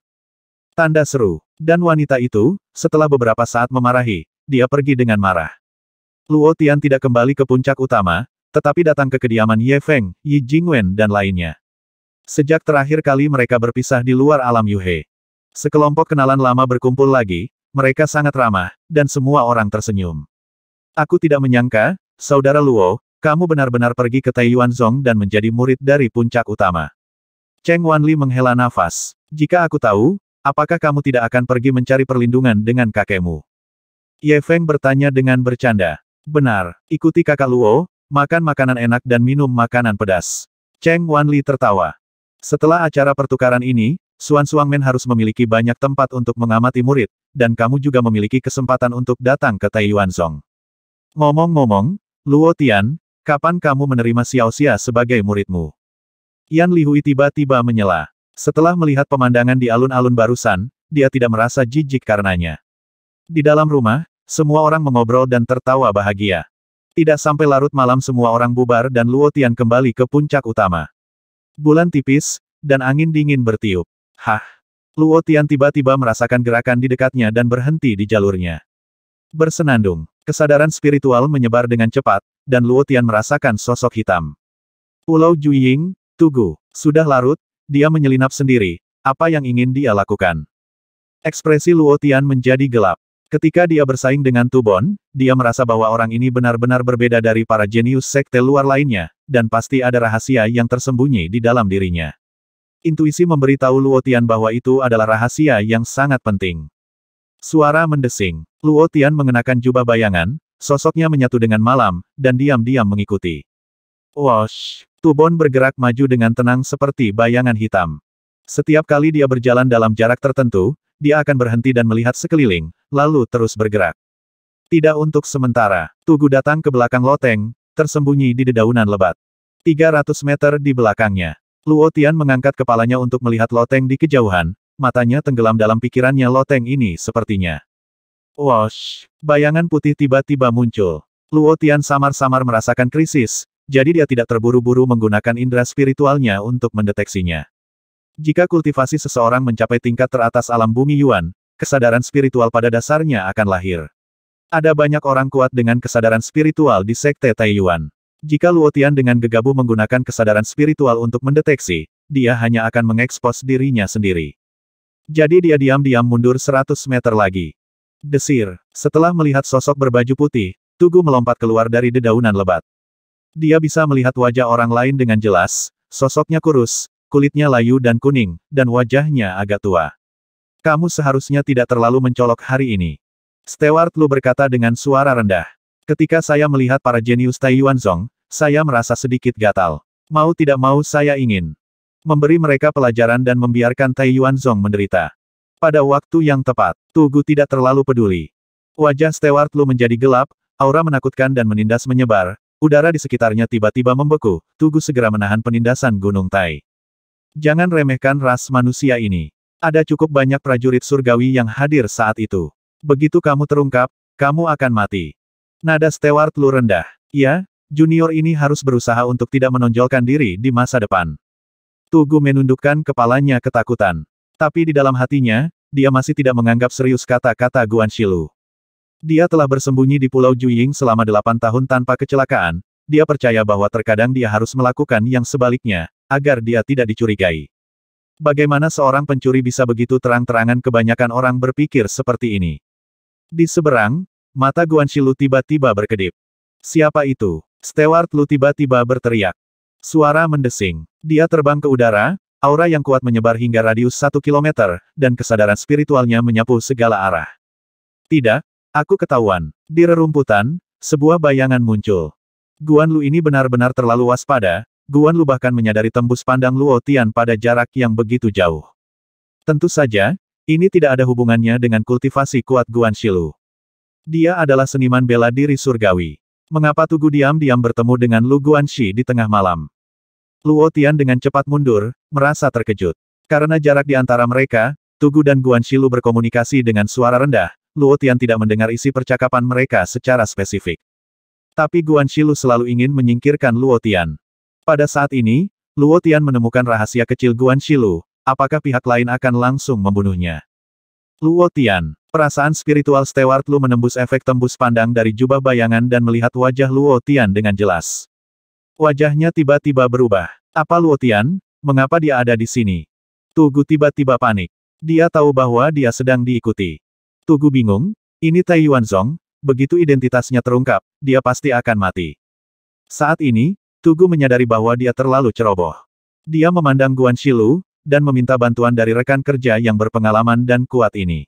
Tanda seru. Dan wanita itu, setelah beberapa saat memarahi, dia pergi dengan marah. Luo Tian tidak kembali ke puncak utama, tetapi datang ke kediaman Ye Feng, Yi Jingwen dan lainnya. Sejak terakhir kali mereka berpisah di luar alam Yuhe. Sekelompok kenalan lama berkumpul lagi, mereka sangat ramah, dan semua orang tersenyum. Aku tidak menyangka, Saudara Luo, kamu benar-benar pergi ke Taiyuan Zong dan menjadi murid dari puncak utama. Cheng Wanli menghela nafas. Jika aku tahu, apakah kamu tidak akan pergi mencari perlindungan dengan kakekmu? Ye Feng bertanya dengan bercanda. Benar, ikuti kakak Luo, Makan makanan enak dan minum makanan pedas. Cheng Wanli tertawa. Setelah acara pertukaran ini, Suan Men harus memiliki banyak tempat untuk mengamati murid, dan kamu juga memiliki kesempatan untuk datang ke Taiyuanzong. Ngomong-ngomong, Luo Tian, kapan kamu menerima Xiao Xia sebagai muridmu? Yan Lihui tiba-tiba menyela. Setelah melihat pemandangan di alun-alun barusan, dia tidak merasa jijik karenanya. Di dalam rumah, semua orang mengobrol dan tertawa bahagia. Tidak sampai larut malam semua orang bubar dan Luotian kembali ke puncak utama. Bulan tipis, dan angin dingin bertiup. Hah! Luotian tiba-tiba merasakan gerakan di dekatnya dan berhenti di jalurnya. Bersenandung, kesadaran spiritual menyebar dengan cepat, dan Luotian merasakan sosok hitam. Pulau Juying, Tugu, sudah larut, dia menyelinap sendiri, apa yang ingin dia lakukan. Ekspresi Luotian menjadi gelap. Ketika dia bersaing dengan Tubon, dia merasa bahwa orang ini benar-benar berbeda dari para jenius sekte luar lainnya, dan pasti ada rahasia yang tersembunyi di dalam dirinya. Intuisi memberitahu Luotian bahwa itu adalah rahasia yang sangat penting. Suara mendesing. Luotian mengenakan jubah bayangan, sosoknya menyatu dengan malam, dan diam-diam mengikuti. Wash! Tubon bergerak maju dengan tenang seperti bayangan hitam. Setiap kali dia berjalan dalam jarak tertentu, dia akan berhenti dan melihat sekeliling, lalu terus bergerak. Tidak untuk sementara, Tugu datang ke belakang loteng, tersembunyi di dedaunan lebat. 300 meter di belakangnya. Luo Tian mengangkat kepalanya untuk melihat loteng di kejauhan, matanya tenggelam dalam pikirannya loteng ini sepertinya. Wash! Bayangan putih tiba-tiba muncul. Luo Tian samar-samar merasakan krisis, jadi dia tidak terburu-buru menggunakan indera spiritualnya untuk mendeteksinya. Jika kultivasi seseorang mencapai tingkat teratas alam bumi Yuan, kesadaran spiritual pada dasarnya akan lahir. Ada banyak orang kuat dengan kesadaran spiritual di Sekte Tai Yuan. Jika Luotian dengan gegabah menggunakan kesadaran spiritual untuk mendeteksi, dia hanya akan mengekspos dirinya sendiri. Jadi dia diam-diam mundur 100 meter lagi. Desir, setelah melihat sosok berbaju putih, Tugu melompat keluar dari dedaunan lebat. Dia bisa melihat wajah orang lain dengan jelas, sosoknya kurus, kulitnya layu dan kuning, dan wajahnya agak tua. Kamu seharusnya tidak terlalu mencolok hari ini. Stewart Lu berkata dengan suara rendah. Ketika saya melihat para jenius Tai Zong, saya merasa sedikit gatal. Mau tidak mau saya ingin memberi mereka pelajaran dan membiarkan Tai Zong menderita. Pada waktu yang tepat, Tugu tidak terlalu peduli. Wajah Stewart Lu menjadi gelap, aura menakutkan dan menindas menyebar, udara di sekitarnya tiba-tiba membeku, Tugu segera menahan penindasan Gunung Tai. Jangan remehkan ras manusia ini. Ada cukup banyak prajurit surgawi yang hadir saat itu. Begitu kamu terungkap, kamu akan mati. Nada Stewart lu rendah. Ya, junior ini harus berusaha untuk tidak menonjolkan diri di masa depan. Tugu menundukkan kepalanya ketakutan. Tapi di dalam hatinya, dia masih tidak menganggap serius kata-kata Guan Shilu. Dia telah bersembunyi di Pulau Juying selama delapan tahun tanpa kecelakaan, dia percaya bahwa terkadang dia harus melakukan yang sebaliknya, agar dia tidak dicurigai. Bagaimana seorang pencuri bisa begitu terang-terangan kebanyakan orang berpikir seperti ini? Di seberang, mata Guan Shilu tiba-tiba berkedip. Siapa itu? Stewart Lu tiba-tiba berteriak. Suara mendesing. Dia terbang ke udara, aura yang kuat menyebar hingga radius satu kilometer, dan kesadaran spiritualnya menyapu segala arah. Tidak, aku ketahuan. Di rerumputan, sebuah bayangan muncul. Guan Lu ini benar-benar terlalu waspada, Guan Lu bahkan menyadari tembus pandang Luo Tian pada jarak yang begitu jauh. Tentu saja, ini tidak ada hubungannya dengan kultivasi kuat Guan Shilu. Dia adalah seniman bela diri surgawi. Mengapa Tugu diam-diam bertemu dengan Lu Guan Shi di tengah malam? Luo Tian dengan cepat mundur, merasa terkejut. Karena jarak di antara mereka, Tugu dan Guan Shilu berkomunikasi dengan suara rendah, Luo Tian tidak mendengar isi percakapan mereka secara spesifik. Tapi Guan Shilu selalu ingin menyingkirkan Luo Tian. Pada saat ini, Luo Tian menemukan rahasia kecil Guan Shilu, apakah pihak lain akan langsung membunuhnya? Luo Tian, perasaan spiritual Stewart Lu menembus efek tembus pandang dari jubah bayangan dan melihat wajah Luo Tian dengan jelas. Wajahnya tiba-tiba berubah. Apa Luo Tian? Mengapa dia ada di sini? Tugu tiba-tiba panik. Dia tahu bahwa dia sedang diikuti. Tugu bingung, ini Tai Zong. begitu identitasnya terungkap, dia pasti akan mati. Saat ini, Tugu menyadari bahwa dia terlalu ceroboh. Dia memandang Guan Shilu, dan meminta bantuan dari rekan kerja yang berpengalaman dan kuat ini.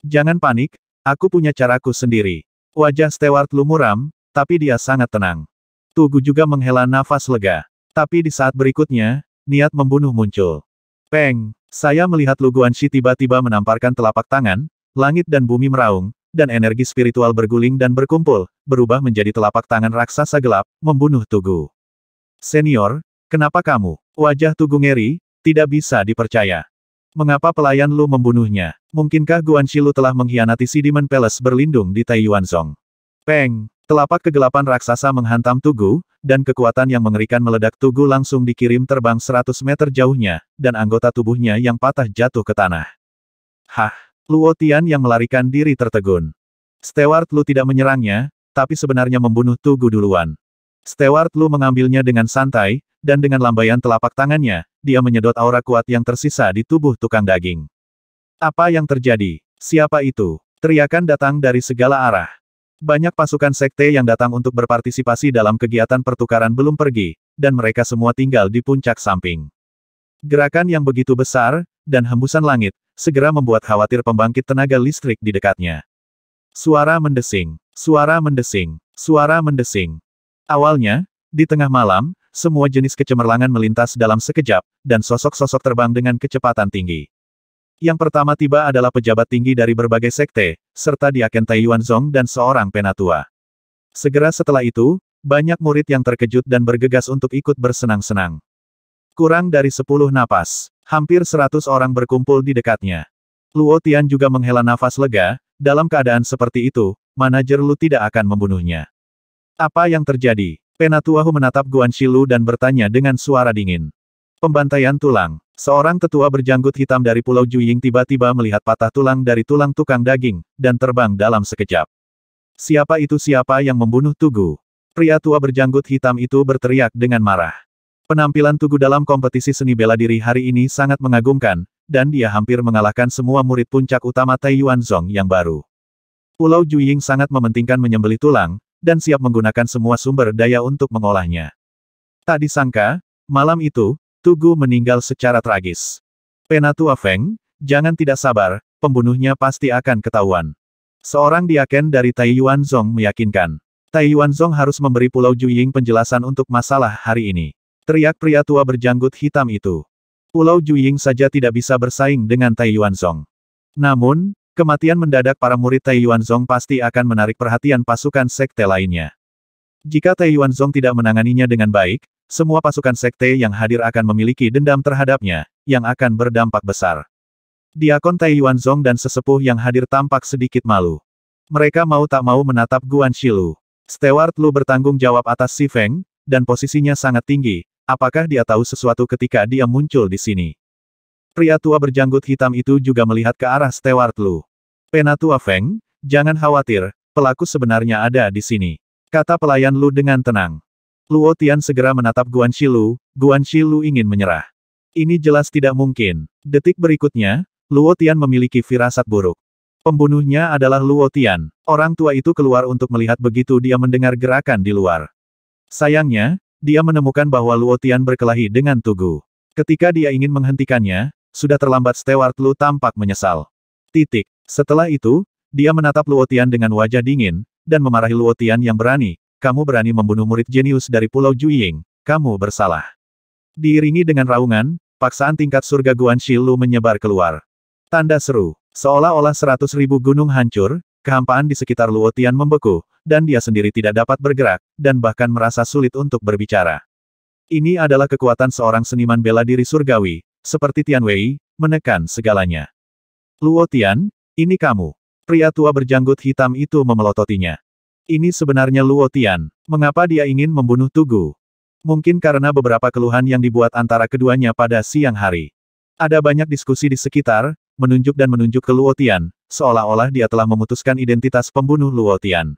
Jangan panik, aku punya caraku sendiri. Wajah Stewart lumuram, tapi dia sangat tenang. Tugu juga menghela nafas lega. Tapi di saat berikutnya, niat membunuh muncul. Peng, saya melihat Lu Luguanshi tiba-tiba menamparkan telapak tangan, langit dan bumi meraung, dan energi spiritual berguling dan berkumpul, berubah menjadi telapak tangan raksasa gelap, membunuh Tugu. Senior, kenapa kamu? Wajah Tugu Tugungeri, tidak bisa dipercaya. Mengapa pelayan Lu membunuhnya? Mungkinkah Guan Shilu telah mengkhianati Demon Palace berlindung di Song? Peng! Telapak kegelapan raksasa menghantam Tugu, dan kekuatan yang mengerikan meledak Tugu langsung dikirim terbang 100 meter jauhnya, dan anggota tubuhnya yang patah jatuh ke tanah. Hah! Luo Tian yang melarikan diri tertegun. Stewart Lu tidak menyerangnya, tapi sebenarnya membunuh Tugu duluan. Stewart Lu mengambilnya dengan santai, dan dengan lambaian telapak tangannya, dia menyedot aura kuat yang tersisa di tubuh tukang daging. Apa yang terjadi? Siapa itu? Teriakan datang dari segala arah. Banyak pasukan sekte yang datang untuk berpartisipasi dalam kegiatan pertukaran belum pergi, dan mereka semua tinggal di puncak samping. Gerakan yang begitu besar, dan hembusan langit, segera membuat khawatir pembangkit tenaga listrik di dekatnya. Suara mendesing, suara mendesing, suara mendesing. Awalnya, di tengah malam, semua jenis kecemerlangan melintas dalam sekejap, dan sosok-sosok terbang dengan kecepatan tinggi. Yang pertama tiba adalah pejabat tinggi dari berbagai sekte, serta diaken Taiyuan Zong dan seorang penatua. Segera setelah itu, banyak murid yang terkejut dan bergegas untuk ikut bersenang-senang. Kurang dari sepuluh napas, hampir seratus orang berkumpul di dekatnya. Luo Tian juga menghela nafas lega, dalam keadaan seperti itu, manajer Lu tidak akan membunuhnya. Apa yang terjadi? Penatuahu menatap Guan Shilu dan bertanya dengan suara dingin. Pembantaian tulang. Seorang tetua berjanggut hitam dari Pulau Juying tiba-tiba melihat patah tulang dari tulang tukang daging, dan terbang dalam sekejap. Siapa itu siapa yang membunuh Tugu? Pria tua berjanggut hitam itu berteriak dengan marah. Penampilan Tugu dalam kompetisi seni bela diri hari ini sangat mengagumkan, dan dia hampir mengalahkan semua murid puncak utama Yuan Zong yang baru. Pulau Juying sangat mementingkan menyembelih tulang, dan siap menggunakan semua sumber daya untuk mengolahnya. Tak disangka, malam itu, Tugu meninggal secara tragis. Penatua Feng, jangan tidak sabar, pembunuhnya pasti akan ketahuan. Seorang diaken dari Taiyuan Zong meyakinkan. Taiyuan Zong harus memberi Pulau Juying penjelasan untuk masalah hari ini. Teriak pria tua berjanggut hitam itu. Pulau Juying saja tidak bisa bersaing dengan Taiyuan Zong. Namun, Kematian mendadak para murid Tai Zong pasti akan menarik perhatian pasukan sekte lainnya. Jika Tai Zong tidak menanganinya dengan baik, semua pasukan sekte yang hadir akan memiliki dendam terhadapnya, yang akan berdampak besar. Diakon Tai Zong dan sesepuh yang hadir tampak sedikit malu. Mereka mau tak mau menatap Guan Shilu. Stewart Lu bertanggung jawab atas Si Feng, dan posisinya sangat tinggi, apakah dia tahu sesuatu ketika dia muncul di sini? Pria tua berjanggut hitam itu juga melihat ke arah Stewart Lu. Penatua Feng, jangan khawatir, pelaku sebenarnya ada di sini. Kata pelayan Lu dengan tenang. Luo Tian segera menatap Guan Shilu, Guan Shilu ingin menyerah. Ini jelas tidak mungkin. Detik berikutnya, Luo Tian memiliki firasat buruk. Pembunuhnya adalah Luo Tian. Orang tua itu keluar untuk melihat begitu dia mendengar gerakan di luar. Sayangnya, dia menemukan bahwa Luo Tian berkelahi dengan Tugu. Ketika dia ingin menghentikannya, sudah terlambat Stewart Lu tampak menyesal. Titik. Setelah itu, dia menatap Luotian dengan wajah dingin, dan memarahi Luotian yang berani, kamu berani membunuh murid jenius dari Pulau Juying, kamu bersalah. Diiringi dengan raungan, paksaan tingkat surga Guan Shilu menyebar keluar. Tanda seru, seolah-olah seratus ribu gunung hancur, kehampaan di sekitar Luotian membeku, dan dia sendiri tidak dapat bergerak, dan bahkan merasa sulit untuk berbicara. Ini adalah kekuatan seorang seniman bela diri surgawi, seperti Tian Wei, menekan segalanya. Luo Tian, ini kamu. Pria tua berjanggut hitam itu memelototinya. Ini sebenarnya Luo Tian. Mengapa dia ingin membunuh Tugu? Mungkin karena beberapa keluhan yang dibuat antara keduanya pada siang hari. Ada banyak diskusi di sekitar, menunjuk dan menunjuk ke Luo Tian, seolah-olah dia telah memutuskan identitas pembunuh Luo Tian.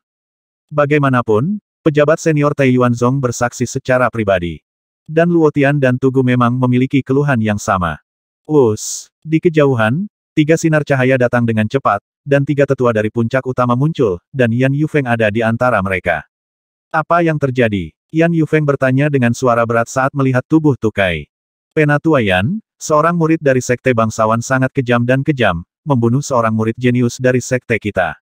Bagaimanapun, pejabat senior Tai Zong bersaksi secara pribadi. Dan Luotian dan Tugu memang memiliki keluhan yang sama. Us, di kejauhan, tiga sinar cahaya datang dengan cepat, dan tiga tetua dari puncak utama muncul, dan Yan Yufeng ada di antara mereka. Apa yang terjadi? Yan Yufeng bertanya dengan suara berat saat melihat tubuh Tukai. Penatua Yan, seorang murid dari sekte bangsawan sangat kejam dan kejam, membunuh seorang murid jenius dari sekte kita.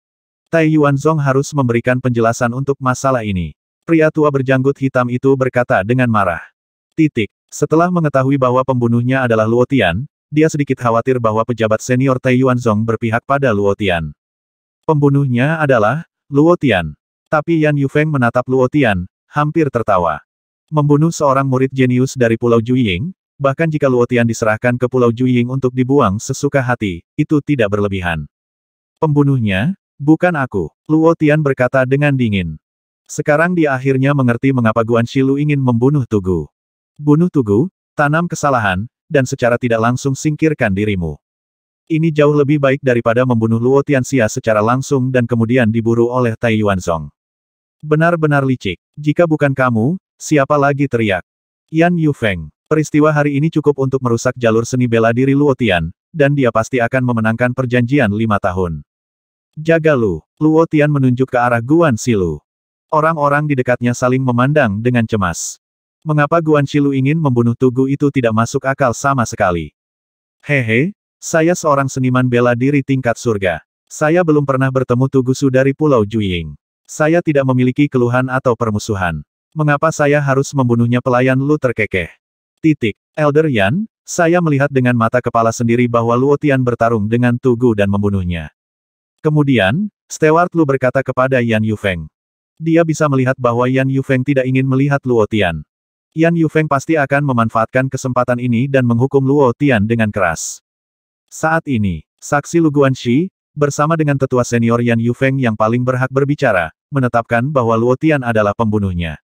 Tai Yuan Zong harus memberikan penjelasan untuk masalah ini. Pria tua berjanggut hitam itu berkata dengan marah. Titik. Setelah mengetahui bahwa pembunuhnya adalah Luotian, dia sedikit khawatir bahwa pejabat senior Tai Yuanzong berpihak pada Luotian. Pembunuhnya adalah Luotian, Tapi Yan Yufeng menatap Luotian hampir tertawa. Membunuh seorang murid jenius dari Pulau Juying, bahkan jika Luotian diserahkan ke Pulau Juying untuk dibuang sesuka hati, itu tidak berlebihan. Pembunuhnya, bukan aku, Luotian berkata dengan dingin. Sekarang dia akhirnya mengerti mengapa Guan Shilu ingin membunuh Tugu. Bunuh tugu, tanam kesalahan, dan secara tidak langsung singkirkan dirimu. Ini jauh lebih baik daripada membunuh Luo Tianxia secara langsung dan kemudian diburu oleh Tai Yuanzong. Benar-benar licik. Jika bukan kamu, siapa lagi teriak? Yan Yufeng. Peristiwa hari ini cukup untuk merusak jalur seni bela diri Luo Tian, dan dia pasti akan memenangkan perjanjian lima tahun. Jaga Lu. Luo Tian menunjuk ke arah Guan Silu. Orang-orang di dekatnya saling memandang dengan cemas. Mengapa Guan Shilu ingin membunuh Tugu itu tidak masuk akal sama sekali? Hehe, saya seorang seniman bela diri tingkat surga. Saya belum pernah bertemu Tugu Su dari Pulau Juying. Saya tidak memiliki keluhan atau permusuhan. Mengapa saya harus membunuhnya pelayan Lu terkekeh? Titik. Elder Yan, saya melihat dengan mata kepala sendiri bahwa Luo Tian bertarung dengan Tugu dan membunuhnya. Kemudian, Stewart Lu berkata kepada Yan Yufeng. Dia bisa melihat bahwa Yan Yufeng tidak ingin melihat Luo Tian. Yan Yufeng pasti akan memanfaatkan kesempatan ini dan menghukum Luo Tian dengan keras. Saat ini, saksi Lu Guanxi, bersama dengan tetua senior Yan Yufeng yang paling berhak berbicara, menetapkan bahwa Luo Tian adalah pembunuhnya.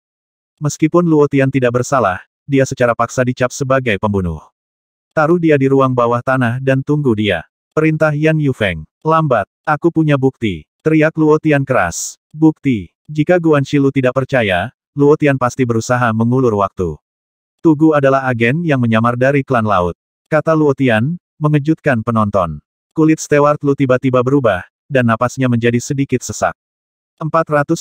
Meskipun Luo Tian tidak bersalah, dia secara paksa dicap sebagai pembunuh. Taruh dia di ruang bawah tanah dan tunggu dia. Perintah Yan Yufeng. Lambat, aku punya bukti. Teriak Luo Tian keras. Bukti. Jika Guan Shilu tidak percaya, Luo Tian pasti berusaha mengulur waktu. Tugu adalah agen yang menyamar dari klan laut. Kata Luo Tian, mengejutkan penonton. Kulit Stewart Lu tiba-tiba berubah, dan napasnya menjadi sedikit sesak. 480.